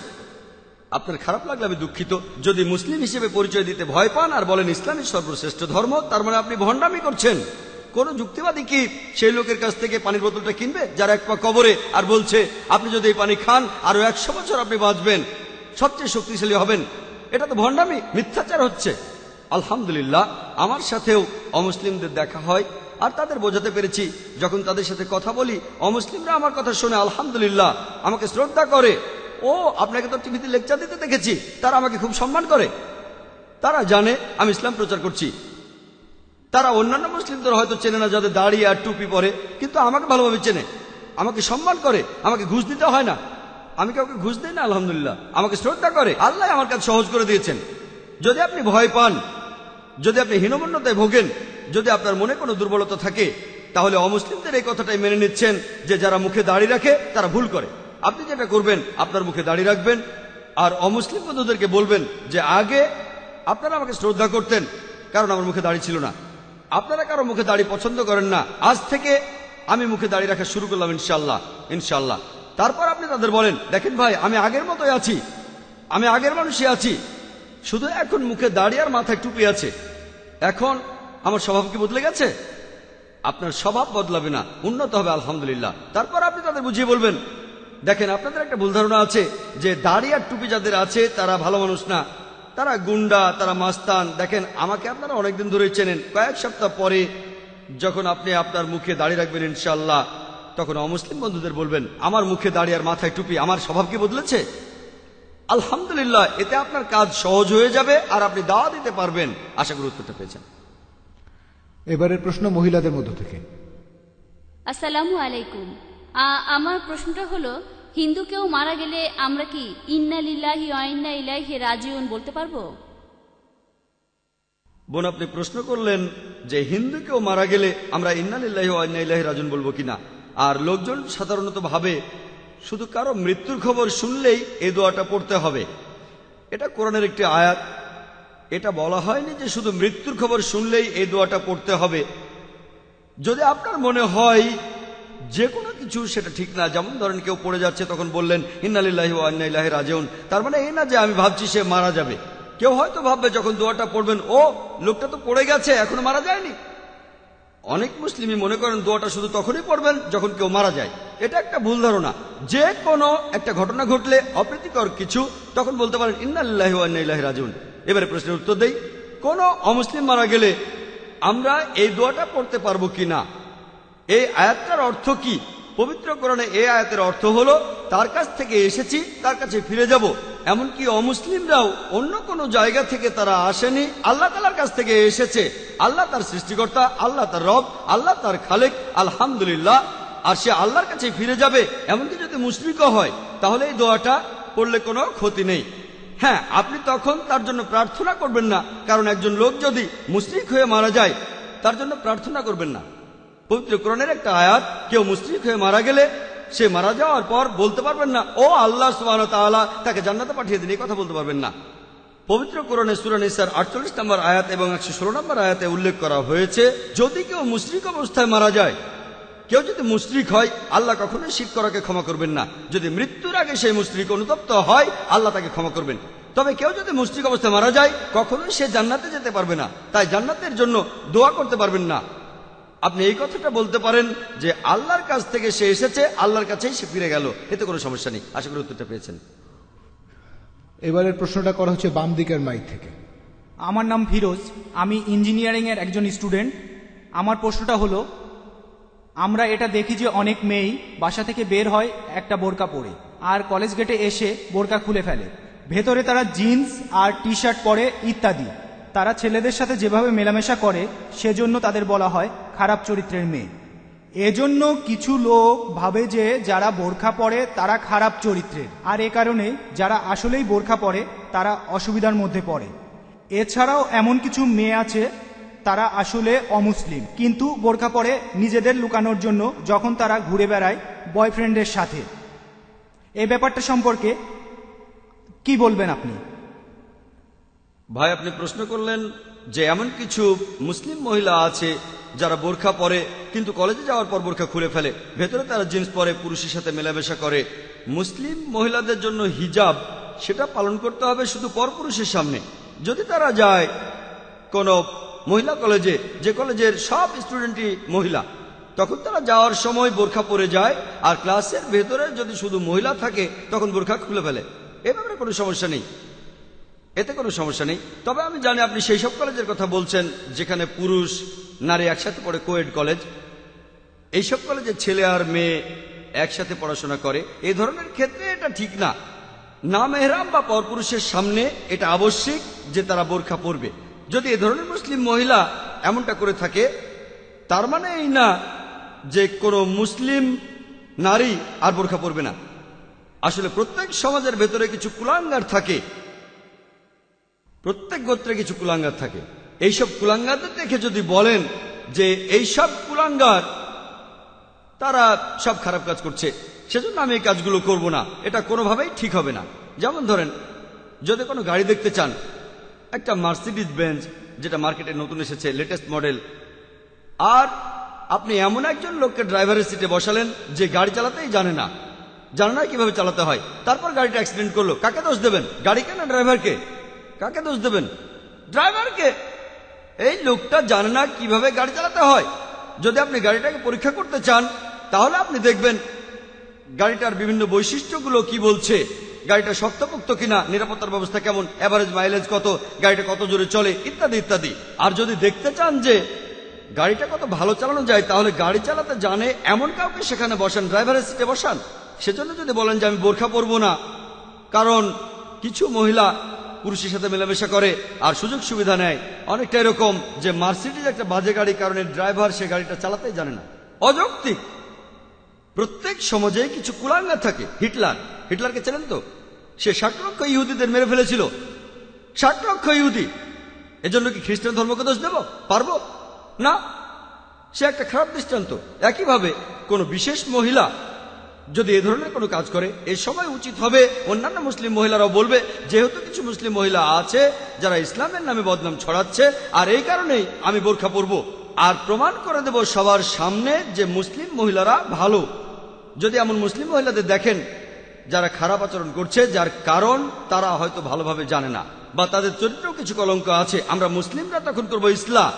S1: আপনার খারাপ লাগলে আমি দুঃখিত যদি মুসলিম হিসেবে পরিচয় দিতে ভয় পান আর বলেন ইসলামের সর্বশ্রেষ্ঠ ধর্ম তার মানে আপনি ভণ্ডামি করছেন কোন যুক্তিবাদী কি সেই লোকের কাছ থেকে পানির বোতলটা কিনবে যারা এক পা কবরে আর বলছে আপনি যদি এই পানি খান আরো একশো বছর আপনি বাঁচবেন সবচেয়ে শক্তিশালী হবেন এটা তো ভণ্ডামি মিথ্যাচার হচ্ছে আলহামদুলিল্লাহ আমার সাথেও অমুসলিমদের দেখা হয় আর তাদের বোঝাতে পেরেছি যখন তাদের সাথে কথা বলি অমুসলিমরা আমার কথা শুনে আলহামদুলিল্লাহ আমাকে শ্রদ্ধা করে ও আপনাকে তো টিভিতে লেকচার দিতে দেখেছি তারা আমাকে খুব সম্মান করে তারা জানে আমি ইসলাম প্রচার করছি তারা অন্যান্য মুসলিমদের হয়তো চেনে না যাদের দাড়ি আর টুপি পরে কিন্তু আমাকে ভালোভাবে চেনে আমাকে সম্মান করে আমাকে ঘুষ দিতে হয় না আমি কাউকে ঘুষ দিই না আলহামদুলিল্লাহ আমাকে শ্রদ্ধা করে আল্লাহ আমার কাছে সহজ করে দিয়েছেন যদি আপনি ভয় পান যদি আপনি হীনমন্যতায় ভোগেন যদি আপনার মনে কোনো দুর্বলতা থাকে তাহলে অমুসলিমদের এই কথাটাই মেনে নিচ্ছেন যে যারা মুখে দাঁড়িয়ে রাখে তারা ভুল করে আপনি যেটা করবেন আপনার মুখে দাঁড়িয়ে রাখবেন আর অমুসলিম বন্ধুদেরকে বলবেন যে আগে আপনারা আমাকে শ্রদ্ধা করতেন কারণ আমার মুখে দাঁড়িয়ে ছিল না আপনারা কারো মুখে দাড়ি পছন্দ করেন না আজ থেকে আমি মুখে দাড়ি রাখা শুরু করলাম ইনশাল্লাহ ইনশাল্লাহ তারপর আপনি তাদের বলেন দেখেন ভাই আমি আগের মতোই আছি আমি আগের মানুষই আছি শুধু এখন মুখে দাঁড়িয়ে আর মাথায় টুপি আছে এখন আমার স্বভাব কি বদলে গেছে আপনার স্বভাব বদলাবে না উন্নত হবে আলহামদুলিল্লাহ তারপর আপনি তাদের বুঝিয়ে বলবেন দেখেন আপনাদের একটা ভুল ধারণা আছে যে দাড়ি আর টুপি যাদের আছে তারা ভালো মানুষ না তারা গুন্ডা তারা মাস্তান দেখেন আমাকে আপনারা অনেকদিন ধরে চেনেন কয়েক সপ্তাহ পরে যখন আপনি আপনার মুখে দাড়ি রাখবেন ইনশাল্লাহ তখন অমুসলিম বন্ধুদের বলবেন আমার মুখে দাড়ি আর মাথায় টুপি আমার স্বভাব কি বদলেছে আলহামদুলিল্লাহ এতে আপনার কাজ সহজ হয়ে যাবে আর আপনি দাওয়া দিতে পারবেন আশা গুরুত্বটা উত্তরটা পেয়েছেন
S2: এবারের প্রশ্ন মহিলাদের মধ্য থেকে
S4: আসসালামু আলাইকুম আমার প্রশ্নটা হলো হিন্দু কেউ মারা গেলে আমরা কি ইন্না লিল্লাহি ইন্না ইলাইহি রাজিউন বলতে পারবো
S1: বোন আপনি প্রশ্ন করলেন যে হিন্দু কেউ মারা গেলে আমরা ইন্না লিল্লাহি ইন্না ইলাইহি রাজুন বলবো কিনা আর লোকজন সাধারণত ভাবে শুধু কারো মৃত্যুর খবর শুনলেই এ দোয়াটা পড়তে হবে এটা কোরআনের একটি আয়াত এটা বলা হয়নি যে শুধু মৃত্যুর খবর শুনলেই এই দোয়াটা পড়তে হবে যদি আপনার মনে হয় যে কোনো কিছু সেটা ঠিক না যেমন ধরেন কেউ পড়ে যাচ্ছে তখন বললেন ইন্নালিল্লাহি ও আন্নাইল্লাহি রাজেউন তার মানে এই না যে আমি ভাবছি সে মারা যাবে কেউ হয়তো ভাববে যখন দোয়াটা পড়বেন ও লোকটা তো পড়ে গেছে এখনো মারা যায়নি অনেক মুসলিমই মনে করেন দোয়াটা শুধু তখনই পড়বেন যখন কেউ মারা যায় এটা একটা ভুল ধারণা যে কোনো একটা ঘটনা ঘটলে অপ্রীতিকর কিছু তখন বলতে পারেন ইন্নাল্লাহি ওয়ান্নাইল্লাহি রাজেউন এবারে প্রশ্নের উত্তর দেই কোন অমুসলিম মারা গেলে আমরা এই দোয়াটা পড়তে পারবো কি না এই আয়াতটার অর্থ কি পবিত্রকরণে এই আয়াতের অর্থ হল তার কাছ থেকে এসেছি তার কাছে ফিরে যাব এমনকি অমুসলিমরাও অন্য কোনো জায়গা থেকে তারা আসেনি আল্লাহ তালার কাছ থেকে এসেছে আল্লাহ তার সৃষ্টিকর্তা আল্লাহ তার রব আল্লাহ তার খালেক আলহামদুলিল্লাহ আর সে আল্লাহর কাছে ফিরে যাবে এমনকি যদি মুসলিকও হয় তাহলে এই দোয়াটা পড়লে কোনো ক্ষতি নেই হ্যাঁ আপনি তখন তার জন্য প্রার্থনা করবেন না কারণ একজন লোক যদি মুসলিক হয়ে মারা যায় তার জন্য প্রার্থনা করবেন না পবিত্র কোরআনের একটা আয়াত কেউ মুসলিক হয়ে মারা গেলে সে মারা যাওয়ার পর বলতে পারবেন না ও আল্লাহ সুবাহ তাকে জান্নাতে পাঠিয়ে দিন এই কথা বলতে পারবেন না পবিত্র কোরআনে সুরান ইসার আটচল্লিশ নম্বর আয়াত এবং একশো ষোলো নম্বর আয়াতে উল্লেখ করা হয়েছে যদি কেউ মুসলিক অবস্থায় মারা যায় কেউ যদি মুশরিক হয় আল্লাহ কখনোই শির করাকে ক্ষমা করবেন না যদি মৃত্যুর আগে সেই মুশরিক অনুতপ্ত হয় আল্লাহ তাকে ক্ষমা করবেন তবে কেউ যদি মুশরিক অবস্থায় মারা যায় কখনোই সে জান্নাতে যেতে পারবে না তাই জান্নাতের জন্য দোয়া করতে পারবেন না আপনি এই কথাটা বলতে পারেন যে আল্লাহর কাছ থেকে সে এসেছে আল্লাহর কাছেই সে ফিরে গেল এতে কোনো সমস্যা নেই আশা করি উত্তরটা পেয়েছেন
S4: এবারের প্রশ্নটা করা হচ্ছে বাম দিকের মাইক থেকে আমার নাম ফিরোজ আমি ইঞ্জিনিয়ারিংয়ের একজন স্টুডেন্ট আমার প্রশ্নটা হলো আমরা এটা দেখি যে অনেক মেয়েই বাসা থেকে বের হয় একটা বোরকা পরে আর কলেজ গেটে এসে বোরকা খুলে ফেলে ভেতরে তারা জিন্স আর টি শার্ট পরে ইত্যাদি তারা ছেলেদের সাথে যেভাবে মেলামেশা করে সেজন্য তাদের বলা হয় খারাপ চরিত্রের মেয়ে এজন্য কিছু লোক ভাবে যে যারা বোরখা পরে তারা খারাপ চরিত্রের আর এ কারণে যারা আসলেই বোরখা পরে তারা অসুবিধার মধ্যে পড়ে এছাড়াও এমন কিছু মেয়ে আছে তারা আসলে অমুসলিম কিন্তু বোরখা পরে নিজেদের লুকানোর জন্য যখন তারা ঘুরে বেড়ায় বয়ফ্রেন্ডের সাথে এই ব্যাপারটা সম্পর্কে কি বলবেন আপনি
S1: ভাই আপনি প্রশ্ন করলেন যে এমন কিছু মুসলিম মহিলা আছে যারা বোরখা পরে কিন্তু কলেজে যাওয়ার পর বোরখা খুলে ফেলে ভেতরে তারা জিন্স পরে পুরুষের সাথে মেলামেশা করে মুসলিম মহিলাদের জন্য হিজাব সেটা পালন করতে হবে শুধু পরপুরুষের সামনে যদি তারা যায় কোনো মহিলা কলেজে যে কলেজের সব স্টুডেন্টই মহিলা তখন তারা যাওয়ার সময় বোরখা পরে যায় আর ক্লাসের ভেতরে যদি শুধু মহিলা থাকে তখন বোরখা খুলে ফেলে এ ব্যাপারে কোনো সমস্যা নেই এতে কোনো সমস্যা নেই তবে আমি জানি আপনি সেই সব কলেজের কথা বলছেন যেখানে পুরুষ নারী একসাথে পড়ে কোয়েড কলেজ এইসব কলেজের ছেলে আর মেয়ে একসাথে পড়াশোনা করে এ ধরনের ক্ষেত্রে এটা ঠিক না না মেহরাম বা পরপুরুষের সামনে এটা আবশ্যিক যে তারা বোরখা পরবে যদি এ ধরনের মুসলিম মহিলা এমনটা করে থাকে তার মানে এই না যে কোনো মুসলিম নারী আর বোরখা পরবে না আসলে প্রত্যেক সমাজের ভেতরে কিছু কুলাঙ্গার থাকে প্রত্যেক গোত্রে কিছু কুলাঙ্গার থাকে এইসব কুলাঙ্গারদের দেখে যদি বলেন যে এইসব কুলাঙ্গার তারা সব খারাপ কাজ করছে সেজন্য আমি এই কাজগুলো করব না এটা কোনোভাবেই ঠিক হবে না যেমন ধরেন যদি কোনো গাড়ি দেখতে চান একটা মার্সিডিজ বেঞ্চ যেটা মার্কেটে নতুন এসেছে লেটেস্ট মডেল আর আপনি এমন একজন লোককে ড্রাইভারের সিটে বসালেন যে গাড়ি চালাতেই জানে না জানে না কিভাবে চালাতে হয় তারপর গাড়িটা অ্যাক্সিডেন্ট করলো কাকে দোষ দেবেন গাড়িকে না ড্রাইভারকে কাকে দোষ দেবেন ড্রাইভারকে এই লোকটা জানে না কিভাবে গাড়ি চালাতে হয় যদি আপনি গাড়িটাকে পরীক্ষা করতে চান তাহলে আপনি দেখবেন গাড়িটার বিভিন্ন বৈশিষ্ট্যগুলো কি বলছে গাড়িটা শক্তপোক্ত কিনা নিরাপত্তার ব্যবস্থা কেমন অ্যাভারেজ মাইলেজ কত গাড়িটা কত জোরে চলে ইত্যাদি ইত্যাদি আর যদি দেখতে চান যে গাড়িটা কত ভালো চালানো যায় তাহলে গাড়ি চালাতে জানে এমন কাউকে সেখানে বসান ড্রাইভারের সিটে বসান সেজন্য যদি বলেন যে আমি বোরখা পরবো না কারণ কিছু মহিলা পুরুষের সাথে মেলামেশা করে আর সুযোগ সুবিধা নেয় অনেকটা এরকম যে মার্সিডিজ একটা বাজে গাড়ি কারণে ড্রাইভার সে গাড়িটা চালাতেই জানে না অযৌক্তিক প্রত্যেক সমাজে কিছু কুলাঙ্গা থাকে হিটলার হিটলারকে চেনেন তো সে ষাট লক্ষ ইহুদিদের মেরে ফেলেছিল ষাট লক্ষ ইহুদি এজন্য কি খ্রিস্টান ধর্মকে দোষ দেব পারবো না সে একটা খারাপ দৃষ্টান্ত একইভাবে কোনো বিশেষ মহিলা যদি এ ধরনের কোনো কাজ করে এ সময় উচিত হবে অন্যান্য মুসলিম মহিলারাও বলবে যেহেতু কিছু মুসলিম মহিলা আছে যারা ইসলামের নামে বদনাম ছড়াচ্ছে আর এই কারণেই আমি বোরখা পরবো আর প্রমাণ করে দেব সবার সামনে যে মুসলিম মহিলারা ভালো যদি এমন মুসলিম মহিলাদের দেখেন যারা খারাপ আচরণ করছে যার কারণ তারা হয়তো ভালোভাবে জানে না বা তাদের চরিত্র কিছু কলঙ্ক আছে আমরা মুসলিমরা তখন করব ইসলাম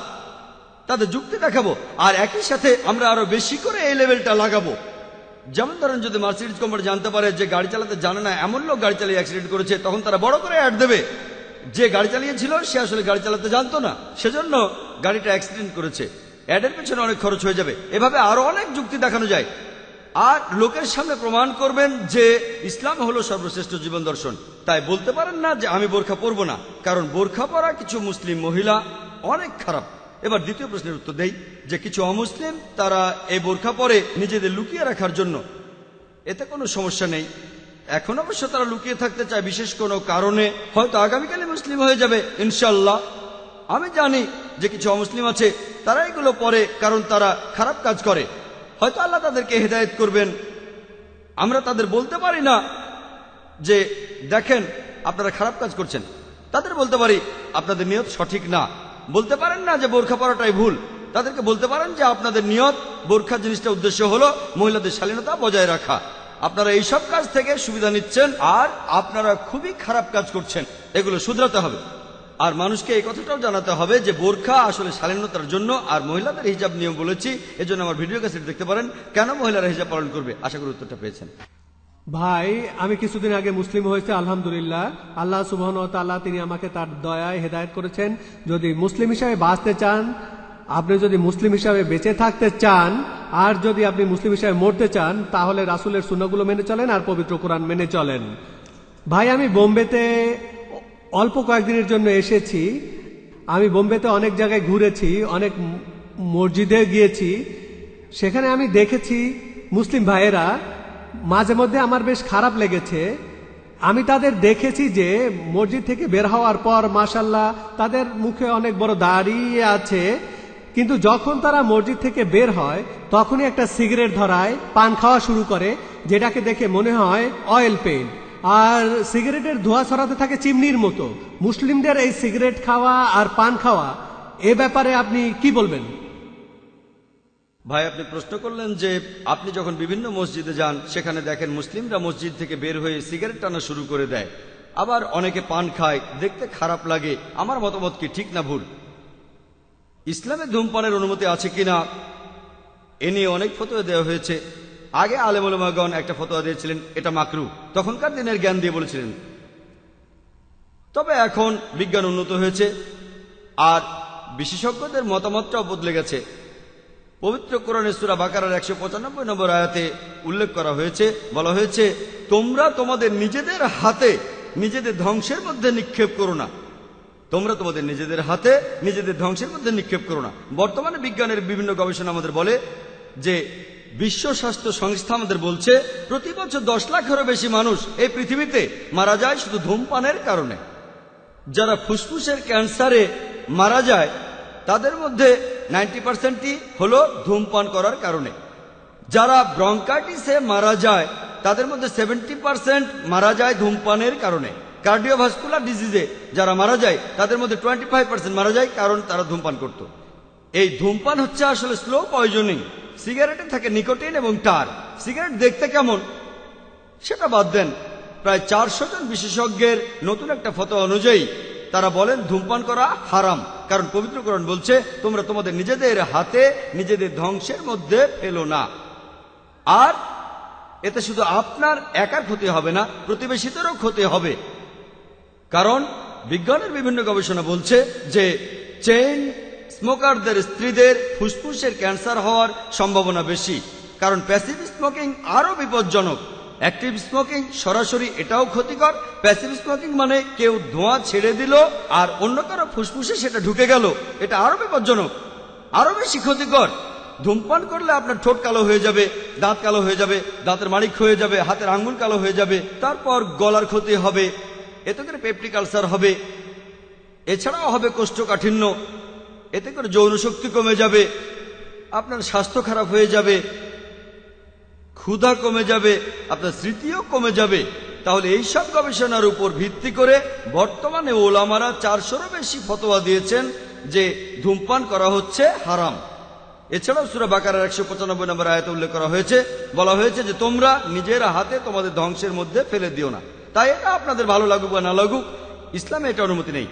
S1: তাদের যুক্তি দেখাবো আর একই সাথে আমরা আরো বেশি করে এই লেভেলটা লাগাবো যেমন ধরেন যদি মার্সিডিজ কোম্পানি জানতে পারে যে গাড়ি চালাতে জানে না এমন লোক গাড়ি চালিয়ে অ্যাক্সিডেন্ট করেছে তখন তারা বড় করে অ্যাড দেবে যে গাড়ি চালিয়েছিল সে আসলে গাড়ি চালাতে জানতো না সেজন্য গাড়িটা অ্যাক্সিডেন্ট করেছে অ্যাডের পেছনে অনেক খরচ হয়ে যাবে এভাবে আরো অনেক যুক্তি দেখানো যায় আর লোকের সামনে প্রমাণ করবেন যে ইসলাম হলো সর্বশ্রেষ্ঠ জীবন দর্শন তাই বলতে পারেন না যে আমি বোরখা পরব না কারণ বোরখা পরা কিছু মুসলিম মহিলা অনেক খারাপ এবার দ্বিতীয় প্রশ্নের উত্তর দেই যে কিছু অমুসলিম তারা এই বোরখা পরে নিজেদের লুকিয়ে রাখার জন্য এতে কোনো সমস্যা নেই এখন অবশ্য তারা লুকিয়ে থাকতে চায় বিশেষ কোনো কারণে হয়তো আগামীকালে মুসলিম হয়ে যাবে ইনশাল্লাহ আমি জানি যে কিছু অমুসলিম আছে তারা এগুলো পরে কারণ তারা খারাপ কাজ করে হয়তো আল্লাহ তাদেরকে হেদায়ত করবেন আমরা তাদের বলতে পারি না যে দেখেন আপনারা খারাপ কাজ করছেন তাদের বলতে পারি আপনাদের নিয়ত সঠিক না বলতে পারেন না যে বোরখা পরাটাই ভুল তাদেরকে বলতে পারেন যে আপনাদের নিয়ত বোরখা জিনিসটা উদ্দেশ্য হলো মহিলাদের শালীনতা বজায় রাখা আপনারা এইসব কাজ থেকে সুবিধা নিচ্ছেন আর আপনারা খুবই খারাপ কাজ করছেন এগুলো শুধরাতে হবে আর মানুষকে এই কথাটাও জানাতে হবে যে বোরখা আসলে শালীনতার জন্য আর মহিলাদের হিজাব নিয়ম বলেছি এজন্য আমার ভিডিও কাছে দেখতে পারেন কেন মহিলারা হিজাব পালন করবে আশা করি উত্তরটা পেয়েছেন
S3: ভাই আমি কিছুদিন আগে মুসলিম হয়েছে আলহামদুলিল্লাহ আল্লাহ সুবহন তিনি আমাকে তার দয়ায় হেদায়ত করেছেন যদি মুসলিম হিসাবে বাঁচতে চান আপনি যদি মুসলিম হিসাবে বেঁচে থাকতে চান আর যদি আপনি মুসলিম হিসাবে মরতে চান তাহলে রাসুলের সুনাগুলো মেনে চলেন আর পবিত্র কোরআন মেনে চলেন ভাই আমি বোম্বেতে অল্প কয়েকদিনের জন্য এসেছি আমি বোম্বেতে অনেক জায়গায় ঘুরেছি অনেক মসজিদে গিয়েছি সেখানে আমি দেখেছি মুসলিম ভাইয়েরা মাঝে মধ্যে আমার বেশ খারাপ লেগেছে আমি তাদের দেখেছি যে মসজিদ থেকে বের হওয়ার পর মাসাল্লাহ তাদের মুখে অনেক বড় দাঁড়িয়ে আছে কিন্তু যখন তারা মসজিদ থেকে বের হয় তখনই একটা সিগারেট ধরায় পান খাওয়া শুরু করে যেটাকে দেখে মনে হয় অয়েল পেন আর সিগারেটের ধোঁয়া ছড়াতে থাকে চিমনির মতো মুসলিমদের এই সিগারেট খাওয়া আর পান খাওয়া এ ব্যাপারে আপনি কি বলবেন
S1: ভাই আপনি প্রশ্ন করলেন যে আপনি যখন বিভিন্ন মসজিদে যান সেখানে দেখেন মুসলিমরা মসজিদ থেকে বের হয়ে সিগারেট টানা শুরু করে দেয় আবার অনেকে পান খায় দেখতে খারাপ লাগে আমার মতামত কি ঠিক না ভুল ইসলামে ধূমপানের অনুমতি আছে কিনা এ নিয়ে অনেক ফতোয়া দেওয়া হয়েছে আগে আলেমুলমাগণ একটা ফতোয়া দিয়েছিলেন এটা মাকরু তখনকার দিনের জ্ঞান দিয়ে বলেছিলেন তবে এখন বিজ্ঞান উন্নত হয়েছে আর বিশেষজ্ঞদের মতামতটাও বদলে গেছে পবিত্র কোরণেশ্বরা সুরা বাকারার একশো পঁচানব্বই নম্বর আয়াতে উল্লেখ করা হয়েছে বলা হয়েছে তোমরা তোমাদের নিজেদের হাতে নিজেদের ধ্বংসের মধ্যে নিক্ষেপ করো না তোমরা তোমাদের নিজেদের হাতে নিজেদের ধ্বংসের মধ্যে নিক্ষেপ করো না বর্তমানে বিজ্ঞানের বিভিন্ন গবেষণা আমাদের বলে যে বিশ্ব স্বাস্থ্য সংস্থা আমাদের বলছে প্রতি বছর দশ লাখেরও বেশি মানুষ এই পৃথিবীতে মারা যায় শুধু ধূমপানের কারণে যারা ফুসফুসের ক্যান্সারে মারা যায় তাদের মধ্যে নাইনটি পার্সেন্টই হল ধূমপান করার কারণে যারা ব্রঙ্কাইটিসে মারা যায় তাদের মধ্যে সেভেন্টি পার্সেন্ট মারা যায় ধূমপানের কারণে কার্ডিওভাস্কুলার ডিজিজে যারা মারা যায় তাদের মধ্যে টোয়েন্টি ফাইভ পার্সেন্ট মারা যায় কারণ তারা ধূমপান করত এই ধূমপান হচ্ছে আসলে স্লো পয়জনিং সিগারেটে থাকে নিকোটিন এবং টার সিগারেট দেখতে কেমন সেটা বাদ দেন প্রায় চারশো জন বিশেষজ্ঞের নতুন একটা ফটো অনুযায়ী তারা বলেন ধূমপান করা হারাম কারণ পবিত্রকরণ বলছে তোমরা তোমাদের নিজেদের হাতে নিজেদের ধ্বংসের মধ্যে ফেলো না আর এতে শুধু আপনার একার ক্ষতি হবে না প্রতিবেশীদেরও ক্ষতি হবে কারণ বিজ্ঞানের বিভিন্ন গবেষণা বলছে যে চেইন স্মোকারদের স্ত্রীদের ফুসফুসের ক্যান্সার হওয়ার সম্ভাবনা বেশি কারণ প্যাসিভ স্মোকিং আরও বিপজ্জনক অ্যাক্টিভ স্মোকিং সরাসরি এটাও ক্ষতিকর প্যাসিভ স্মোকিং মানে কেউ ধোঁয়া ছেড়ে দিল আর অন্য কারো ফুসফুসে সেটা ঢুকে গেল এটা আরও বিপজ্জনক আরও বেশি ক্ষতিকর ধূমপান করলে আপনার ঠোঁট কালো হয়ে যাবে দাঁত কালো হয়ে যাবে দাঁতের মালিক ক্ষয়ে যাবে হাতের আঙ্গুল কালো হয়ে যাবে তারপর গলার ক্ষতি হবে এতে করে পেপটিক আলসার হবে এছাড়াও হবে কোষ্ঠকাঠিন্য এতে করে যৌন শক্তি কমে যাবে আপনার স্বাস্থ্য খারাপ হয়ে যাবে ক্ষুধা কমে যাবে আপনার স্মৃতিও কমে যাবে তাহলে এইসব গবেষণার উপর ভিত্তি করে বর্তমানে ওলামারা চারশোরও বেশি ফতোয়া দিয়েছেন যে ধূমপান করা হচ্ছে হারাম এছাড়াও সুরা বাকারের একশো পঁচানব্বই নম্বর আয়ত উল্লেখ করা হয়েছে বলা হয়েছে যে তোমরা নিজের হাতে তোমাদের ধ্বংসের মধ্যে ফেলে দিও না তাই এটা আপনাদের ভালো লাগুক বা না লাগুক ইসলামে এটা অনুমতি নেই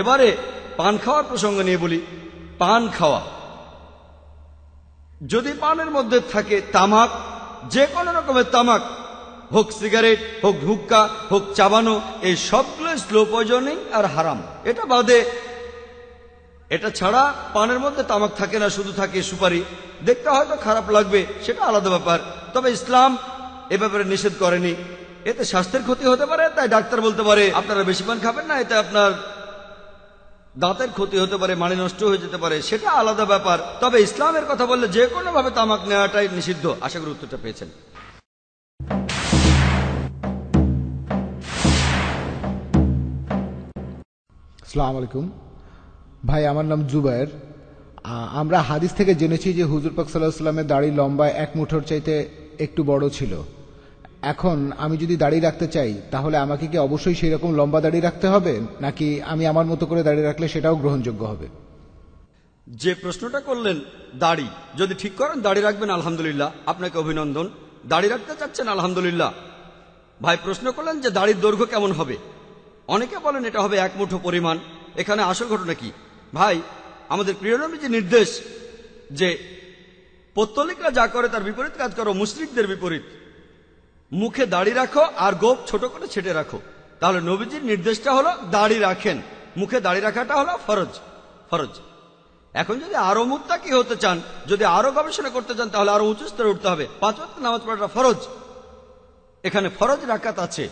S1: এবারে পান খাওয়ার প্রসঙ্গ নিয়ে বলি পান খাওয়া যদি পানের মধ্যে থাকে তামাক যে কোনো রকমের তামাক হোক সিগারেট হোক হুক্কা হোক চাবানো এই সবগুলো স্লো পয়জনিং আর হারাম এটা বাদে এটা ছাড়া পানের মধ্যে তামাক থাকে না শুধু থাকে সুপারি দেখতে হয়তো খারাপ লাগবে সেটা আলাদা ব্যাপার তবে ইসলাম এ ব্যাপারে নিষেধ করেনি এতে স্বাস্থ্যের ক্ষতি হতে পারে তাই ডাক্তার বলতে পারে আপনারা বেশি পান খাবেন না এতে আপনার দাঁতের ক্ষতি হতে পারে মানে নষ্ট হয়ে যেতে পারে সেটা আলাদা ব্যাপার তবে ইসলামের কথা বললে যে কোনোভাবে তামাক নেওয়াটাই নিষিদ্ধ আশা করি উত্তরটা পেয়েছেন
S2: সালাম আলাইকুম ভাই আমার নাম জুবায়ের আমরা হাদিস থেকে জেনেছি যে হুজুর পাক সাল্লাহ সাল্লামের দাড়ি লম্বা এক মুঠোর চাইতে একটু বড় ছিল এখন আমি যদি দাড়ি রাখতে চাই তাহলে আমাকে কি অবশ্যই সেই রকম লম্বা দাড়ি রাখতে হবে নাকি আমি আমার মতো করে দাড়ি রাখলে সেটাও গ্রহণযোগ্য হবে
S1: যে প্রশ্নটা করলেন দাড়ি যদি ঠিক করেন দাড়ি রাখবেন আলহামদুলিল্লাহ আপনাকে অভিনন্দন দাড়ি রাখতে চাচ্ছেন আলহামদুলিল্লাহ ভাই প্রশ্ন করলেন যে দাড়ির দৈর্ঘ্য কেমন হবে অনেকে বলেন এটা হবে এক মুঠো পরিমাণ এখানে আসল ঘটনা কি ভাই আমাদের প্রিয়নমী যে নির্দেশ যে পত্তলিকরা যা করে তার বিপরীত কাজ করো মুসলিকদের বিপরীত মুখে দাড়ি রাখো আর গোপ ছোট করে ছেটে রাখো তাহলে নবীজির নির্দেশটা হলো দাড়ি রাখেন মুখে দাড়ি রাখাটা হলো ফরজ ফরজ এখন যদি আরো মুক্তা কি হতে চান যদি আরো গবেষণা করতে চান তাহলে আরো উঁচু স্তরে উঠতে হবে পাঁচ নামাজ পড়াটা ফরজ এখানে ফরজ রাখাত আছে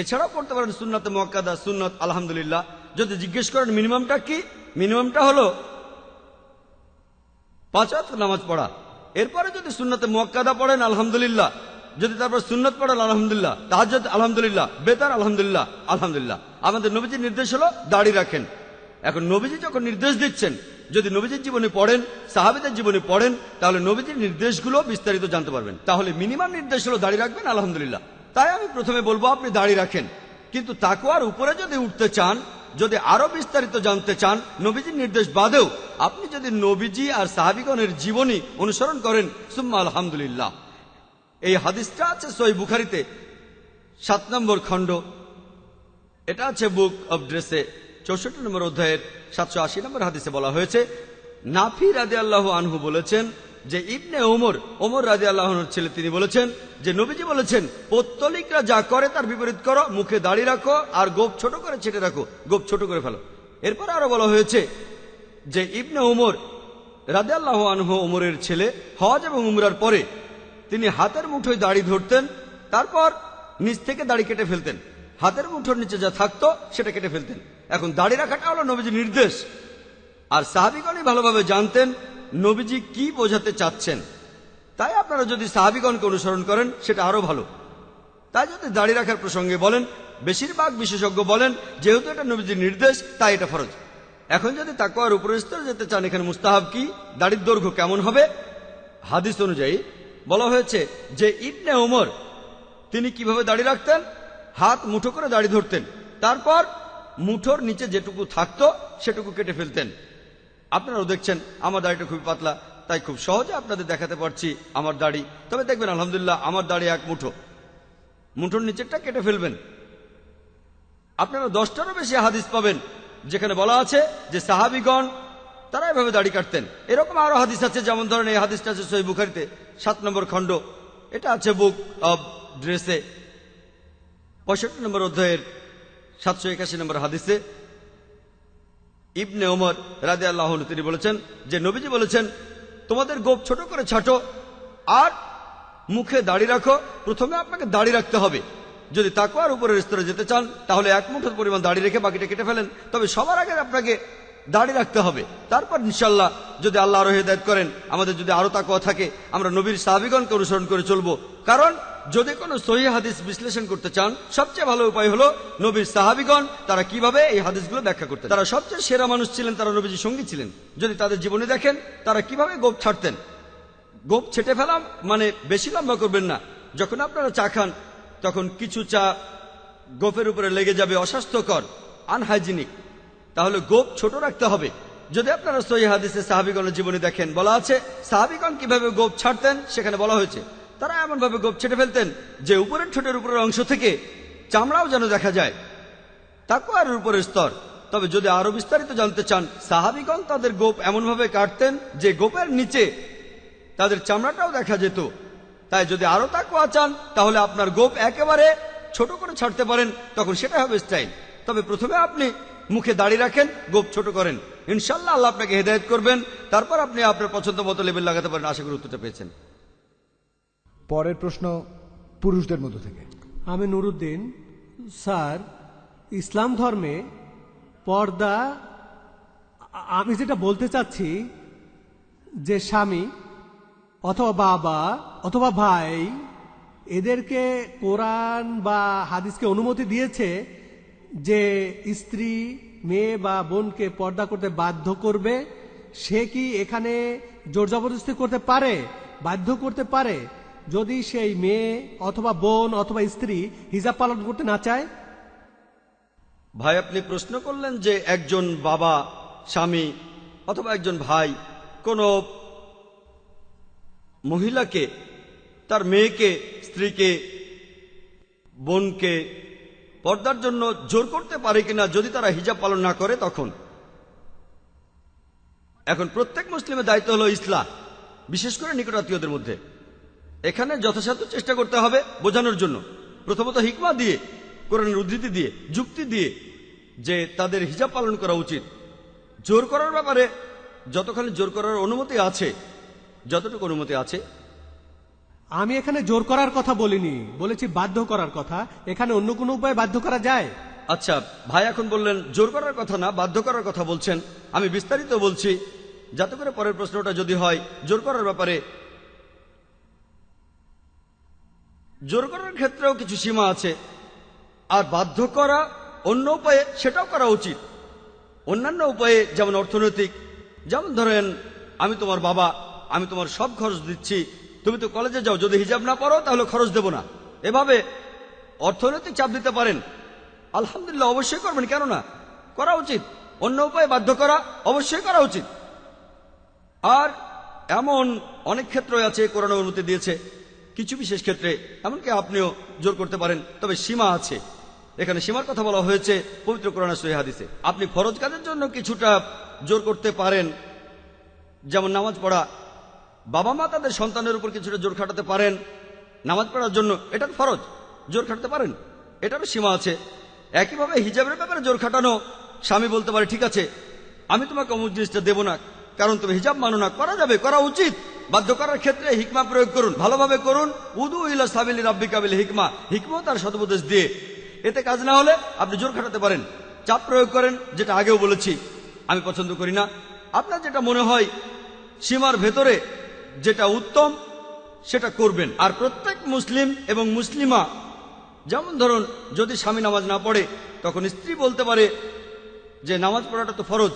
S1: এছাড়াও পড়তে পারেন সুননাথ মোয়াক্কাদা সুন্নত আলহামদুলিল্লাহ যদি জিজ্ঞেস করেন মিনিমামটা কি মিনিমামটা হলো পাঁচ নামাজ পড়া এরপরে যদি সুন্নতে মোয়াক্কাদা পড়েন আলহামদুলিল্লাহ যদি তারপর সুন্নত পড়াল আলহামদুলিল্লাহ তাহাজ আলহামদুলিল্লাহ বেতার আলহামদুলিল্লাহ আলহামদুলিল্লাহ আমাদের নবীজির নির্দেশ হলো দাড়ি রাখেন এখন নবীজি যখন নির্দেশ দিচ্ছেন যদি নবীজির জীবনে পড়েন সাহাবিদের জীবনে পড়েন তাহলে নবীজির নির্দেশগুলো বিস্তারিত জানতে পারবেন তাহলে মিনিমাম নির্দেশ হলো দাড়ি রাখবেন আলহামদুলিল্লাহ তাই আমি প্রথমে বলবো আপনি দাড়ি রাখেন কিন্তু তাকুয়ার উপরে যদি উঠতে চান যদি আরো বিস্তারিত জানতে চান নবীজির নির্দেশ বাদেও আপনি যদি নবীজি আর সাহাবিগণের জীবনী অনুসরণ করেন সুম্মা আলহামদুলিল্লাহ এই হাদিসটা আছে সই বুখারিতে সাত নম্বর খণ্ড এটা আছে বুক অব ড্রেসে চৌষট্টি নম্বর অধ্যায়ের সাতশো আশি নম্বর হাদিসে বলা হয়েছে নাফি রাজি আল্লাহ আনহু বলেছেন যে ইবনে ওমর ওমর রাজি আল্লাহর ছেলে তিনি বলেছেন যে নবীজি বলেছেন পত্তলিকরা যা করে তার বিপরীত করো মুখে দাড়ি রাখো আর গোপ ছোট করে ছেটে রাখো গোপ ছোট করে ফেলো এরপর আরো বলা হয়েছে যে ইবনে ওমর রাজে আল্লাহ আনহু ওমরের ছেলে হজ এবং উমরার পরে তিনি হাতের মুঠোয় দাড়ি ধরতেন তারপর নিচ থেকে দাড়ি কেটে ফেলতেন হাতের মুঠোর নিচে যা থাকতো সেটা কেটে ফেলতেন এখন দাড়ি রাখাটা হলো নবীজির নির্দেশ আর সাহাবিগণই ভালোভাবে জানতেন নবীজি কি বোঝাতে চাচ্ছেন তাই আপনারা যদি সাহাবিগণকে অনুসরণ করেন সেটা আরও ভালো তাই যদি দাড়ি রাখার প্রসঙ্গে বলেন বেশিরভাগ বিশেষজ্ঞ বলেন যেহেতু এটা নবীজির নির্দেশ তাই এটা ফরজ এখন যদি আর উপরে স্তর যেতে চান এখানে মুস্তাহাব কি দাড়ির দৈর্ঘ্য কেমন হবে হাদিস অনুযায়ী বলা হয়েছে যে ইবনে উমর তিনি কিভাবে দাড়ি রাখতেন হাত মুঠো করে দাড়ি ধরতেন তারপর মুঠোর নিচে যেটুকু থাকতো সেটুকু কেটে ফেলতেন আপনারাও দেখছেন আমার দাড়িটা খুবই পাতলা তাই খুব সহজে আপনাদের দেখাতে পারছি আমার দাড়ি তবে দেখবেন আলহামদুলিল্লাহ আমার দাড়ি এক মুঠো মুঠোর নিচেরটা কেটে ফেলবেন আপনারা দশটারও বেশি হাদিস পাবেন যেখানে বলা আছে যে সাহাবিগণ তারা এভাবে দাড়ি কাটতেন এরকম আরো হাদিস আছে যেমন ধরেন এই হাদিসটা আছে সই বুখারিতে সাত নম্বর খণ্ড এটা আছে বুক অব ড্রেসে পঁয়ষট্টি নম্বর অধ্যায়ের সাতশো একাশি নম্বর হাদিসে ইবনে ওমর রাজে আল্লাহ তিনি বলেছেন যে নবীজি বলেছেন তোমাদের গোপ ছোট করে ছাটো আর মুখে দাড়ি রাখো প্রথমে আপনাকে দাড়ি রাখতে হবে যদি তাকওয়ার উপরে রেস্তোরাঁ যেতে চান তাহলে এক মুঠোর পরিমাণ দাড়ি রেখে বাকিটা কেটে ফেলেন তবে সবার আগে আপনাকে দাড়ি রাখতে হবে তারপর ইনশাল্লাহ যদি আল্লাহ আরো হেদায়ত করেন আমাদের যদি আরো কথা থাকে আমরা নবীর সাহাবিগণকে অনুসরণ করে চলবো কারণ যদি কোনো সহি হাদিস বিশ্লেষণ করতে চান সবচেয়ে ভালো উপায় হলো নবীর সাহাবিগণ তারা কিভাবে এই হাদিসগুলো ব্যাখ্যা করতেন তারা সবচেয়ে সেরা মানুষ ছিলেন তারা নবীজি সঙ্গী ছিলেন যদি তাদের জীবনে দেখেন তারা কিভাবে গোপ ছাড়তেন গোপ ছেটে ফেলাম মানে বেশি লম্বা করবেন না যখন আপনারা চা খান তখন কিছু চা গোপের উপরে লেগে যাবে অস্বাস্থ্যকর আনহাইজিনিক তাহলে গোপ ছোট রাখতে হবে যদি আপনারা সহি হাদিসে সাহাবিগণের জীবনী দেখেন বলা আছে সাহাবিগণ কিভাবে গোপ ছাড়তেন সেখানে বলা হয়েছে তারা এমনভাবে গোপ ছেটে ফেলতেন যে উপরের ঠোঁটের উপরের অংশ থেকে চামড়াও যেন দেখা যায় আর উপরের স্তর তবে যদি আরো বিস্তারিত জানতে চান সাহাবিগণ তাদের গোপ এমনভাবে কাটতেন যে গোপের নিচে তাদের চামড়াটাও দেখা যেত তাই যদি আরো তাকুয়া চান তাহলে আপনার গোপ একেবারে ছোট করে ছাড়তে পারেন তখন সেটা হবে স্টাইল তবে প্রথমে আপনি মুখে দাড়ি রাখেন গোপ ছোট করেন ইনশাল্লাহ আল্লাহ আপনাকে হেদায়ত করবেন তারপর আপনি আপনার পছন্দ মতো লেবেল লাগাতে পারেন আশা করি উত্তরটা পেয়েছেন
S3: পরের প্রশ্ন পুরুষদের মধ্য থেকে আমি নুরুদ্দিন স্যার ইসলাম ধর্মে পর্দা আমি যেটা বলতে চাচ্ছি যে স্বামী অথবা বাবা অথবা ভাই এদেরকে কোরআন বা হাদিসকে অনুমতি দিয়েছে যে স্ত্রী মেয়ে বা বোনকে পর্দা করতে বাধ্য করবে সে কি এখানে জোর জবরদস্তি করতে পারে বাধ্য করতে পারে যদি সেই মেয়ে অথবা
S1: বোন অথবা স্ত্রী হিজাব পালন করতে না চায় ভাই আপনি প্রশ্ন করলেন যে একজন বাবা স্বামী অথবা একজন ভাই কোনো মহিলাকে তার মেয়েকে স্ত্রীকে বোনকে পর্দার জন্য জোর করতে পারে কিনা যদি তারা হিজাব পালন না করে তখন এখন প্রত্যেক মুসলিমের দায়িত্ব হলো ইসলাম বিশেষ করে নিকটাত্মীয়দের মধ্যে এখানে যথাসাধ্য চেষ্টা করতে হবে বোঝানোর জন্য প্রথমত হিকমা দিয়ে কোরআনের উদ্ধৃতি দিয়ে যুক্তি দিয়ে যে তাদের হিজাব পালন করা উচিত জোর করার ব্যাপারে যতখানি জোর করার অনুমতি আছে যতটুকু অনুমতি আছে আমি এখানে জোর করার কথা বলিনি বলেছি বাধ্য করার কথা এখানে অন্য কোনো উপায় বাধ্য করা যায় আচ্ছা ভাই এখন বললেন জোর করার কথা না বাধ্য করার কথা বলছেন আমি বিস্তারিত বলছি যাতে করে পরের প্রশ্নটা যদি হয় জোর করার ব্যাপারে জোর করার ক্ষেত্রেও কিছু সীমা আছে আর বাধ্য করা অন্য উপায়ে সেটাও করা উচিত অন্যান্য উপায়ে যেমন অর্থনৈতিক যেমন ধরেন আমি তোমার বাবা আমি তোমার সব খরচ দিচ্ছি তুমি তো কলেজে যাও যদি হিজাব না পড়ো তাহলে খরচ দেব না এভাবে অর্থনৈতিক চাপ দিতে পারেন আলহামদুলিল্লাহ অবশ্যই করবেন কেন না করা উচিত অন্য উপায়ে বাধ্য করা অবশ্যই করা উচিত আর এমন অনেক ক্ষেত্র আছে করোনা অনুমতি দিয়েছে কিছু বিশেষ ক্ষেত্রে এমনকি আপনিও জোর করতে পারেন তবে সীমা আছে এখানে সীমার কথা বলা হয়েছে পবিত্র কোরআন হাদিসে আপনি ফরজ কাজের জন্য কিছুটা জোর করতে পারেন যেমন নামাজ পড়া বাবা মা তাদের সন্তানের উপর কিছুটা জোর খাটাতে পারেন নামাজ পড়ার জন্য এটার ফরজ জোর খাটাতে পারেন এটারও সীমা আছে একইভাবে হিজাবের ব্যাপারে জোর খাটানো স্বামী বলতে পারে ঠিক আছে আমি তোমাকে অমুক জিনিসটা দেবো না কারণ তুমি হিজাব মানো না করা যাবে করা উচিত বাধ্য করার ক্ষেত্রে হিকমা প্রয়োগ করুন ভালোভাবে করুন উদু ইলা সাবিল হিকমা তার সদপদেশ দিয়ে এতে কাজ না হলে আপনি জোর খাটাতে পারেন চাপ প্রয়োগ করেন যেটা আগেও বলেছি আমি পছন্দ করি না আপনার যেটা মনে হয় সীমার ভেতরে যেটা উত্তম সেটা করবেন আর প্রত্যেক মুসলিম এবং মুসলিমা যেমন ধরুন যদি স্বামী নামাজ না পড়ে তখন স্ত্রী বলতে পারে যে নামাজ পড়াটা তো ফরজ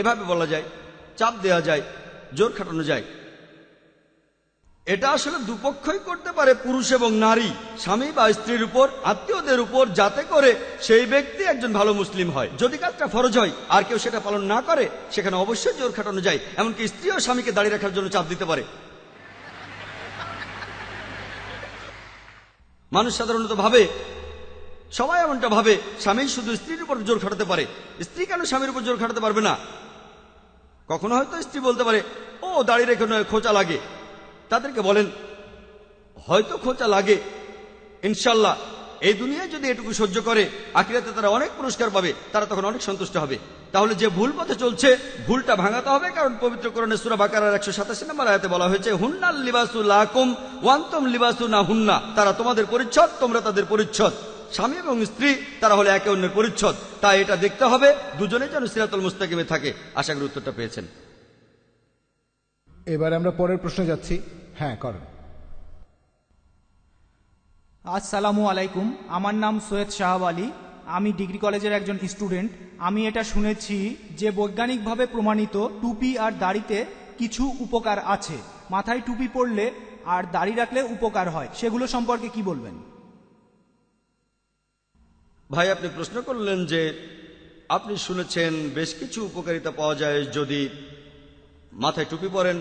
S1: এভাবে বলা যায় চাপ দেয়া যায় জোর খাটানো যায় এটা আসলে দুপক্ষই করতে পারে পুরুষ এবং নারী স্বামী বা স্ত্রীর উপর আত্মীয়দের উপর যাতে করে সেই ব্যক্তি একজন ভালো মুসলিম হয় যদি কাজটা ফরজ হয় আর কেউ সেটা পালন না করে সেখানে অবশ্যই জোর খাটানো যায় এমনকি স্ত্রী ও স্বামীকে দাঁড়িয়ে রাখার জন্য চাপ দিতে পারে মানুষ সাধারণত ভাবে সবাই এমনটা ভাবে স্বামী শুধু স্ত্রীর উপর জোর খাটাতে পারে স্ত্রী কেন স্বামীর উপর জোর খাটাতে পারবে না কখনো হয়তো স্ত্রী বলতে পারে ও দাঁড়িয়ে রেখে নয় খোঁচা লাগে তাদেরকে বলেন হয়তো খোঁচা লাগে ইনশাল্লাহ এই দুনিয়ায় যদি এটুকু সহ্য করে আখিরাতে তারা অনেক পুরস্কার পাবে তারা তখন অনেক সন্তুষ্ট হবে তাহলে যে ভুল পথে চলছে ভুলটা ভাঙাতে হবে কারণ পবিত্র করণে সুরা বাকার একশো সাতাশি নম্বর আয়াতে বলা হয়েছে হুন্নাল লিবাসু লাকুম ওয়ান্তম লিবাসু না হুন্না তারা তোমাদের পরিচ্ছদ তোমরা তাদের পরিচ্ছদ স্বামী এবং স্ত্রী তারা হলে একে অন্যের পরিচ্ছদ তাই এটা দেখতে হবে দুজনে যেন সিরাতুল মুস্তাকিমে থাকে আশা করি উত্তরটা পেয়েছেন
S2: এবারে আমরা পরের প্রশ্নে যাচ্ছি হ্যাঁ করেন
S4: আসসালামু আলাইকুম আমার নাম সৈয়দ শাহাব আলী আমি ডিগ্রি কলেজের একজন স্টুডেন্ট আমি এটা শুনেছি যে বৈজ্ঞানিকভাবে প্রমাণিত টুপি আর দাড়িতে কিছু উপকার আছে মাথায় টুপি পরলে আর দাড়ি রাখলে উপকার হয় সেগুলো
S1: সম্পর্কে কি বলবেন ভাই আপনি প্রশ্ন করলেন যে আপনি শুনেছেন বেশ কিছু উপকারিতা পাওয়া যায় যদি মাথায় টুপি পরেন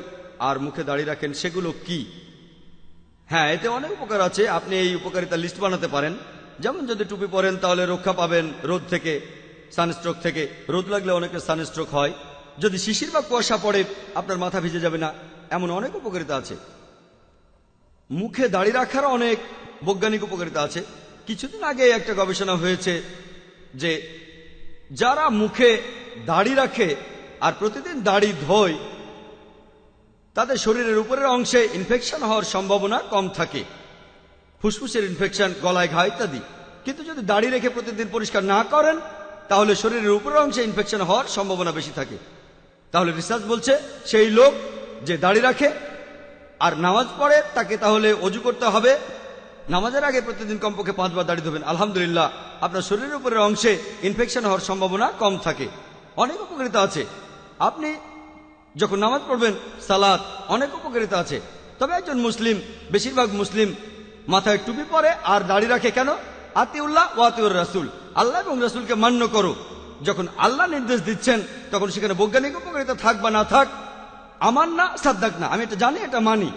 S1: আর মুখে দাড়ি রাখেন সেগুলো কি হ্যাঁ এতে অনেক উপকার আছে আপনি এই উপকারিতা লিস্ট বানাতে পারেন যেমন যদি টুপি পরেন তাহলে রক্ষা পাবেন রোদ থেকে সানস্ট্রোক থেকে রোদ লাগলে অনেকের সানস্ট্রোক হয় যদি শিশির বা কুয়াশা পড়ে আপনার মাথা ভিজে যাবে না এমন অনেক উপকারিতা আছে মুখে দাড়ি রাখার অনেক বৈজ্ঞানিক উপকারিতা আছে কিছুদিন আগে একটা গবেষণা হয়েছে যে যারা মুখে দাড়ি রাখে আর প্রতিদিন দাড়ি ধোয় তাদের শরীরের উপরের অংশে ইনফেকশন হওয়ার সম্ভাবনা কম থাকে ফুসফুসের ইনফেকশন গলায় ঘা ইত্যাদি কিন্তু যদি দাড়ি রেখে প্রতিদিন পরিষ্কার না করেন তাহলে শরীরের উপরের অংশে ইনফেকশন হওয়ার সম্ভাবনা বেশি থাকে তাহলে রিসার্চ বলছে সেই লোক যে দাড়ি রাখে আর নামাজ পড়ে তাকে তাহলে অজু করতে হবে নামাজের আগে প্রতিদিন কমপক্ষে পাঁচবার দাঁড়িয়ে ধরবেন আলহামদুলিল্লাহ আপনার শরীরের উপরের অংশে ইনফেকশন হওয়ার সম্ভাবনা কম থাকে অনেক উপকারিতা আছে আপনি যখন নামাজ পড়বেন সালাদ অনেক উপকারিতা আছে তবে একজন মুসলিম বেশিরভাগ মুসলিম মাথায় টুপি পরে আর দাড়ি রাখে কেন আতিউল্লাহ ওয়াতিউর রাসুল আল্লাহ এবং রাসুলকে মান্য করো যখন আল্লাহ নির্দেশ দিচ্ছেন তখন সেখানে বৈজ্ঞানিক উপকারিতা থাক বা না থাক আমার না সাদ্দাক না আমি এটা জানি এটা মানি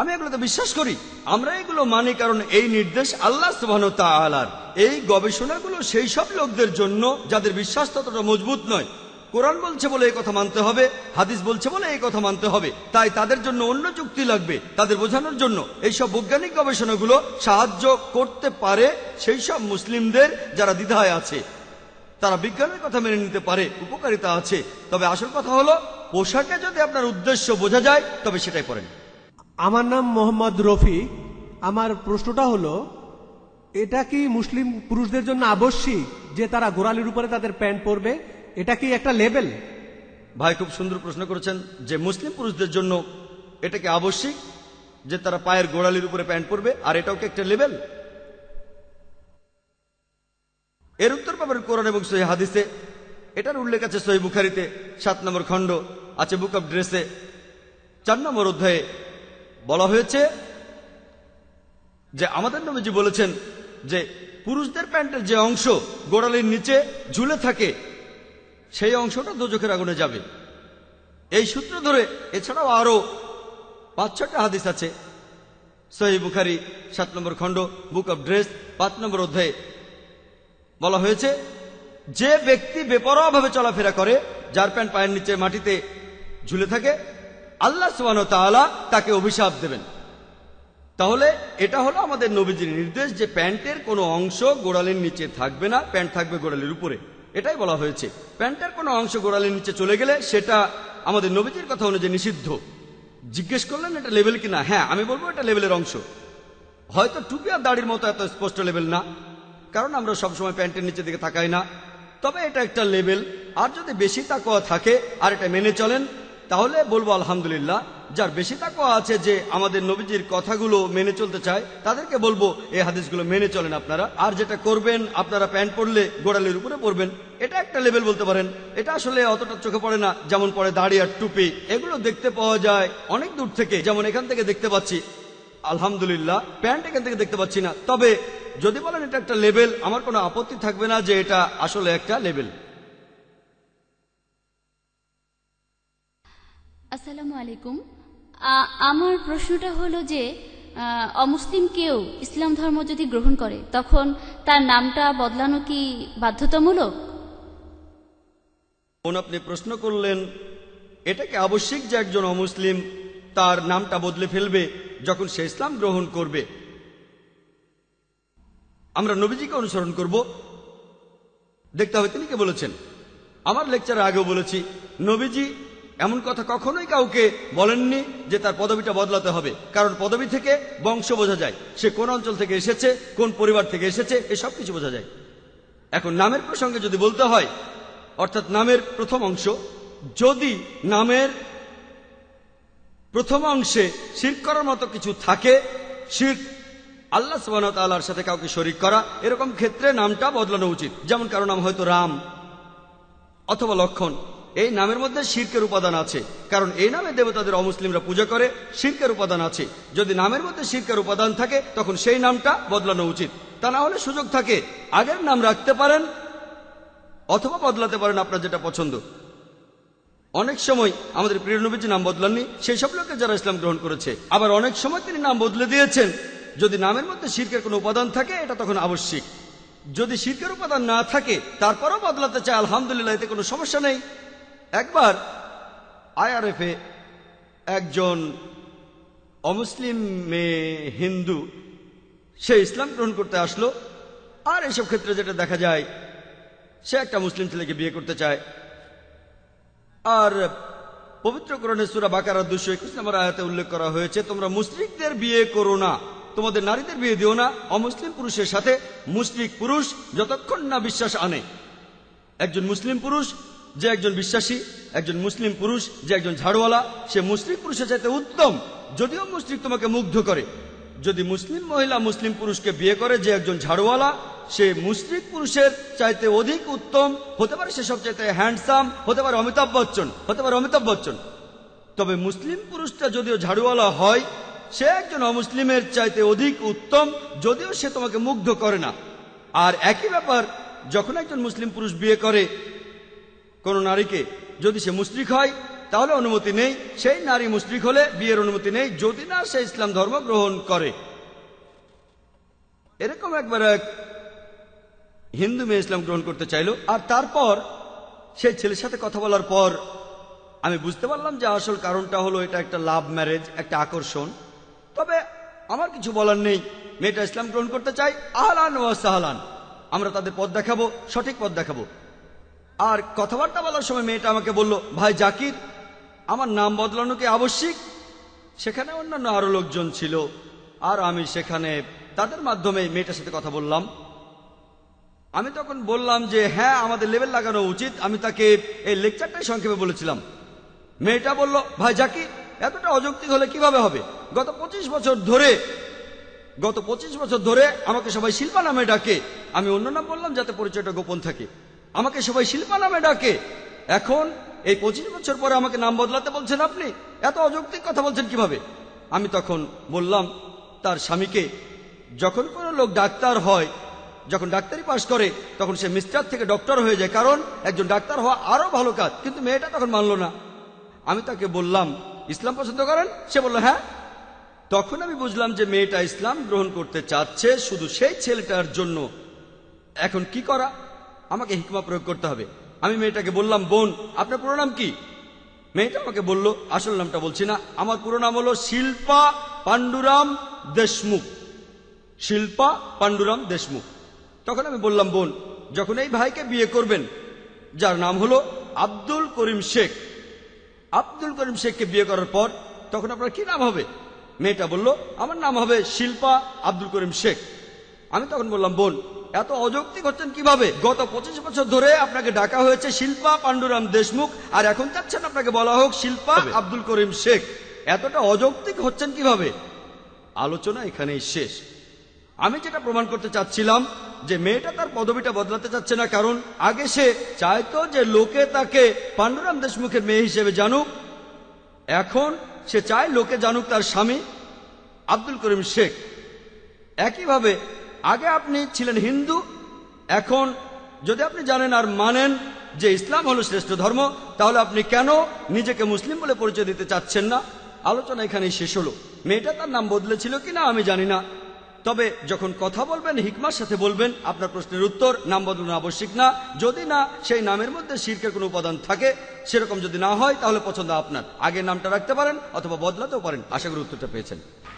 S1: আমি এগুলোতে বিশ্বাস করি আমরা এগুলো মানি কারণ এই নির্দেশ আল্লাহ সুবাহ এই গবেষণাগুলো সেই সব লোকদের জন্য যাদের বিশ্বাস ততটা মজবুত নয় কোরআন বলছে বলে এই কথা মানতে হবে হাদিস বলছে বলে এই কথা মানতে হবে তাই তাদের জন্য অন্য চুক্তি লাগবে তাদের বোঝানোর জন্য এইসব বৈজ্ঞানিক গবেষণাগুলো সাহায্য করতে পারে সেই সব মুসলিমদের যারা দ্বিধায় আছে তারা বিজ্ঞানের কথা মেনে নিতে পারে উপকারিতা আছে তবে আসল কথা হলো পোশাকে যদি আপনার উদ্দেশ্য বোঝা যায় তবে সেটাই পড়েন আমার নাম মোহাম্মদ রফি
S3: আমার প্রশ্নটা হলো এটা কি মুসলিম পুরুষদের জন্য আবশ্যিক
S1: যে তারা গোড়ালির উপরে তাদের প্যান্ট পরবে এটা কি একটা লেভেল ভাই খুব সুন্দর প্রশ্ন করেছেন যে মুসলিম পুরুষদের জন্য এটা কি আবশ্যিক যে তারা পায়ের গোড়ালির উপরে প্যান্ট পরবে আর এটাও কি একটা লেভেল এর উত্তর পাবেন কোরআন এবং সহি হাদিসে এটার উল্লেখ আছে সহি বুখারিতে সাত নম্বর খণ্ড আছে বুক অব ড্রেসে চার নম্বর অধ্যায়ে বলা হয়েছে যে আমাদের নবীজি বলেছেন যে পুরুষদের প্যান্টের যে অংশ গোড়ালির নিচে ঝুলে থাকে সেই অংশটা দোজখের আগুনে যাবে এই সূত্র ধরে এছাড়াও আরও পাঁচ ছটা হাদিস আছে সহি বুখারি সাত নম্বর খণ্ড বুক অব ড্রেস পাঁচ নম্বর অধ্যায়ে বলা হয়েছে যে ব্যক্তি বেপরোয়াভাবে চলাফেরা করে যার প্যান্ট পায়ের নিচে মাটিতে ঝুলে থাকে আল্লাহ সুবান তাহলা তাকে অভিশাপ দেবেন তাহলে এটা হলো আমাদের নবীজির নির্দেশ যে প্যান্টের কোনো অংশ গোড়ালির নিচে থাকবে না প্যান্ট থাকবে গোড়ালির উপরে এটাই বলা হয়েছে প্যান্টের কোনো অংশ গোড়ালের নিচে চলে গেলে সেটা আমাদের নবীজির কথা অনুযায়ী নিষিদ্ধ জিজ্ঞেস করলেন এটা লেভেল কিনা হ্যাঁ আমি বলবো এটা লেভেলের অংশ হয়তো টুপি আর দাড়ির মতো এত স্পষ্ট লেভেল না কারণ আমরা সবসময় প্যান্টের নিচে দিকে থাকাই না তবে এটা একটা লেভেল আর যদি বেশি তাকওয়া থাকে আর এটা মেনে চলেন তাহলে বলবো আলহামদুলিল্লাহ যার বেশি তাকওয়া আছে যে আমাদের নবীজির কথাগুলো মেনে চলতে চায় তাদেরকে বলবো এই হাদিসগুলো মেনে চলেন আপনারা আর যেটা করবেন আপনারা প্যান্ট পরলে গোড়ালির উপরে পরবেন এটা একটা লেভেল বলতে পারেন এটা আসলে অতটা চোখে পড়ে না যেমন পড়ে দাড়ি আর টুপি এগুলো দেখতে পাওয়া যায় অনেক দূর থেকে যেমন এখান থেকে দেখতে পাচ্ছি আলহামদুলিল্লাহ প্যান্ট এখান থেকে দেখতে পাচ্ছি না তবে যদি বলেন এটা একটা লেভেল আমার কোনো আপত্তি থাকবে না যে এটা আসলে একটা লেভেল
S4: আসসালামু আলাইকুম আমার প্রশ্নটা হলো যে অমুসলিম কেউ ইসলাম ধর্ম যদি গ্রহণ করে তখন তার নামটা বদলানো কি বাধ্যতামূলক
S1: আপনি প্রশ্ন করলেন এটাকে আবশ্যিক যে একজন অমুসলিম তার নামটা বদলে ফেলবে যখন সে ইসলাম গ্রহণ করবে আমরা নবীজিকে অনুসরণ করব দেখতে হবে তিনি কে বলেছেন আমার লেকচারে আগেও বলেছি নবীজি এমন কথা কখনোই কাউকে বলেননি যে তার পদবিটা বদলাতে হবে কারণ পদবি থেকে বংশ বোঝা যায় সে কোন অঞ্চল থেকে এসেছে কোন পরিবার থেকে এসেছে এসব কিছু বোঝা যায় এখন নামের প্রসঙ্গে যদি বলতে হয় অর্থাৎ নামের প্রথম অংশ যদি নামের প্রথম অংশে শির করার মতো কিছু থাকে শির আল্লাহ সুবাহর সাথে কাউকে শরিক করা এরকম ক্ষেত্রে নামটা বদলানো উচিত যেমন কারো নাম হয়তো রাম অথবা লক্ষণ এই নামের মধ্যে শির্কের উপাদান আছে কারণ এই নামে দেবতাদের অমুসলিমরা পূজা করে শির্কের উপাদান আছে যদি নামের মধ্যে শির্কের উপাদান থাকে তখন সেই নামটা বদলানো উচিত তা না হলে সুযোগ থাকে আগের নাম রাখতে পারেন অথবা বদলাতে পারেন আপনার যেটা পছন্দ অনেক সময় আমাদের প্রিয় নবীজি নাম বদলাননি সেই সব লোকে যারা ইসলাম গ্রহণ করেছে আবার অনেক সময় তিনি নাম বদলে দিয়েছেন যদি নামের মধ্যে শির্কের কোনো উপাদান থাকে এটা তখন আবশ্যিক যদি শির্কের উপাদান না থাকে তারপরও বদলাতে চায় আলহামদুলিল্লাহ এতে কোনো সমস্যা নেই একবার আইআরএফে একজন অমুসলিম মেয়ে হিন্দু সে ইসলাম গ্রহণ করতে আসলো আর এসব ক্ষেত্রে যেটা দেখা যায় সে একটা মুসলিম ছেলেকে বিয়ে করতে চায় আর পবিত্র করণে সুরা বাকারা দুশো একুশ নম্বর আয়াতে উল্লেখ করা হয়েছে তোমরা মুসলিকদের বিয়ে করো না তোমাদের নারীদের বিয়ে দিও না অমুসলিম পুরুষের সাথে মুসলিক পুরুষ যতক্ষণ না বিশ্বাস আনে একজন মুসলিম পুরুষ যে একজন বিশ্বাসী একজন মুসলিম পুরুষ যে একজন ঝাড়ওয়ালা সে মুসলিম পুরুষের চাইতে উত্তম যদিও মুসলিম তোমাকে মুগ্ধ করে যদি মুসলিম মহিলা মুসলিম পুরুষকে বিয়ে করে যে একজন ঝাড়ওয়ালা সে মুসলিম পুরুষের চাইতে অধিক উত্তম হতে পারে সে সব চাইতে হ্যান্ডসাম হতে পারে অমিতাভ বচ্চন হতে পারে অমিতাভ বচ্চন তবে মুসলিম পুরুষটা যদিও ঝাড়ুওয়ালা হয় সে একজন অমুসলিমের চাইতে অধিক উত্তম যদিও সে তোমাকে মুগ্ধ করে না আর একই ব্যাপার যখন একজন মুসলিম পুরুষ বিয়ে করে কোনো নারীকে যদি সে মুশ্রিক হয় তাহলে অনুমতি নেই সেই নারী মুশ্রিক হলে বিয়ের অনুমতি নেই যদি না সে ইসলাম ধর্ম গ্রহণ করে এরকম একবার এক হিন্দু মেয়ে ইসলাম গ্রহণ করতে চাইল আর তারপর সেই ছেলের সাথে কথা বলার পর আমি বুঝতে পারলাম যে আসল কারণটা হলো এটা একটা লাভ ম্যারেজ একটা আকর্ষণ তবে আমার কিছু বলার নেই মেয়েটা ইসলাম গ্রহণ করতে চাই আহলান ও সাহালান আমরা তাদের পথ দেখাবো সঠিক পথ দেখাবো আর কথাবার্তা বলার সময় মেয়েটা আমাকে বলল ভাই জাকির আমার নাম বদলানো কি আবশ্যিক সেখানে অন্যান্য আরও লোকজন ছিল আর আমি সেখানে তাদের মাধ্যমে মেয়েটার সাথে কথা বললাম আমি তখন বললাম যে হ্যাঁ আমাদের লেবেল লাগানো উচিত আমি তাকে এই লেকচারটাই সংক্ষেপে বলেছিলাম মেয়েটা বলল ভাই জাকির এতটা অযৌক্তিক হলে কিভাবে হবে গত ২৫ বছর ধরে গত ২৫ বছর ধরে আমাকে সবাই শিল্পা নামে ডাকে আমি অন্য নাম বললাম যাতে পরিচয়টা গোপন থাকে আমাকে সবাই শিল্পা নামে ডাকে এখন এই পঁচিশ বছর পরে আমাকে নাম বদলাতে বলছেন আপনি এত অযৌক্তিক কথা বলছেন কিভাবে আমি তখন বললাম তার স্বামীকে যখন কোনো লোক ডাক্তার হয় যখন ডাক্তারি পাশ করে তখন সে মিস্টার থেকে ডক্টর হয়ে যায় কারণ একজন ডাক্তার হওয়া আরও ভালো কাজ কিন্তু মেয়েটা তখন মানল না আমি তাকে বললাম ইসলাম পছন্দ করেন সে বলল হ্যাঁ তখন আমি বুঝলাম যে মেয়েটা ইসলাম গ্রহণ করতে চাচ্ছে শুধু সেই ছেলেটার জন্য এখন কি করা আমাকে হিকমা প্রয়োগ করতে হবে আমি মেয়েটাকে বললাম বোন আপনার পুরো নাম কি মেয়েটা আমাকে বলল আসল নামটা বলছি না আমার পুরো নাম হলো শিল্পা পাণ্ডুরাম দেশমুখ শিল্পা পাণ্ডুরাম দেশমুখ তখন আমি বললাম বোন যখন এই ভাইকে বিয়ে করবেন যার নাম হলো আব্দুল করিম শেখ আব্দুল করিম শেখকে বিয়ে করার পর তখন আপনার কি নাম হবে মেয়েটা বলল আমার নাম হবে শিল্পা আব্দুল করিম শেখ আমি তখন বললাম বোন এত অযৌক্তিক হচ্ছেন কিভাবে গত পঁচিশ বছর ধরে আপনাকে ডাকা হয়েছে শিল্পা পাণ্ডুরাম দেশমুখ আর এখন চাচ্ছেন আপনাকে বলা হোক শিল্পা আব্দুল করিম শেখ এতটা অযৌক্তিক হচ্ছেন কিভাবে আলোচনা এখানেই শেষ আমি যেটা প্রমাণ করতে চাচ্ছিলাম যে মেয়েটা তার পদবিটা বদলাতে চাচ্ছে না কারণ আগে সে চাইতো যে লোকে তাকে পাণ্ডুরাম দেশমুখের মেয়ে হিসেবে জানুক এখন সে চায় লোকে জানুক তার স্বামী আব্দুল করিম শেখ একইভাবে আগে আপনি ছিলেন হিন্দু এখন যদি আপনি জানেন আর মানেন যে ইসলাম হলো শ্রেষ্ঠ ধর্ম তাহলে আপনি কেন নিজেকে মুসলিম বলে পরিচয় দিতে চাচ্ছেন না আলোচনা এখানেই শেষ হলো মেয়েটা তার নাম বদলেছিল কি না আমি জানি না তবে যখন কথা বলবেন হিকমার সাথে বলবেন আপনার প্রশ্নের উত্তর নাম বদলানো আবশ্যিক না যদি না সেই নামের মধ্যে শিরকের কোনো উপাদান থাকে সেরকম যদি না হয় তাহলে পছন্দ আপনার আগে নামটা রাখতে পারেন অথবা বদলাতেও পারেন আশা করি উত্তরটা পেয়েছেন